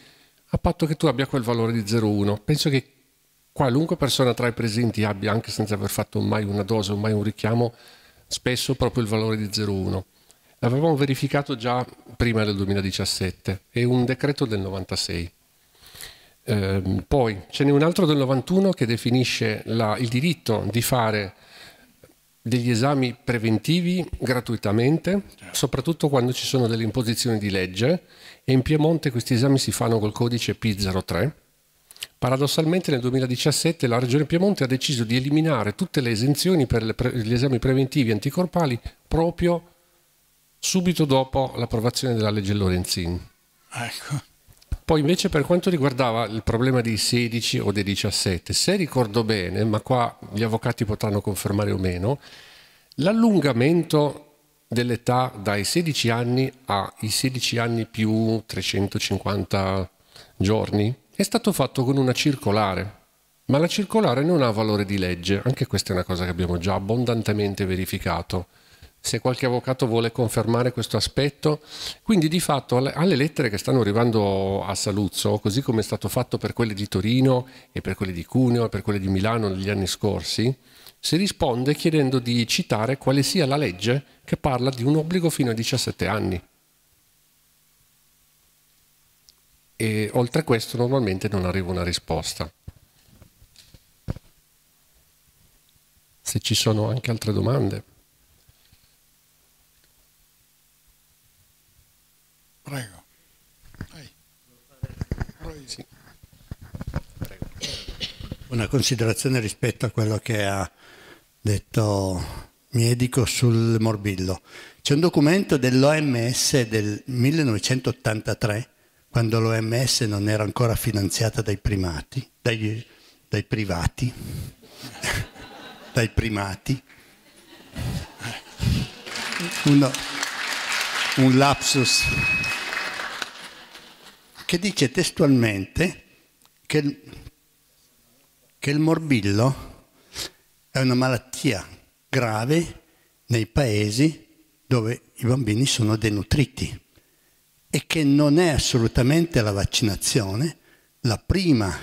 Speaker 1: a patto che tu abbia quel valore di 0,1. Penso che qualunque persona tra i presenti abbia, anche senza aver fatto mai una dose o mai un richiamo, spesso proprio il valore di 0,1. L'avevamo verificato già prima del 2017, è un decreto del 96. Eh, poi ce n'è un altro del 91 che definisce la, il diritto di fare degli esami preventivi gratuitamente, certo. soprattutto quando ci sono delle imposizioni di legge e in Piemonte questi esami si fanno col codice P03. Paradossalmente nel 2017 la Regione Piemonte ha deciso di eliminare tutte le esenzioni per, le pre, gli esami preventivi anticorpali proprio subito dopo l'approvazione della legge Lorenzin. Ecco. Poi invece per quanto riguardava il problema dei 16 o dei 17, se ricordo bene, ma qua gli avvocati potranno confermare o meno, l'allungamento dell'età dai 16 anni ai 16 anni più 350 giorni è stato fatto con una circolare, ma la circolare non ha valore di legge, anche questa è una cosa che abbiamo già abbondantemente verificato se qualche avvocato vuole confermare questo aspetto. Quindi di fatto alle lettere che stanno arrivando a Saluzzo, così come è stato fatto per quelle di Torino e per quelle di Cuneo e per quelle di Milano negli anni scorsi, si risponde chiedendo di citare quale sia la legge che parla di un obbligo fino a 17 anni. E oltre a questo normalmente non arriva una risposta. Se ci sono anche altre domande.
Speaker 5: Prego. Sì.
Speaker 3: Prego. Una considerazione rispetto a quello che ha detto Miedico sul morbillo. C'è un documento dell'OMS del 1983, quando l'OMS non era ancora finanziata dai primati, dai, dai privati, [laughs] dai primati. Uno, un lapsus che dice testualmente che, che il morbillo è una malattia grave nei paesi dove i bambini sono denutriti e che non è assolutamente la vaccinazione la prima,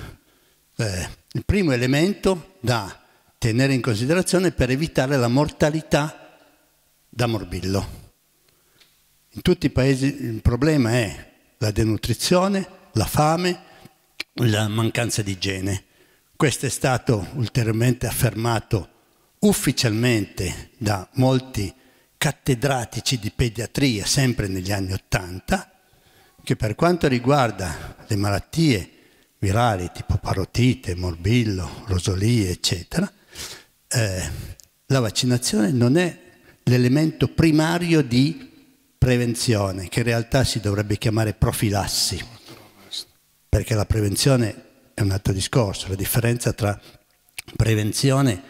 Speaker 3: eh, il primo elemento da tenere in considerazione per evitare la mortalità da morbillo. In tutti i paesi il problema è la denutrizione, la fame, la mancanza di igiene. Questo è stato ulteriormente affermato ufficialmente da molti cattedratici di pediatria, sempre negli anni Ottanta, che per quanto riguarda le malattie virali tipo parotite, morbillo, rosolie, eccetera, eh, la vaccinazione non è l'elemento primario di prevenzione, che in realtà si dovrebbe chiamare profilassi, perché la prevenzione è un altro discorso, la differenza tra prevenzione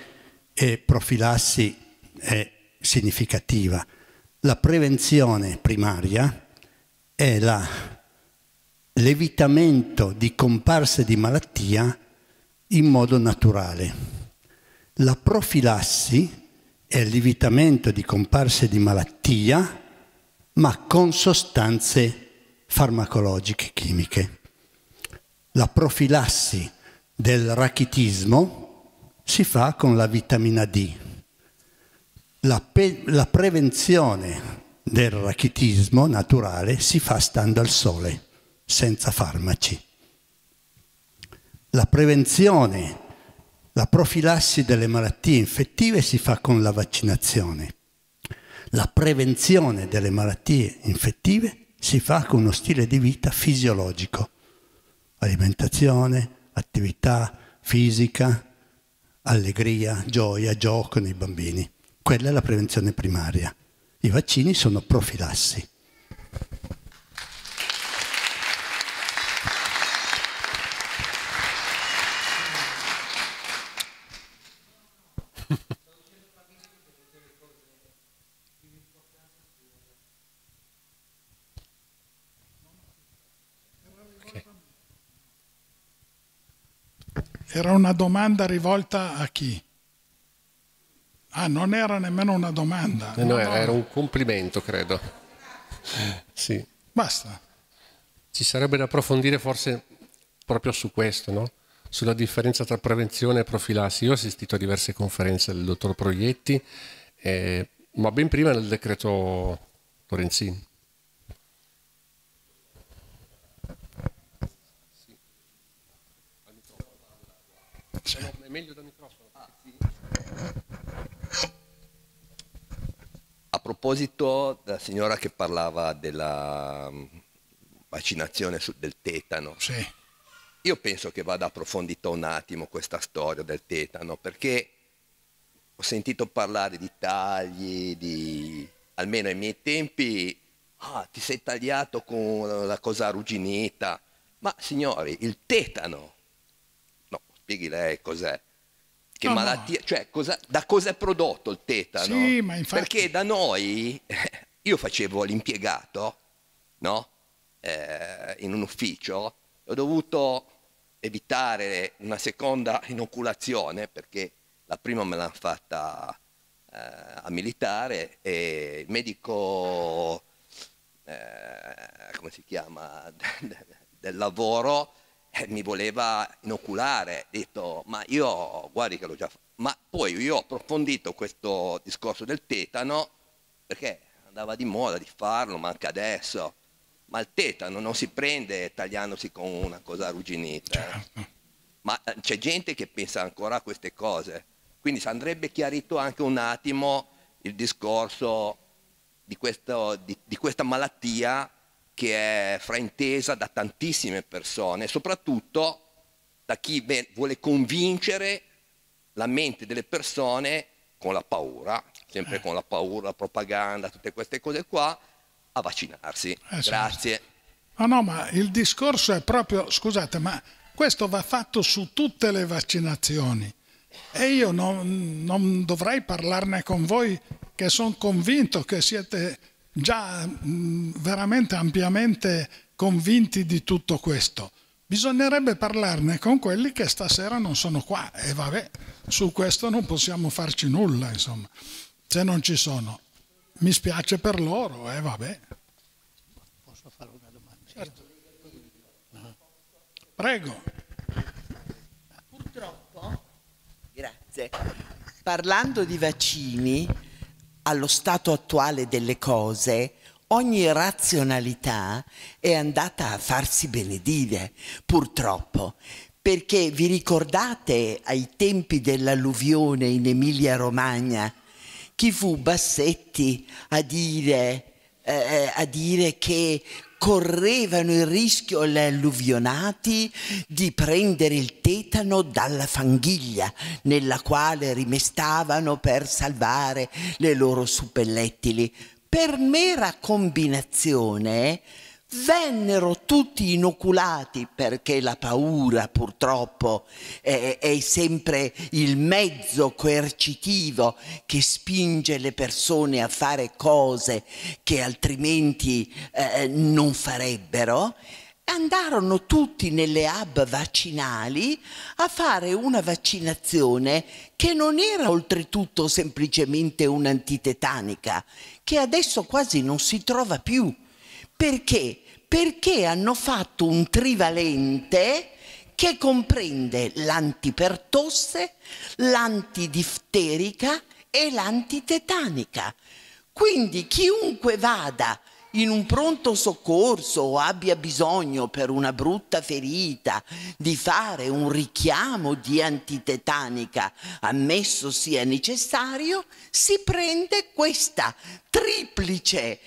Speaker 3: e profilassi è significativa. La prevenzione primaria è l'evitamento di comparse di malattia in modo naturale. La profilassi è l'evitamento di comparse di malattia ma con sostanze farmacologiche chimiche. La profilassi del rachitismo si fa con la vitamina D. La, la prevenzione del rachitismo naturale si fa stando al sole, senza farmaci. La prevenzione, la profilassi delle malattie infettive si fa con la vaccinazione. La prevenzione delle malattie infettive si fa con uno stile di vita fisiologico, alimentazione, attività fisica, allegria, gioia, gioco nei bambini. Quella è la prevenzione primaria. I vaccini sono profilassi.
Speaker 5: Era una domanda rivolta a chi? Ah, non
Speaker 1: era nemmeno una domanda. No, eh, no era, era un complimento, credo. Sì. Basta. Ci sarebbe da approfondire forse proprio su questo, no? sulla differenza tra prevenzione e profilassi. Io ho assistito a diverse conferenze del dottor Proietti, eh, ma ben prima del decreto Lorenzini. Cioè. è meglio dal microfono. Ah, sì.
Speaker 6: A proposito della signora che parlava della mm, vaccinazione del tetano, sì. io penso che vada approfondita un attimo questa storia del tetano perché ho sentito parlare di tagli, di almeno ai miei tempi, ah, ti sei tagliato con la cosa arrugginita. Ma signori, il tetano spieghi lei cos'è.
Speaker 10: Che no, malattia,
Speaker 6: no. cioè cosa, da cosa è prodotto il tetano? Sì, ma infatti... Perché da noi, [laughs] io facevo l'impiegato, no? Eh, in un ufficio, ho dovuto evitare una seconda inoculazione perché la prima me l'hanno fatta eh, a militare e il medico, eh, come si chiama, [laughs] del lavoro eh, mi voleva inoculare, detto, ma io guardi che l'ho già fatto. Ma poi io ho approfondito questo discorso del tetano, perché andava di moda di farlo, ma anche adesso. Ma il tetano non si prende tagliandosi con una cosa arrugginita. Eh. Certo. Ma eh, c'è gente che pensa ancora a queste cose. Quindi si andrebbe chiarito anche un attimo il discorso di, questo, di, di questa malattia che è fraintesa da tantissime persone, soprattutto da chi vuole convincere la mente delle persone con la paura, sempre eh. con la paura, la propaganda, tutte queste cose qua, a vaccinarsi. Eh, Grazie. Certo.
Speaker 5: No, no, ma il discorso è proprio, scusate, ma questo va fatto su tutte le vaccinazioni e io non, non dovrei parlarne con voi che sono convinto che siete già mm, veramente ampiamente convinti di tutto questo. Bisognerebbe parlarne con quelli che stasera non sono qua e vabbè, su questo non possiamo farci nulla, insomma, se non ci sono. Mi spiace per loro e eh, vabbè.
Speaker 3: Posso fare una domanda? Certo.
Speaker 5: Prego.
Speaker 2: Purtroppo, grazie. Parlando di vaccini, allo stato attuale delle cose, ogni razionalità è andata a farsi benedire, purtroppo. Perché vi ricordate ai tempi dell'alluvione in Emilia-Romagna chi fu Bassetti a dire, eh, eh a dire che correvano il rischio gli alluvionati di prendere il tetano dalla fanghiglia nella quale rimestavano per salvare le loro suppellettili. Per mera combinazione vennero tutti inoculati perché la paura purtroppo è, è, sempre il mezzo coercitivo che spinge le persone a fare cose che altrimenti eh, non farebbero. Andarono tutti nelle hub vaccinali a fare una vaccinazione che non era oltretutto semplicemente un'antitetanica, che adesso quasi non si trova più perché perché hanno fatto un trivalente che comprende l'antipertosse, l'antidifterica e l'antitetanica. Quindi chiunque vada in un pronto soccorso o abbia bisogno per una brutta ferita di fare un richiamo di antitetanica, ammesso sia necessario, si prende questa triplice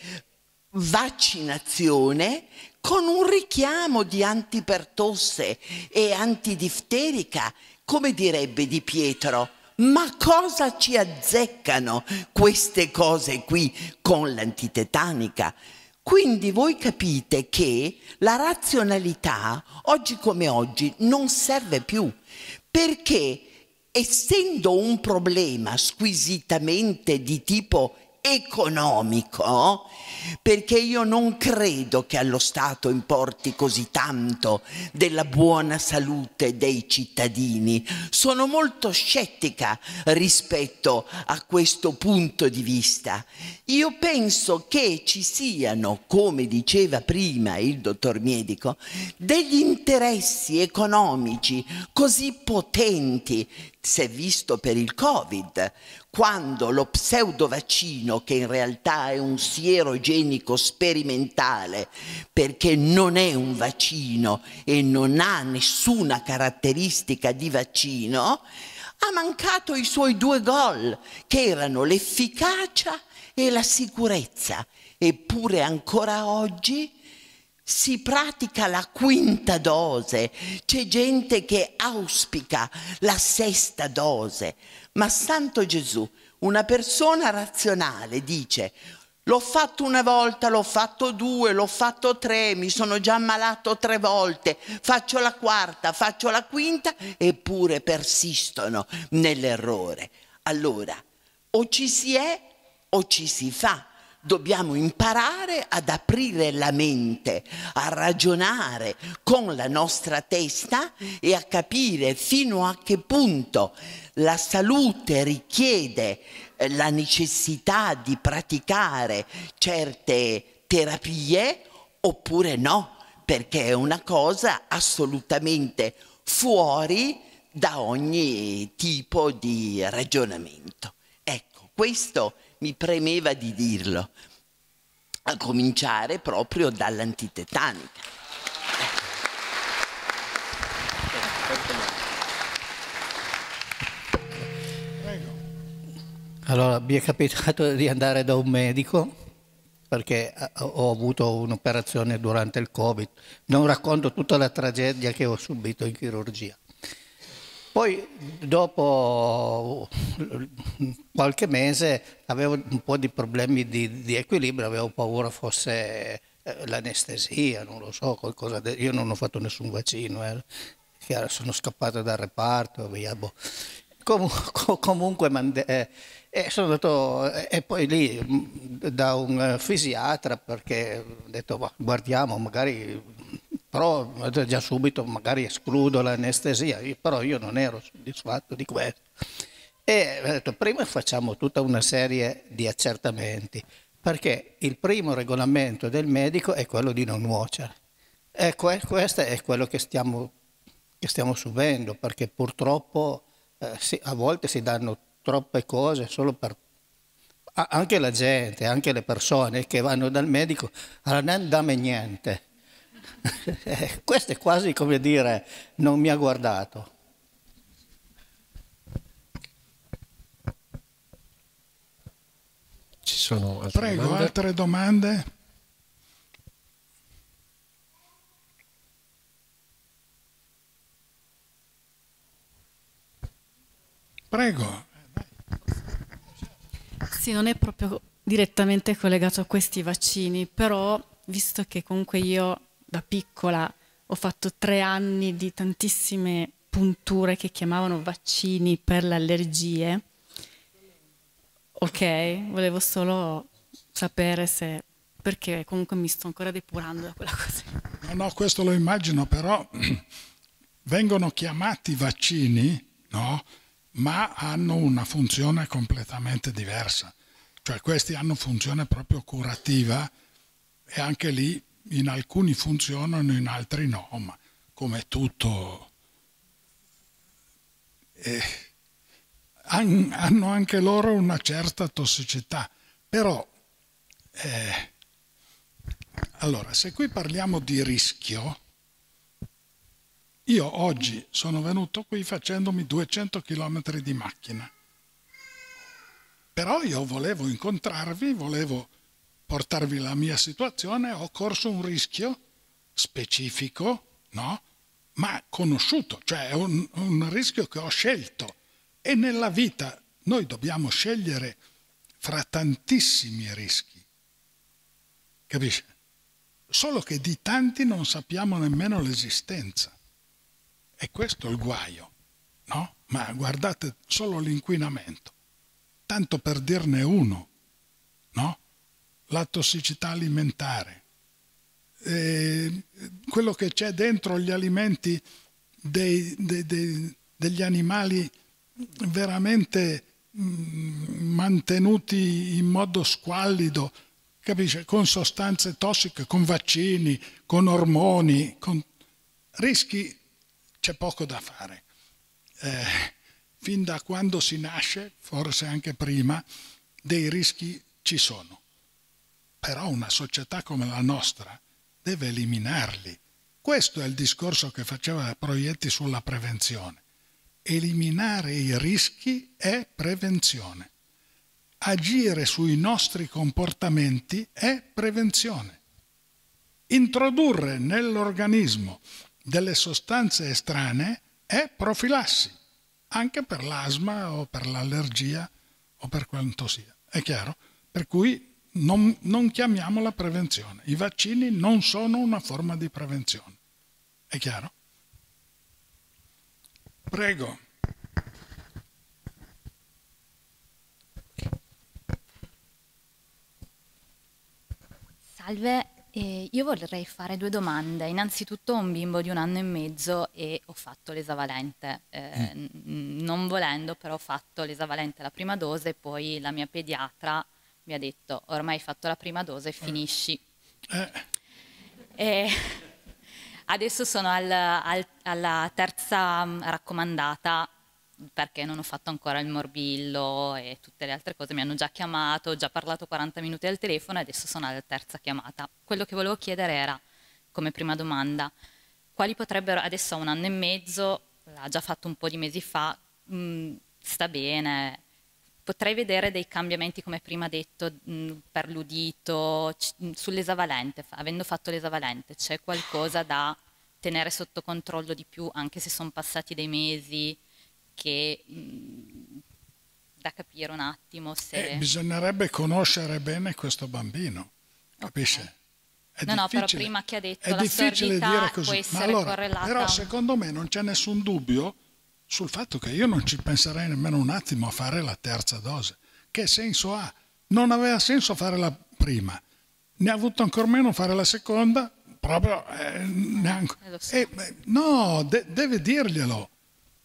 Speaker 2: vaccinazione con un richiamo di antipertosse e antidifterica, come direbbe Di Pietro. Ma cosa ci azzeccano queste cose qui con l'antitetanica? Quindi voi capite che la razionalità, oggi come oggi, non serve più, perché essendo un problema squisitamente di tipo economico, perché io non credo che allo Stato importi così tanto della buona salute dei cittadini. Sono molto scettica rispetto a questo punto di vista. Io penso che ci siano, come diceva prima il dottor Miedico, degli interessi economici così potenti si è visto per il Covid, quando lo pseudo vaccino, che in realtà è un siero genico sperimentale, perché non è un vaccino e non ha nessuna caratteristica di vaccino, ha mancato i suoi due gol, che erano l'efficacia e la sicurezza. Eppure ancora oggi si pratica la quinta dose, c'è gente che auspica la sesta dose, ma Santo Gesù, una persona razionale dice l'ho fatto una volta, l'ho fatto due, l'ho fatto tre, mi sono già ammalato tre volte, faccio la quarta, faccio la quinta, eppure persistono nell'errore. Allora, o ci si è o ci si fa Dobbiamo imparare ad aprire la mente, a ragionare con la nostra testa e a capire fino a che punto la salute richiede eh, la necessità di praticare certe terapie oppure no, perché è una cosa assolutamente fuori da ogni tipo di ragionamento. Ecco, questo è mi premeva di dirlo, a cominciare proprio dall'antitetanica. Allora, mi
Speaker 8: è capitato [laughs] di andare da un medico perché eh, ho avuto un'operazione durante il Covid. Non racconto tutta la tragedia che ho subito in chirurgia. Poi dopo qualche mese avevo un po' di problemi di, di equilibrio, avevo paura fosse eh, l'anestesia, non lo so, qualcosa de... io non ho fatto nessun vaccino, eh. sono scappato dal reparto, via, boh. Com [laughs] comunque eh, eh, sono andato eh, e poi lì mm, da un eh, fisiatra perché ho detto boh, guardiamo magari però eh, già subito magari escludo l'anestesia, però io non ero soddisfatto di questo. E ho detto, prima facciamo tutta una serie di accertamenti, perché il primo regolamento del medico è quello di non nuocere. E ecco, eh, questo è quello che stiamo, che stiamo subendo, perché purtroppo eh, sì, a volte si danno troppe cose solo per anche la gente, anche le persone che vanno dal medico, ah, non dammi niente, [laughs] Questo è quasi come dire non mi ha guardato.
Speaker 1: Ci sono altre Prego, domande? altre
Speaker 5: domande? Prego.
Speaker 9: Sì, non è proprio direttamente collegato a questi vaccini, però visto che comunque io da piccola ho fatto tre anni di tantissime punture che chiamavano vaccini per le allergie. Ok, volevo solo sapere se perché comunque mi sto ancora depurando
Speaker 5: da quella [laughs] cosa. No, no, questo lo immagino, però [clears throat] vengono chiamati vaccini, no? Ma hanno una funzione completamente diversa. Cioè questi hanno funzione proprio curativa e anche lì in alcuni funzionano, in altri no, ma come tutto... Eh, han, hanno anche loro una certa tossicità, però... Eh, allora, se qui parliamo di rischio, io oggi sono venuto qui facendomi 200 km di macchina, però io volevo incontrarvi, volevo portarvi la mia situazione, ho corso un rischio specifico, no? ma conosciuto, cioè è un, un rischio che ho scelto. E nella vita noi dobbiamo scegliere fra tantissimi rischi. Capisci? Solo che di tanti non sappiamo nemmeno l'esistenza. E questo è il guaio, no? Ma guardate solo l'inquinamento, tanto per dirne uno, no? la tossicità alimentare, eh, quello che c'è dentro gli alimenti dei, dei, dei, degli animali veramente mm, mantenuti in modo squallido, capisce? con sostanze tossiche, con vaccini, con ormoni, con rischi, c'è poco da fare. Eh, fin da quando si nasce, forse anche prima, dei rischi ci sono però una società come la nostra deve eliminarli. Questo è il discorso che faceva Proietti sulla prevenzione. Eliminare i rischi è prevenzione. Agire sui nostri comportamenti è prevenzione. Introdurre nell'organismo delle sostanze estranee è profilassi, anche per l'asma o per l'allergia o per quanto sia. È chiaro? Per cui non, non chiamiamola prevenzione. I vaccini non sono una forma di prevenzione. È chiaro? Prego.
Speaker 11: Salve, eh, io vorrei fare due domande. Innanzitutto ho un bimbo di un anno e mezzo e ho fatto l'esavalente. Eh, mm. Non volendo, però ho fatto l'esavalente la prima dose, e poi la mia pediatra mi ha detto ormai hai fatto la prima dose, eh. finisci. Eh. E adesso sono al, al, alla terza mm, raccomandata perché non ho fatto ancora il morbillo e tutte le altre cose, mi hanno già chiamato, ho già parlato 40 minuti al telefono e adesso sono alla terza chiamata. Quello che volevo chiedere era, come prima domanda, quali potrebbero, adesso a un anno e mezzo, l'ha già fatto un po' di mesi fa, mh, mm, sta bene, potrei vedere dei cambiamenti, come prima detto, per l'udito, sull'esavalente, avendo fatto l'esavalente, c'è qualcosa da tenere sotto controllo di più, anche se sono passati dei mesi, che da capire un attimo se... Eh,
Speaker 5: bisognerebbe conoscere bene questo bambino, capisce?
Speaker 11: È no, no, però prima che ha detto è la sordità può essere allora, correlata... Però
Speaker 5: secondo me non c'è nessun dubbio sul fatto che io non ci penserei nemmeno un attimo a fare la terza dose. Che senso ha? Non aveva senso fare la prima, ne ha avuto ancora meno fare la seconda, proprio eh, neanche. Eh, eh, no, de- deve dirglielo.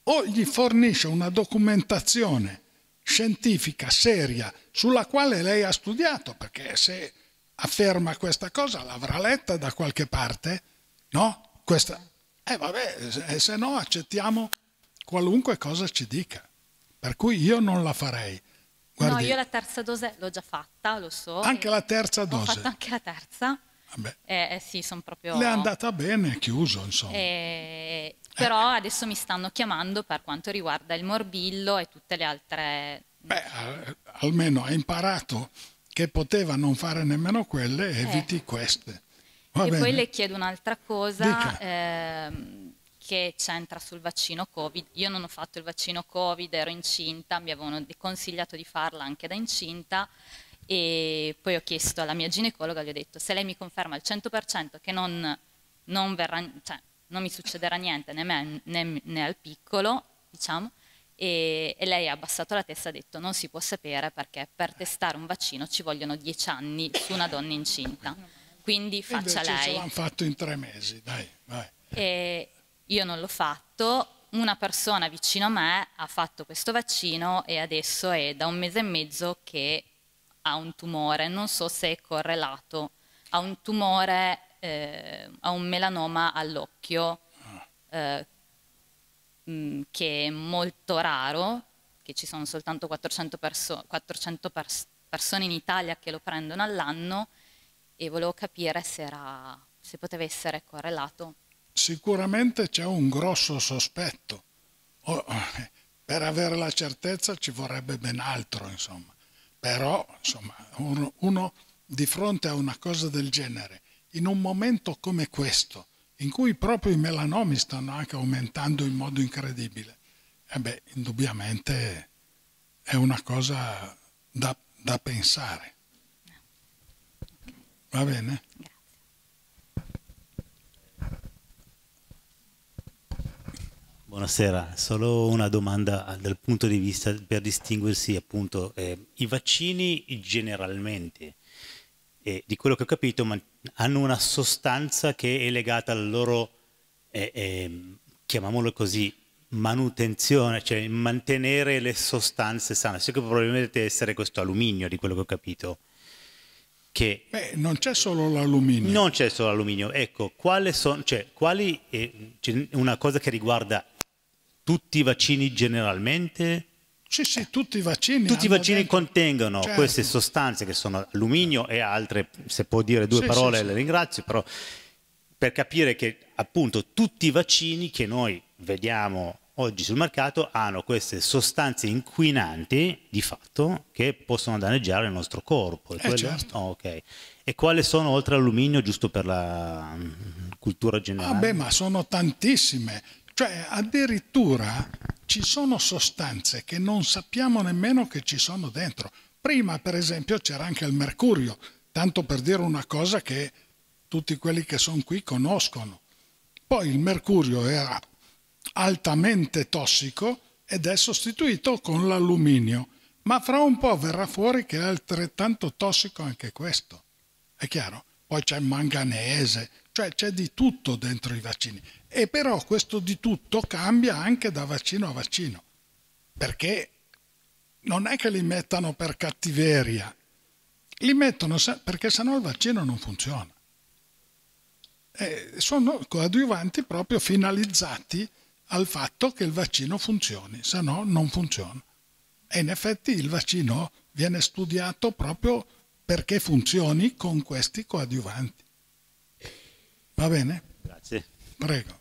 Speaker 5: O gli fornisce una documentazione scientifica seria sulla quale lei ha studiato, perché se afferma questa cosa l'avrà letta da qualche parte, no? Questa... Eh vabbè, se no accettiamo qualunque cosa ci dica. Per cui io non la farei.
Speaker 11: Guardi, no, io la terza dose l'ho già fatta, lo so. Anche la
Speaker 5: terza dose? Ho fatto
Speaker 11: anche la terza. Ah, eh, eh, sì, sono proprio... Le è andata
Speaker 5: bene, è chiuso, insomma.
Speaker 11: Eh, però eh. adesso mi stanno chiamando per quanto riguarda il morbillo e tutte le altre... Beh,
Speaker 5: almeno hai imparato che poteva non fare nemmeno quelle, eviti eh. queste.
Speaker 11: Va e bene. poi le chiedo un'altra cosa. Dica ehm, che c'entra sul vaccino Covid. Io non ho fatto il vaccino Covid, ero incinta, mi avevano consigliato di farla anche da incinta e poi ho chiesto alla mia ginecologa, gli ho detto se lei mi conferma al 100% che non, non, verrà, cioè, non mi succederà niente né, me, né, né al piccolo, diciamo, e, e, lei ha abbassato la testa e ha detto non si può sapere perché per testare un vaccino ci vogliono 10 anni su una donna incinta. Quindi faccia Invece lei. Ce l'hanno
Speaker 5: fatto in tre mesi, dai, vai.
Speaker 11: E, io non l'ho fatto, una persona vicino a me ha fatto questo vaccino e adesso è da un mese e mezzo che ha un tumore, non so se è correlato a un tumore, eh, a un melanoma all'occhio ah. eh, mm, che è molto raro, che ci sono soltanto 400, perso 400 pers persone in Italia che lo prendono all'anno e volevo capire se, era, se poteva essere correlato
Speaker 5: sicuramente c'è un grosso sospetto. Oh, per avere la certezza ci vorrebbe ben altro, insomma. Però, insomma, uno, uno di fronte a una cosa del genere, in un momento come questo, in cui proprio i melanomi stanno anche aumentando in modo incredibile, eh beh, indubbiamente è una cosa da, da pensare. Va bene?
Speaker 12: Buonasera, solo una domanda ah, dal punto di vista per distinguersi appunto eh, i vaccini generalmente, eh, di quello che ho capito, hanno una sostanza che è legata al loro, eh, ehm, chiamiamolo così, manutenzione, cioè mantenere le sostanze sane. So che probabilmente essere questo alluminio di quello che ho capito. Che Beh, non c'è solo l'alluminio. Non c'è solo l'alluminio. Ecco, quali sono, cioè, quali, eh, una cosa che riguarda tutti i vaccini generalmente?
Speaker 5: Sì, sì, tutti i vaccini. Tutti
Speaker 12: i vaccini dentro. contengono certo. queste sostanze che sono alluminio e altre, se può dire due sì, parole sì, le ringrazio, però per capire che appunto tutti i vaccini che noi vediamo oggi sul mercato hanno queste sostanze inquinanti di fatto che possono danneggiare il nostro corpo. Eh, certo. oh, okay. E quali sono oltre all'alluminio, giusto per la cultura ah, generale? Vabbè,
Speaker 5: ah, ma sono tantissime. Cioè addirittura ci sono sostanze che non sappiamo nemmeno che ci sono dentro. Prima per esempio c'era anche il mercurio, tanto per dire una cosa che tutti quelli che sono qui conoscono. Poi il mercurio era altamente tossico ed è sostituito con l'alluminio, ma fra un po' verrà fuori che è altrettanto tossico anche questo. È chiaro? Poi c'è il manganese, cioè c'è di tutto dentro i vaccini. E però questo di tutto cambia anche da vaccino a vaccino, perché non è che li mettano per cattiveria, li mettono perché sennò il vaccino non funziona. E sono coadiuvanti proprio finalizzati al fatto che il vaccino funzioni, se no non funziona. E in effetti il vaccino viene studiato proprio perché funzioni con questi coadiuvanti. Va bene? Grazie. Prego.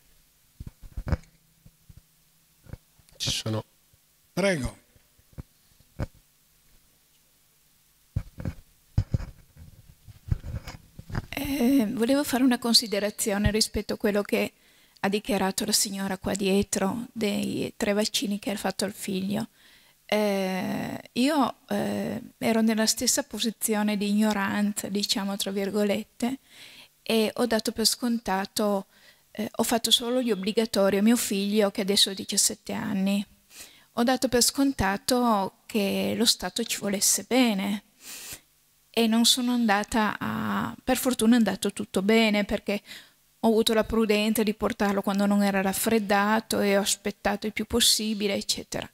Speaker 1: Ci sono. Prego.
Speaker 10: Eh, volevo fare una considerazione rispetto a quello che ha dichiarato la signora qua dietro dei tre vaccini che ha fatto il figlio. Eh, io eh, ero nella stessa posizione di ignoranza, diciamo tra virgolette, e ho dato per scontato eh, ho fatto solo gli obbligatori a mio figlio che adesso ha 17 anni. Ho dato per scontato che lo Stato ci volesse bene e non sono andata a... per fortuna è andato tutto bene perché ho avuto la prudenza di portarlo quando non era raffreddato e ho aspettato il più possibile, eccetera.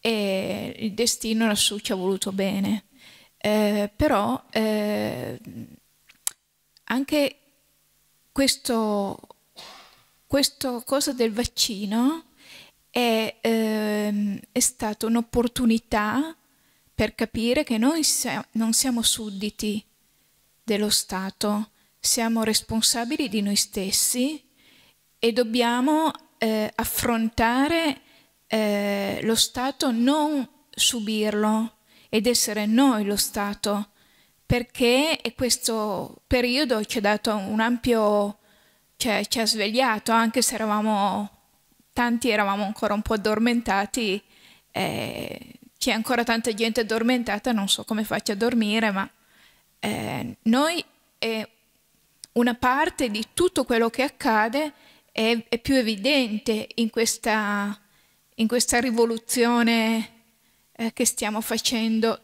Speaker 10: E il destino lassù ci ha voluto bene. Eh, però eh, anche questo questo cosa del vaccino è, ehm, è stata un'opportunità per capire che noi se, non siamo sudditi dello Stato, siamo responsabili di noi stessi e dobbiamo eh, affrontare eh, lo Stato, non subirlo ed essere noi lo Stato, perché questo periodo ci ha dato un ampio cioè, ci ha svegliato, anche se eravamo tanti, eravamo ancora un po' addormentati. Eh, c'è ancora tanta gente addormentata, non so come faccia a dormire, ma eh, noi eh, una parte di tutto quello che accade è, è più evidente in questa, in questa rivoluzione eh, che stiamo facendo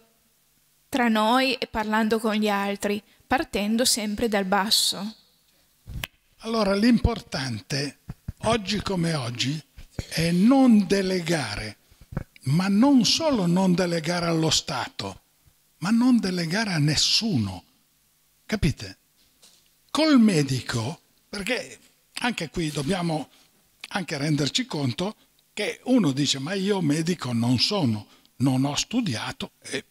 Speaker 10: tra noi e parlando con gli altri, partendo sempre dal basso.
Speaker 5: Allora l'importante, oggi come oggi, è non delegare, ma non solo non delegare allo Stato, ma non delegare a nessuno. Capite? Col medico, perché anche qui dobbiamo anche renderci conto che uno dice ma io medico non sono, non ho studiato e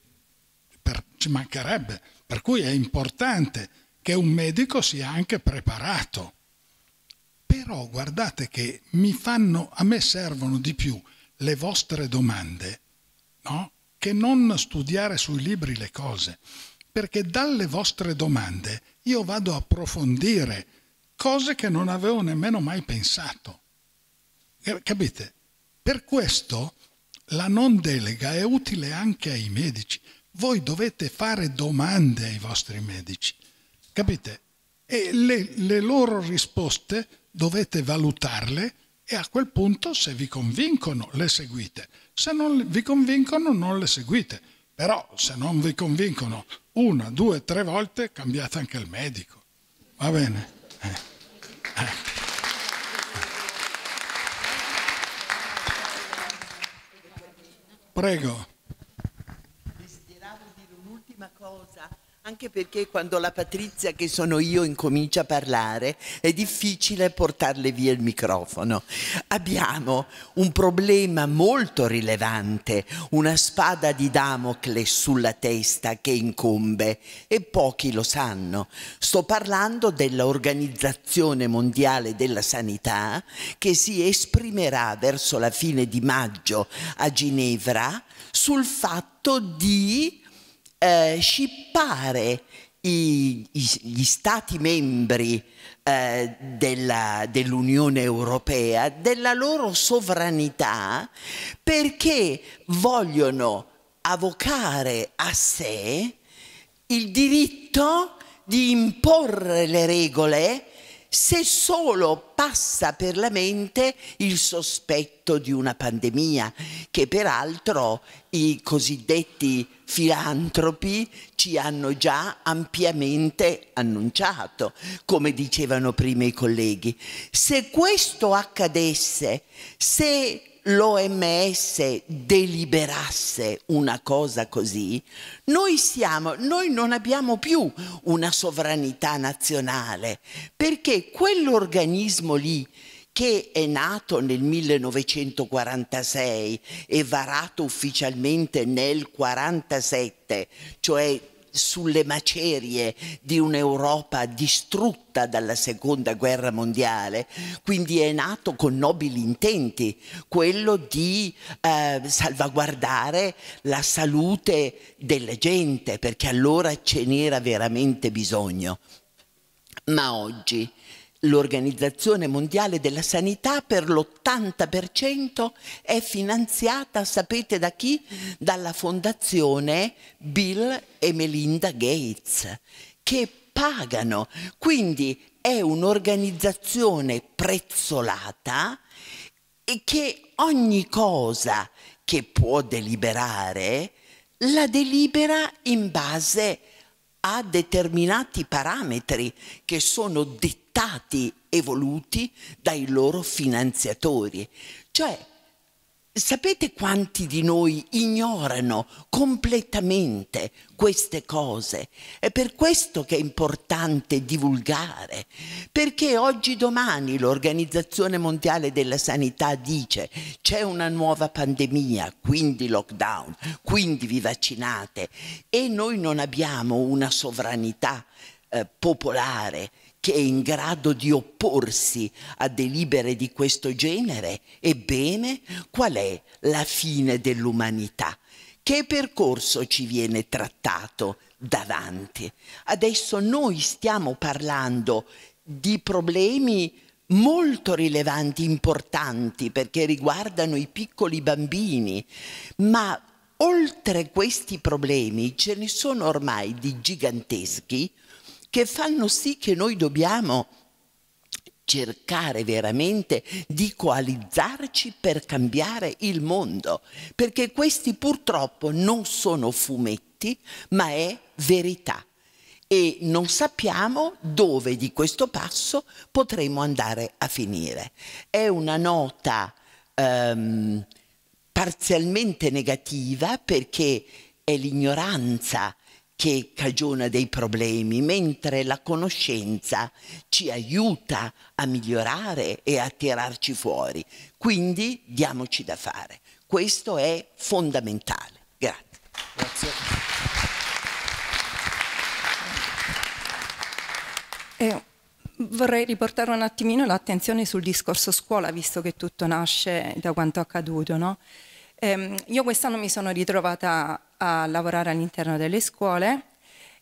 Speaker 5: per, ci mancherebbe, per cui è importante che un medico sia anche preparato. Però guardate che mi fanno, a me servono di più le vostre domande, no? Che non studiare sui libri le cose, perché dalle vostre domande io vado a approfondire cose che non avevo nemmeno mai pensato. Eh, capite? Per questo la non delega è utile anche ai medici. Voi dovete fare domande ai vostri medici, capite? E le, le loro risposte dovete valutarle e a quel punto se vi convincono le seguite, se non vi convincono non le seguite, però se non vi convincono una, due, tre volte cambiate anche il medico, va bene? Eh. Eh. Prego.
Speaker 2: Desideravo dire un'ultima cosa anche perché quando la Patrizia, che sono io, incomincia a parlare, è difficile portarle via il microfono. Abbiamo un problema molto rilevante, una spada di Damocle sulla testa che incombe e pochi lo sanno. Sto parlando dell'Organizzazione Mondiale della Sanità che si esprimerà verso la fine di maggio a Ginevra sul fatto di eh, scippare i, i, gli stati membri eh, dell'Unione Europea della loro sovranità perché vogliono avocare a sé il diritto di imporre le regole se solo passa per la mente il sospetto di una pandemia, che peraltro i cosiddetti filantropi ci hanno già ampiamente annunciato, come dicevano prima i colleghi. Se questo accadesse, se l'OMS deliberasse una cosa così, noi, siamo, noi non abbiamo più una sovranità nazionale, perché quell'organismo lì che è nato nel 1946 e varato ufficialmente nel 1947, cioè sulle macerie di un'Europa distrutta dalla seconda guerra mondiale, quindi è nato con nobili intenti, quello di eh, salvaguardare la salute della gente, perché allora ce n'era veramente bisogno. Ma oggi L'Organizzazione Mondiale della Sanità per l'80% è finanziata, sapete da chi? Dalla fondazione Bill e Melinda Gates, che pagano. Quindi è un'organizzazione prezzolata e che ogni cosa che può deliberare la delibera in base a determinati parametri che sono dettagliati dettati e voluti dai loro finanziatori. Cioè, sapete quanti di noi ignorano completamente queste cose? È per questo che è importante divulgare, perché oggi domani l'Organizzazione Mondiale della Sanità dice c'è una nuova pandemia, quindi lockdown, quindi vi vaccinate e noi non abbiamo una sovranità eh, popolare che è in grado di opporsi a delibere di questo genere? Ebbene, qual è la fine dell'umanità? Che percorso ci viene trattato davanti? Adesso noi stiamo parlando di problemi molto rilevanti, importanti, perché riguardano i piccoli bambini, ma oltre questi problemi ce ne sono ormai di giganteschi che fanno sì che noi dobbiamo cercare veramente di coalizzarci per cambiare il mondo, perché questi purtroppo non sono fumetti, ma è verità e non sappiamo dove di questo passo potremo andare a finire. È una nota ehm, parzialmente negativa perché è l'ignoranza che cagiona dei problemi, mentre la conoscenza ci aiuta a migliorare e a tirarci fuori. Quindi diamoci da fare. Questo è fondamentale. Grazie. Grazie.
Speaker 7: Eh, vorrei riportare un attimino l'attenzione sul discorso scuola, visto che tutto nasce da quanto accaduto. No? Ehm, io quest'anno mi sono ritrovata a lavorare all'interno delle scuole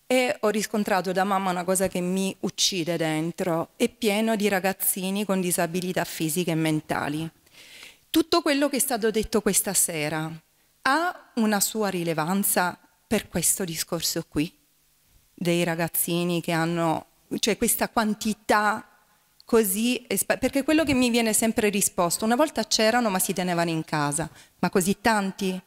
Speaker 7: e ho riscontrato da mamma una cosa che mi uccide dentro, è pieno di ragazzini con disabilità fisiche e mentali. Tutto quello che è stato detto questa sera ha una sua rilevanza per questo discorso qui, dei ragazzini che hanno, cioè questa quantità così, perché quello che mi viene sempre risposto, una volta c'erano ma si tenevano in casa, ma così tanti?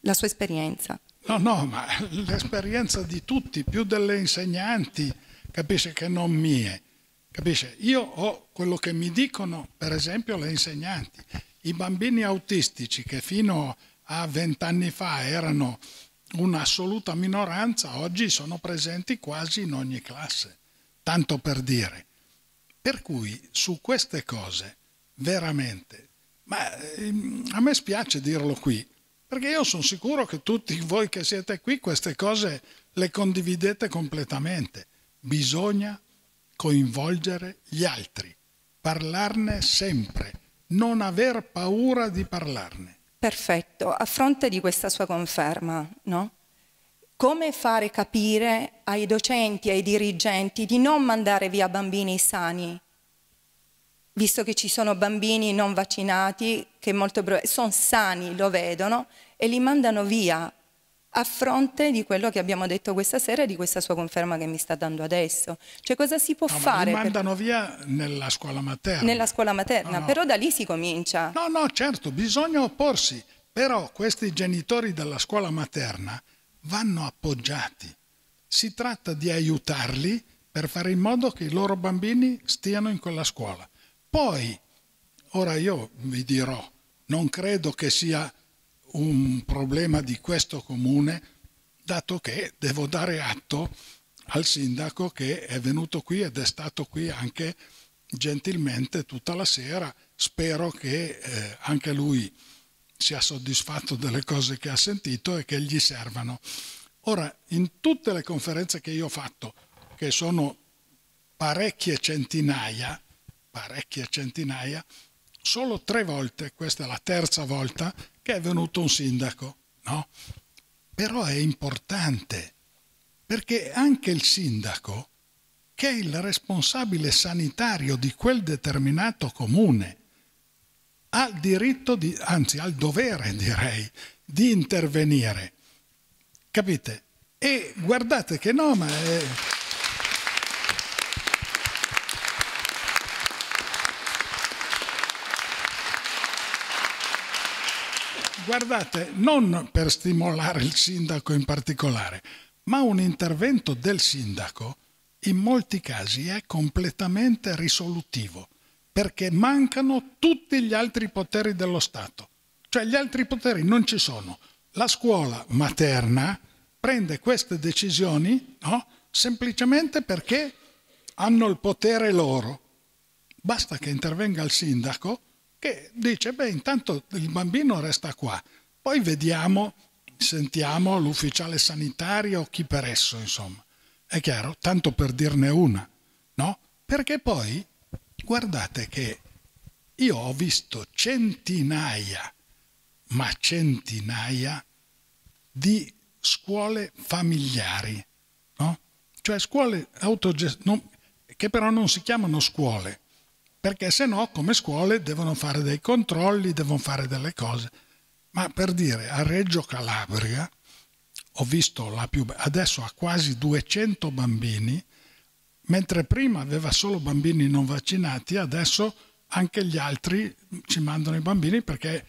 Speaker 7: La sua esperienza.
Speaker 5: No, no, ma l'esperienza di tutti, più delle insegnanti, capisce che non mie. Capisce? Io ho quello che mi dicono, per esempio, le insegnanti. I bambini autistici che fino a vent'anni fa erano un'assoluta minoranza, oggi sono presenti quasi in ogni classe. Tanto per dire. Per cui su queste cose, veramente, ma ehm, a me spiace dirlo qui, perché io sono sicuro che tutti [laughs] voi che siete qui queste cose le condividete completamente. Bisogna coinvolgere gli altri, parlarne sempre, non aver paura di parlarne.
Speaker 7: Perfetto, a fronte di questa sua conferma, no? come fare capire ai docenti ai dirigenti di non mandare via bambini sani, visto che ci sono bambini non vaccinati che molto sono sani, lo vedono, e li mandano via a fronte di quello che abbiamo detto questa sera e di questa sua conferma che mi sta dando adesso. Cioè cosa si può no, fare? Ma li mandano
Speaker 5: per... via nella scuola materna.
Speaker 7: Nella scuola materna, no, no. però da lì si comincia. No,
Speaker 5: no, certo, bisogna opporsi, però questi genitori della scuola materna vanno appoggiati. Si tratta di aiutarli per fare in modo che i loro bambini stiano in quella scuola. Poi, ora io vi dirò, non credo che sia un problema di questo comune, dato che devo dare atto al sindaco che è venuto qui ed è stato qui anche gentilmente tutta la sera. Spero che eh, anche lui sia soddisfatto delle cose che ha sentito e che gli servano. Ora, in tutte le conferenze che io ho fatto, che sono parecchie centinaia, parecchie centinaia, solo tre volte, questa è la terza volta, che è venuto un sindaco. No? Però è importante, perché anche il sindaco, che è il responsabile sanitario di quel determinato comune, ha il diritto, di, anzi ha il dovere direi, di intervenire. Capite? E guardate che no, ma... È... Guardate, non per stimolare il sindaco in particolare, ma un intervento del sindaco in molti casi è completamente risolutivo perché mancano tutti gli altri poteri dello Stato. Cioè gli altri poteri non ci sono. La scuola materna prende queste decisioni no? semplicemente perché hanno il potere loro. Basta che intervenga il sindaco che dice, beh, intanto il bambino resta qua, poi vediamo, sentiamo l'ufficiale sanitario, chi per esso, insomma. È chiaro? Tanto per dirne una, no? Perché poi guardate che io ho visto centinaia, ma centinaia, di scuole familiari, no? cioè scuole autogestionate, che però non si chiamano scuole, perché se no come scuole devono fare dei controlli, devono fare delle cose. Ma per dire, a Reggio Calabria ho visto la più... Adesso ha quasi 200 bambini Mentre prima aveva solo bambini non vaccinati, adesso anche gli altri ci mandano i bambini perché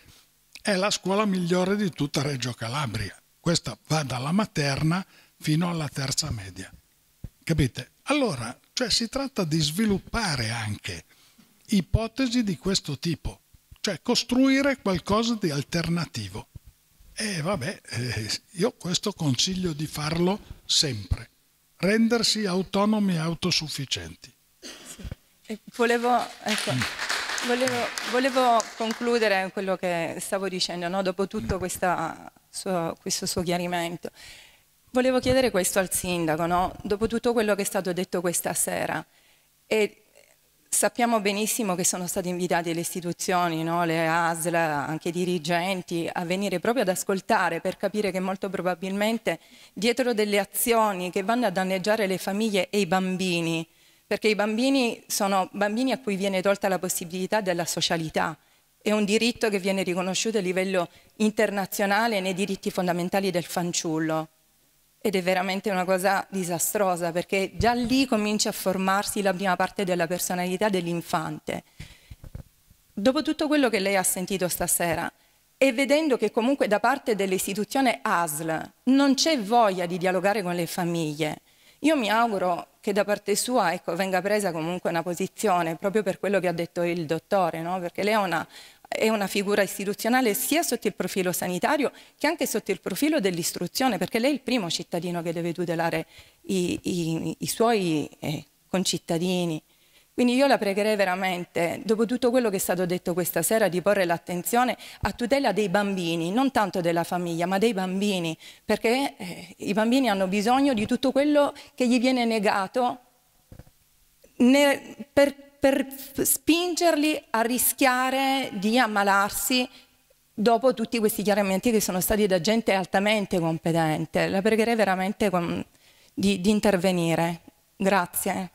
Speaker 5: è la scuola migliore di tutta Reggio Calabria. Questa va dalla materna fino alla terza media. Capite? Allora, cioè si tratta di sviluppare anche ipotesi di questo tipo, cioè costruire qualcosa di alternativo. E vabbè, eh, io questo consiglio di farlo sempre rendersi autonomi e autosufficienti.
Speaker 7: Sì. Volevo, ecco, mm. volevo, volevo, concludere quello che stavo dicendo, no? dopo tutto mm. questa, sua, questo suo chiarimento. Volevo chiedere questo al sindaco, no? dopo tutto quello che è stato detto questa sera. E Sappiamo benissimo che sono state invitate le istituzioni, no? le ASL, anche i dirigenti, a venire proprio ad ascoltare per capire che molto probabilmente dietro delle azioni che vanno a danneggiare le famiglie e i bambini, perché i bambini sono bambini a cui viene tolta la possibilità della socialità, è un diritto che viene riconosciuto a livello internazionale nei diritti fondamentali del fanciullo ed è veramente una cosa disastrosa perché già lì comincia a formarsi la prima parte della personalità dell'infante. Dopo tutto quello che lei ha sentito stasera e vedendo che comunque da parte dell'istituzione ASL non c'è voglia di dialogare con le famiglie, io mi auguro che da parte sua ecco, venga presa comunque una posizione proprio per quello che ha detto il dottore, no? perché lei ha una, è una figura istituzionale sia sotto il profilo sanitario che anche sotto il profilo dell'istruzione, perché lei è il primo cittadino che deve tutelare i, i, i suoi eh, concittadini. Quindi io la pregherei veramente, dopo tutto quello che è stato detto questa sera, di porre l'attenzione a tutela dei bambini, non tanto della famiglia, ma dei bambini, perché eh, i bambini hanno bisogno di tutto quello che gli viene negato ne, per per spingerli a rischiare di ammalarsi dopo tutti questi chiarimenti che sono stati da gente altamente competente. La pregherei veramente di, di intervenire. Grazie.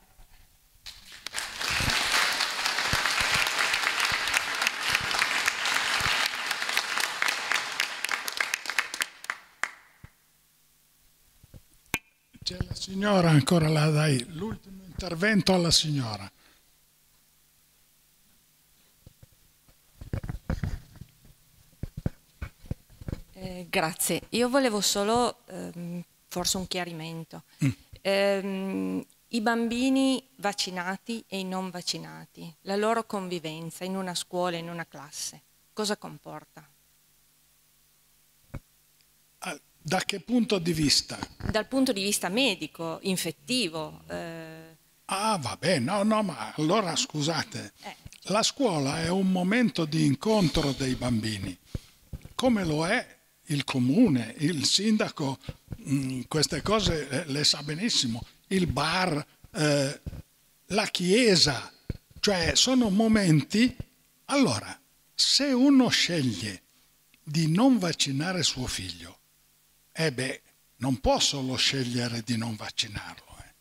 Speaker 5: C'è la signora ancora là, dai, l'ultimo intervento alla signora.
Speaker 11: Eh, grazie, io volevo solo ehm, forse un
Speaker 7: chiarimento. Mm. Ehm, I bambini vaccinati e i non vaccinati, la loro convivenza in una scuola, in una classe, cosa comporta?
Speaker 5: Ah, da che punto di vista?
Speaker 9: Dal punto di vista medico, infettivo. Eh...
Speaker 5: Ah, vabbè, no, no, ma allora scusate. Eh. La scuola è un momento di incontro dei bambini, come lo è il comune, il sindaco, mm, queste cose eh, le, sa benissimo, il bar, eh, la chiesa, cioè sono momenti... Allora, se uno sceglie di non vaccinare suo figlio, eh beh, non può solo scegliere di non vaccinarlo, eh.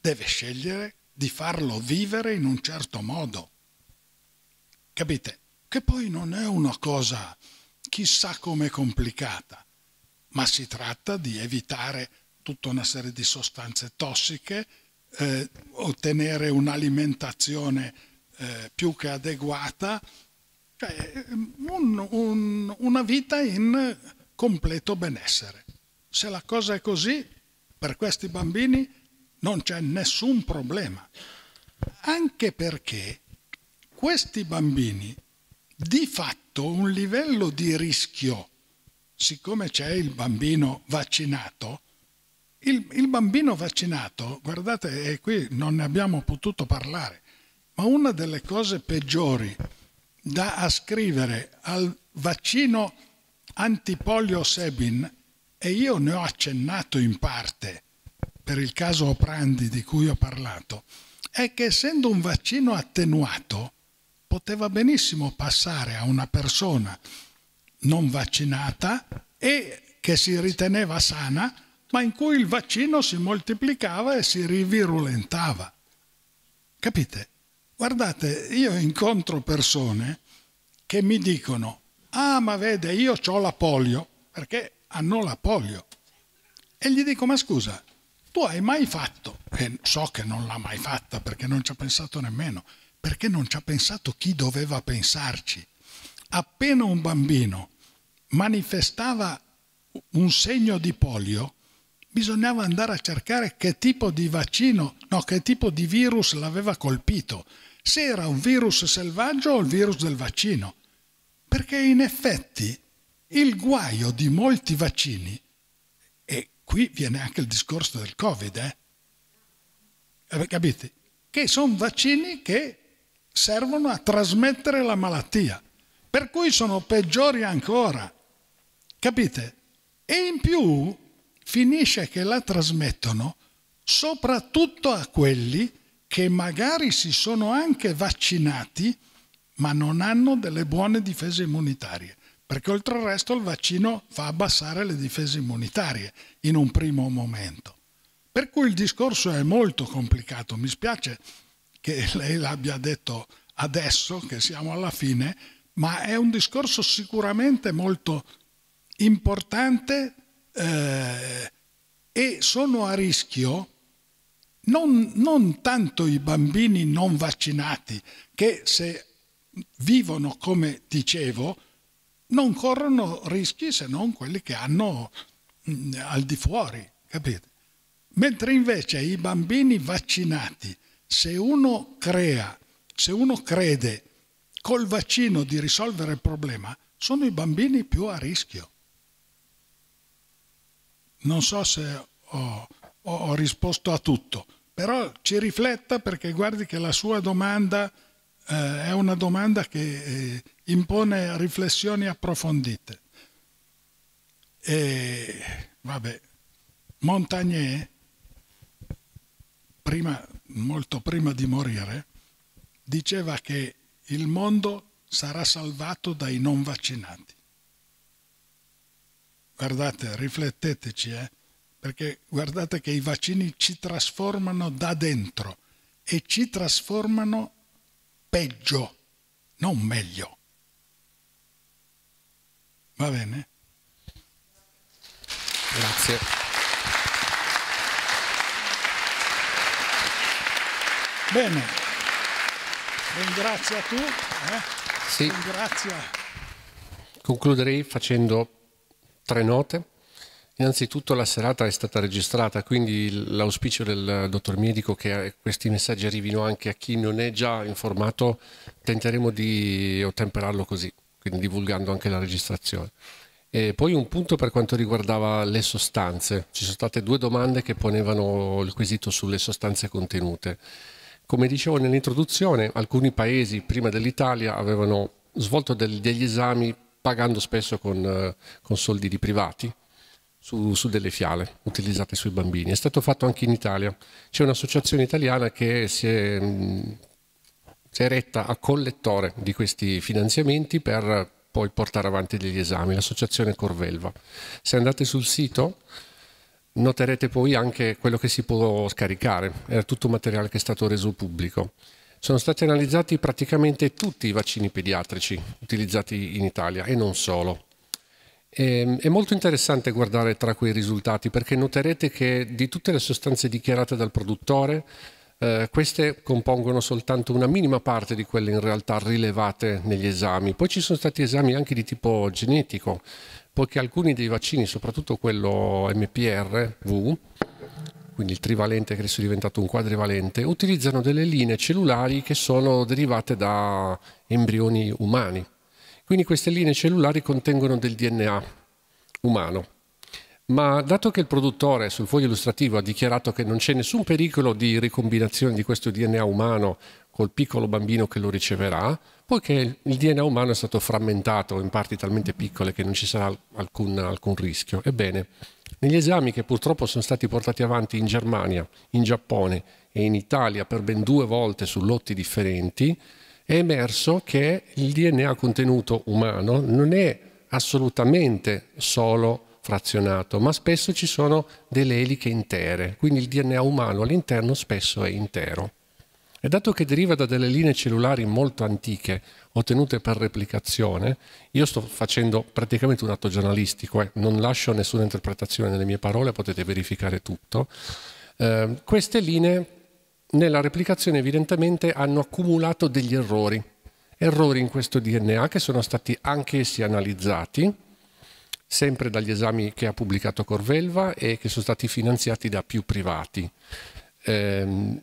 Speaker 5: deve scegliere di farlo vivere in un certo modo. Capite? Che poi non è una cosa chissà come complicata, ma si tratta di evitare tutta una serie di sostanze tossiche, eh, ottenere un'alimentazione eh, più che adeguata, cioè un, un, una vita in completo benessere. Se la cosa è così, per questi bambini non c'è nessun problema, anche perché questi bambini di fatto un livello di rischio, siccome c'è il bambino vaccinato, il, il, bambino vaccinato, guardate, e qui non ne abbiamo potuto parlare, ma una delle cose peggiori da ascrivere al vaccino antipolio Sebin, e io ne ho accennato in parte per il caso Oprandi di cui ho parlato, è che essendo un vaccino attenuato, poteva benissimo passare a una persona non vaccinata e che si riteneva sana, ma in cui il vaccino si moltiplicava e si rivirulentava. Capite? Guardate, io incontro persone che mi dicono, ah ma vede, io ho la polio, perché hanno la polio. E gli dico, ma scusa, tu hai mai fatto, e so che non l'ha mai fatta perché non ci ha pensato nemmeno, perché non ci ha pensato chi doveva pensarci. Appena un bambino manifestava un segno di polio, bisognava andare a cercare che tipo di vaccino, no, che tipo di virus l'aveva colpito, se era un virus selvaggio o il virus del vaccino. Perché in effetti il guaio di molti vaccini, e qui viene anche il discorso del Covid, eh? capite? Che sono vaccini che servono a trasmettere la malattia, per cui sono peggiori ancora. Capite? E in più finisce che la trasmettono soprattutto a quelli che magari si sono anche vaccinati, ma non hanno delle buone difese immunitarie, perché oltre al resto il vaccino fa abbassare le difese immunitarie in un primo momento. Per cui il discorso è molto complicato, mi spiace che [laughs] lei l'abbia detto adesso, che siamo alla fine, ma è un discorso sicuramente molto importante eh, e sono a rischio non, non tanto i bambini non vaccinati, che se vivono come dicevo, non corrono rischi se non quelli che hanno mh, mm, al di fuori, capite? Mentre invece i bambini vaccinati se uno crea, se uno crede col vaccino di risolvere il problema, sono i bambini più a rischio. Non so se ho, ho, ho risposto a tutto, però ci rifletta perché guardi che la sua domanda eh, è una domanda che eh, impone riflessioni approfondite. E vabbè, Montagnier, prima molto prima di morire, diceva che il mondo sarà salvato dai non vaccinati. Guardate, rifletteteci, eh? perché guardate che i vaccini ci trasformano da dentro e ci trasformano peggio, non meglio. Va bene? Grazie. Bene, ringrazia tu. Eh? Sì. Ringrazia.
Speaker 1: Concluderei facendo tre note. Innanzitutto la serata è stata registrata, quindi l'auspicio del dottor Medico che eh, questi messaggi arrivino anche a chi non è già informato, tenteremo di ottemperarlo così, quindi divulgando anche la registrazione. E poi un punto per quanto riguardava le sostanze. Ci sono state due domande che ponevano il quesito sulle sostanze contenute. Come dicevo nell'introduzione, alcuni paesi prima dell'Italia avevano svolto del, degli esami pagando spesso con, eh, con soldi di privati su, su, delle fiale utilizzate sui bambini. È stato fatto anche in Italia. C'è un'associazione italiana che si è, mm, si è retta a collettore di questi finanziamenti per poi portare avanti degli esami, l'associazione Corvelva. Se andate sul sito Noterete poi anche quello che si può scaricare, era tutto materiale che è stato reso pubblico. Sono stati analizzati praticamente tutti i vaccini pediatrici utilizzati in Italia e non solo. E, ehm, è molto interessante guardare tra quei risultati perché noterete che di tutte le sostanze dichiarate dal produttore, eh, queste compongono soltanto una minima parte di quelle in realtà rilevate negli esami. Poi ci sono stati esami anche di tipo genetico poiché alcuni dei vaccini, soprattutto quello MPRV, quindi il trivalente che adesso è diventato un quadrivalente, utilizzano delle linee cellulari che sono derivate da embrioni umani. Quindi queste linee cellulari contengono del DNA umano. Ma dato che il produttore sul foglio illustrativo ha dichiarato che non c'è nessun pericolo di ricombinazione di questo DNA umano col piccolo bambino che lo riceverà, poiché il DNA umano è stato frammentato in parti talmente piccole che non ci sarà alcun, alcun rischio. Ebbene, negli esami che purtroppo sono stati portati avanti in Germania, in Giappone e in Italia per ben due volte su lotti differenti, è emerso che il DNA contenuto umano non è assolutamente solo frazionato, ma spesso ci sono delle eliche intere, quindi il DNA umano all'interno spesso è intero. E dato che deriva da delle linee cellulari molto antiche, ottenute per replicazione, io sto facendo praticamente un atto giornalistico, eh, non lascio nessuna interpretazione nelle mie parole, potete verificare tutto. Eh, queste linee nella replicazione evidentemente hanno accumulato degli errori, errori in questo DNA che sono stati anch'essi analizzati, sempre dagli esami che ha pubblicato Corvelva e che sono stati finanziati da più privati. Eh,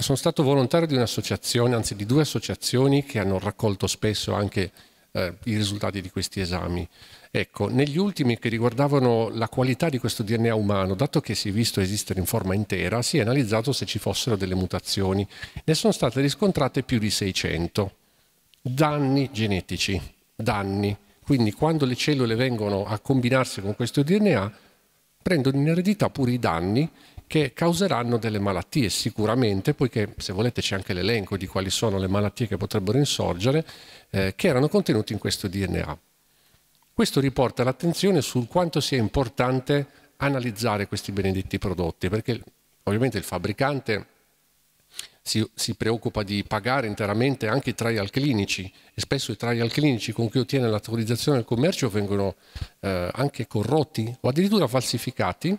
Speaker 1: sono stato volontario di un'associazione, anzi di due associazioni che hanno raccolto spesso anche eh, i risultati di questi esami. Ecco, negli ultimi che riguardavano la qualità di questo DNA umano, dato che si è visto esistere in forma intera, si è analizzato se ci fossero delle mutazioni. Ne sono state riscontrate più di 600. Danni genetici, danni. Quindi quando le cellule vengono a combinarsi con questo DNA, prendono in eredità pure i danni che causeranno delle malattie sicuramente, poiché se volete c'è anche l'elenco di quali sono le malattie che potrebbero insorgere, eh, che erano contenute in questo DNA. Questo riporta l'attenzione sul quanto sia importante analizzare questi benedetti prodotti, perché ovviamente il fabbricante si, si, preoccupa di pagare interamente anche i trial clinici e spesso i trial clinici con cui ottiene l'autorizzazione del commercio vengono eh, anche corrotti o addirittura falsificati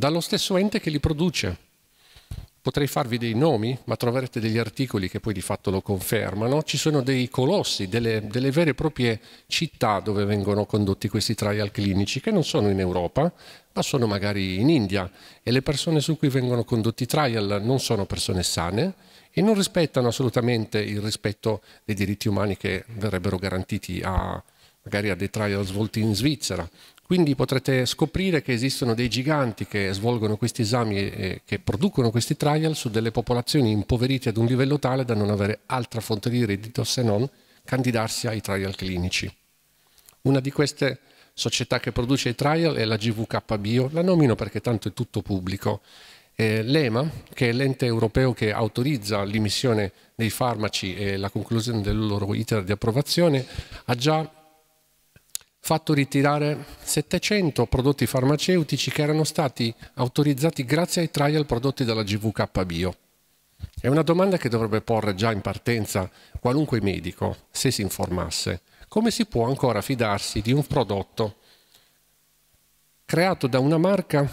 Speaker 1: dallo stesso ente che li produce. Potrei farvi dei nomi, ma troverete degli articoli che poi di fatto lo confermano. Ci sono dei colossi, delle, delle, vere e proprie città dove vengono condotti questi trial clinici, che non sono in Europa, ma sono magari in India. E le persone su cui vengono condotti i trial non sono persone sane e non rispettano assolutamente il rispetto dei diritti umani che verrebbero garantiti a, magari a dei trial svolti in Svizzera quindi potrete scoprire che esistono dei giganti che svolgono questi esami e che producono questi trial su delle popolazioni impoverite ad un livello tale da non avere altra fonte di reddito se non candidarsi ai trial clinici. Una di queste società che produce i trial è la GVK Bio, la nomino perché tanto è tutto pubblico. Eh, L'EMA, che è l'ente europeo che autorizza l'emissione dei farmaci e la conclusione del loro iter di approvazione, ha già fatto ritirare 700 prodotti farmaceutici che erano stati autorizzati grazie ai trial prodotti dalla GVK Bio. È una domanda che dovrebbe porre già in partenza qualunque medico, se si informasse. Come si può ancora fidarsi di un prodotto creato da una marca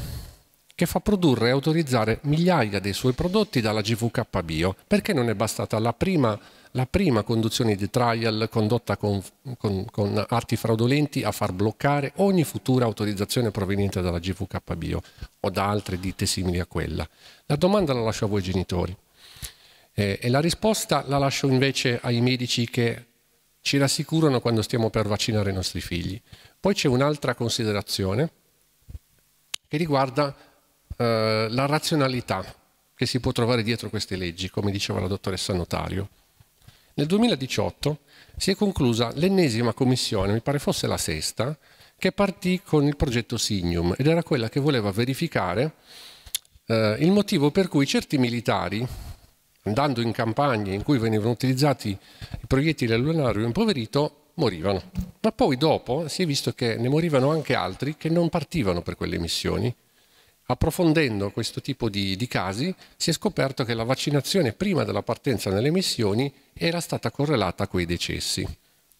Speaker 1: che fa produrre e autorizzare migliaia dei suoi prodotti dalla GVK Bio? Perché non è bastata la prima la prima conduzione di trial condotta con, con, con, atti fraudolenti a far bloccare ogni futura autorizzazione proveniente dalla GVK Bio o da altre ditte simili a quella. La domanda la lascio a voi genitori eh, e la risposta la lascio invece ai medici che ci rassicurano quando stiamo per vaccinare i nostri figli. Poi c'è un'altra considerazione che riguarda eh, la razionalità che si può trovare dietro queste leggi, come diceva la dottoressa Notario. Nel 2018 si è conclusa l'ennesima commissione, mi pare fosse la sesta, che partì con il progetto Signum ed era quella che voleva verificare eh, il motivo per cui certi militari, andando in campagne in cui venivano utilizzati i proiettili a lunario impoverito, morivano. Ma poi dopo si è visto che ne morivano anche altri che non partivano per quelle missioni Approfondendo questo tipo di, di, casi si è scoperto che la vaccinazione prima della partenza nelle missioni era stata correlata a quei decessi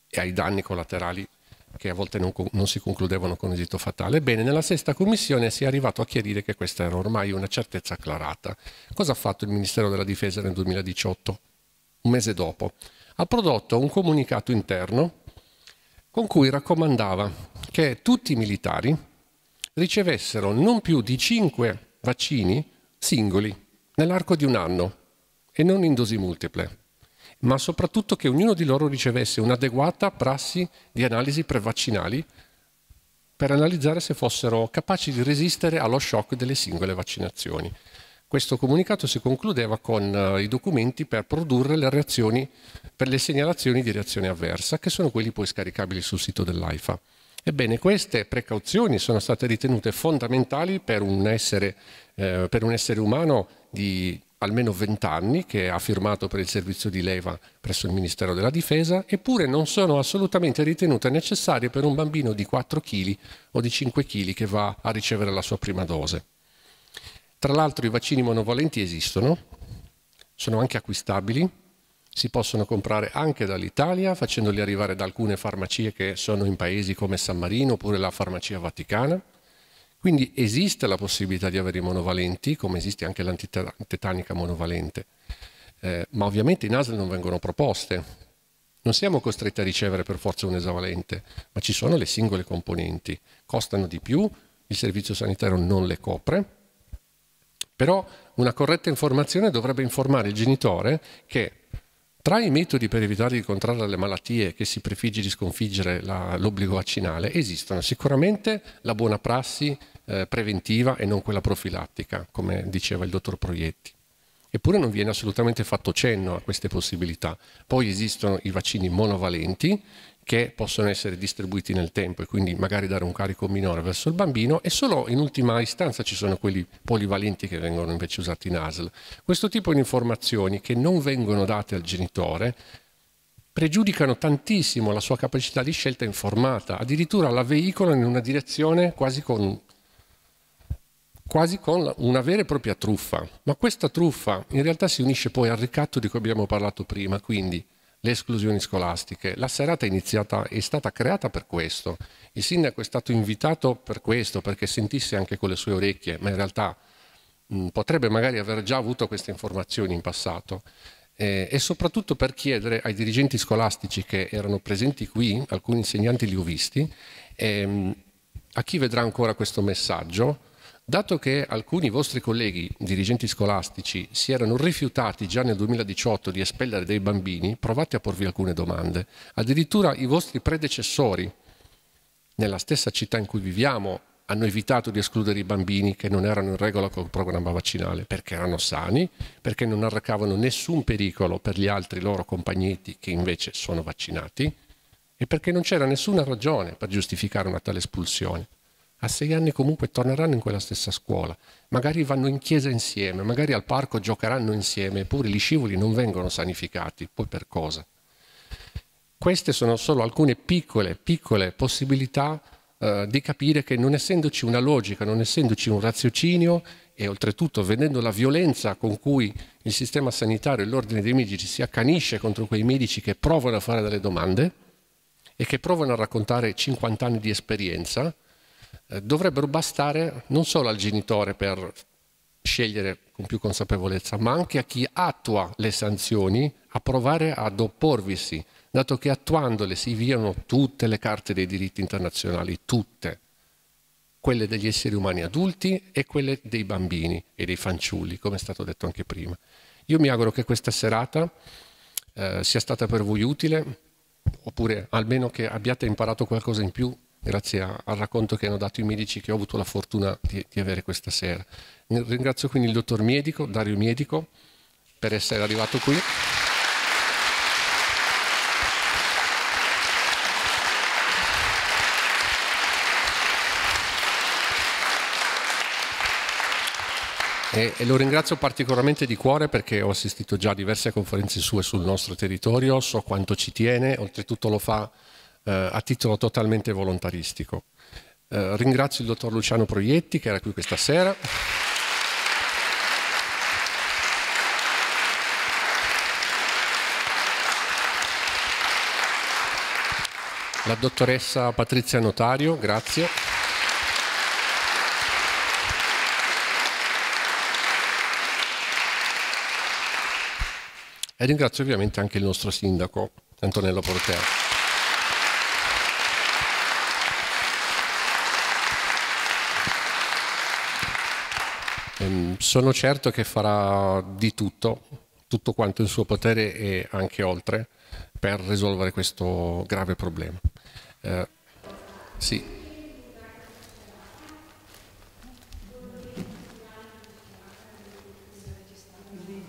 Speaker 1: e ai danni collaterali che a volte non, non si concludevano con esito fatale. Ebbene, nella sesta commissione si è arrivato a chiarire che questa era ormai una certezza acclarata. Cosa ha fatto il Ministero della Difesa nel 2018? Un mese dopo. Ha prodotto un comunicato interno con cui raccomandava che tutti i militari, ricevessero non più di 5 vaccini singoli nell'arco di un anno e non in dosi multiple, ma soprattutto che ognuno di loro ricevesse un'adeguata prassi di analisi prevaccinali per analizzare se fossero capaci di resistere allo shock delle singole vaccinazioni. Questo comunicato si concludeva con eh, i documenti per produrre le reazioni per le segnalazioni di reazione avversa, che sono quelli poi scaricabili sul sito dell'AIFA. Ebbene, queste precauzioni sono state ritenute fondamentali per un essere, eh, per un essere umano di almeno 20 anni che ha firmato per il servizio di leva presso il Ministero della Difesa, eppure non sono assolutamente ritenute necessarie per un bambino di 4 kg o di 5 kg che va a ricevere la sua prima dose. Tra l'altro i vaccini monovalenti esistono, sono anche acquistabili, si possono comprare anche dall'Italia facendoli arrivare da alcune farmacie che sono in paesi come San Marino oppure la farmacia vaticana. Quindi esiste la possibilità di avere i monovalenti, come esiste anche l'antitetanica monovalente, eh, ma ovviamente in ASL non vengono proposte. Non siamo costretti a ricevere per forza un esavalente, ma ci sono le singole componenti. Costano di più, il servizio sanitario non le copre, però una corretta informazione dovrebbe informare il genitore che tra i metodi per evitare di contrarre le malattie che si prefigge di sconfiggere l'obbligo vaccinale esistono sicuramente la buona prassi eh, preventiva e non quella profilattica, come diceva il dottor Proietti. Eppure non viene assolutamente fatto cenno a queste possibilità. Poi esistono i vaccini monovalenti, che possono essere distribuiti nel tempo e quindi magari dare un carico minore verso il bambino e solo in ultima istanza ci sono quelli polivalenti che vengono invece usati in ASL. Questo tipo di informazioni che non vengono date al genitore pregiudicano tantissimo la sua capacità di scelta informata, addirittura la veicolano in una direzione quasi con, quasi con una vera e propria truffa. Ma questa truffa in realtà si unisce poi al ricatto di cui abbiamo parlato prima, quindi le esclusioni scolastiche. La serata è, iniziata, è stata creata per questo. Il sindaco è stato invitato per questo, perché sentisse anche con le sue orecchie, ma in realtà mh, mm, potrebbe magari aver già avuto queste informazioni in passato. Eh, e soprattutto per chiedere ai dirigenti scolastici che erano presenti qui, alcuni insegnanti li ho visti, ehm, a chi vedrà ancora questo messaggio, Dato che alcuni vostri colleghi dirigenti scolastici si erano rifiutati già nel 2018 di espellere dei bambini, provate a porvi alcune domande. Addirittura i vostri predecessori, nella stessa città in cui viviamo, hanno evitato di escludere i bambini che non erano in regola col programma vaccinale, perché erano sani, perché non arrecavano nessun pericolo per gli altri loro compagnetti che invece sono vaccinati e perché non c'era nessuna ragione per giustificare una tale espulsione a sei anni comunque torneranno in quella stessa scuola, magari vanno in chiesa insieme, magari al parco giocheranno insieme, eppure gli scivoli non vengono sanificati, poi per cosa? Queste sono solo alcune piccole, piccole possibilità eh, di capire che non essendoci una logica, non essendoci un raziocinio e oltretutto vedendo la violenza con cui il sistema sanitario e l'ordine dei medici si accanisce contro quei medici che provano a fare delle domande e che provano a raccontare 50 anni di esperienza, eh, dovrebbero bastare non solo al genitore per scegliere con più consapevolezza, ma anche a chi attua le sanzioni a provare ad opporvisi, dato che attuandole si violano tutte le carte dei diritti internazionali, tutte, quelle degli esseri umani adulti e quelle dei bambini e dei fanciulli, come è stato detto anche prima. Io mi auguro che questa serata eh, sia stata per voi utile, oppure almeno che abbiate imparato qualcosa in più grazie a, al racconto che hanno dato i medici che ho avuto la fortuna di, di avere questa sera. Ringrazio quindi il dottor Miedico, Dario Miedico, per essere arrivato qui. E, lo ringrazio particolarmente di cuore perché ho assistito già a diverse conferenze sue sul nostro territorio, so quanto ci tiene, oltretutto lo fa eh, a titolo totalmente volontaristico. Eh, ringrazio il dottor Luciano Proietti che era qui questa sera. La dottoressa Patrizia Notario, grazie. E ringrazio ovviamente anche il nostro sindaco Antonello Portea. Ehm, sono certo che farà di tutto, tutto quanto in suo potere e anche oltre, per risolvere questo grave problema. Eh, sì.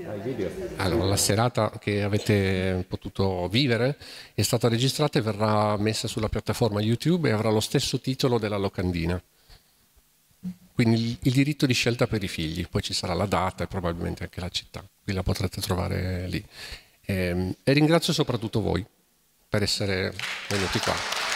Speaker 4: Ah, allora, la
Speaker 1: serata che avete potuto vivere è stata registrata e verrà messa sulla piattaforma YouTube e avrà lo stesso titolo della locandina. Quindi il diritto di scelta per i figli, poi ci sarà la data e probabilmente anche la città, qui la potrete trovare lì. E, ehm, e ringrazio soprattutto voi per essere venuti qua.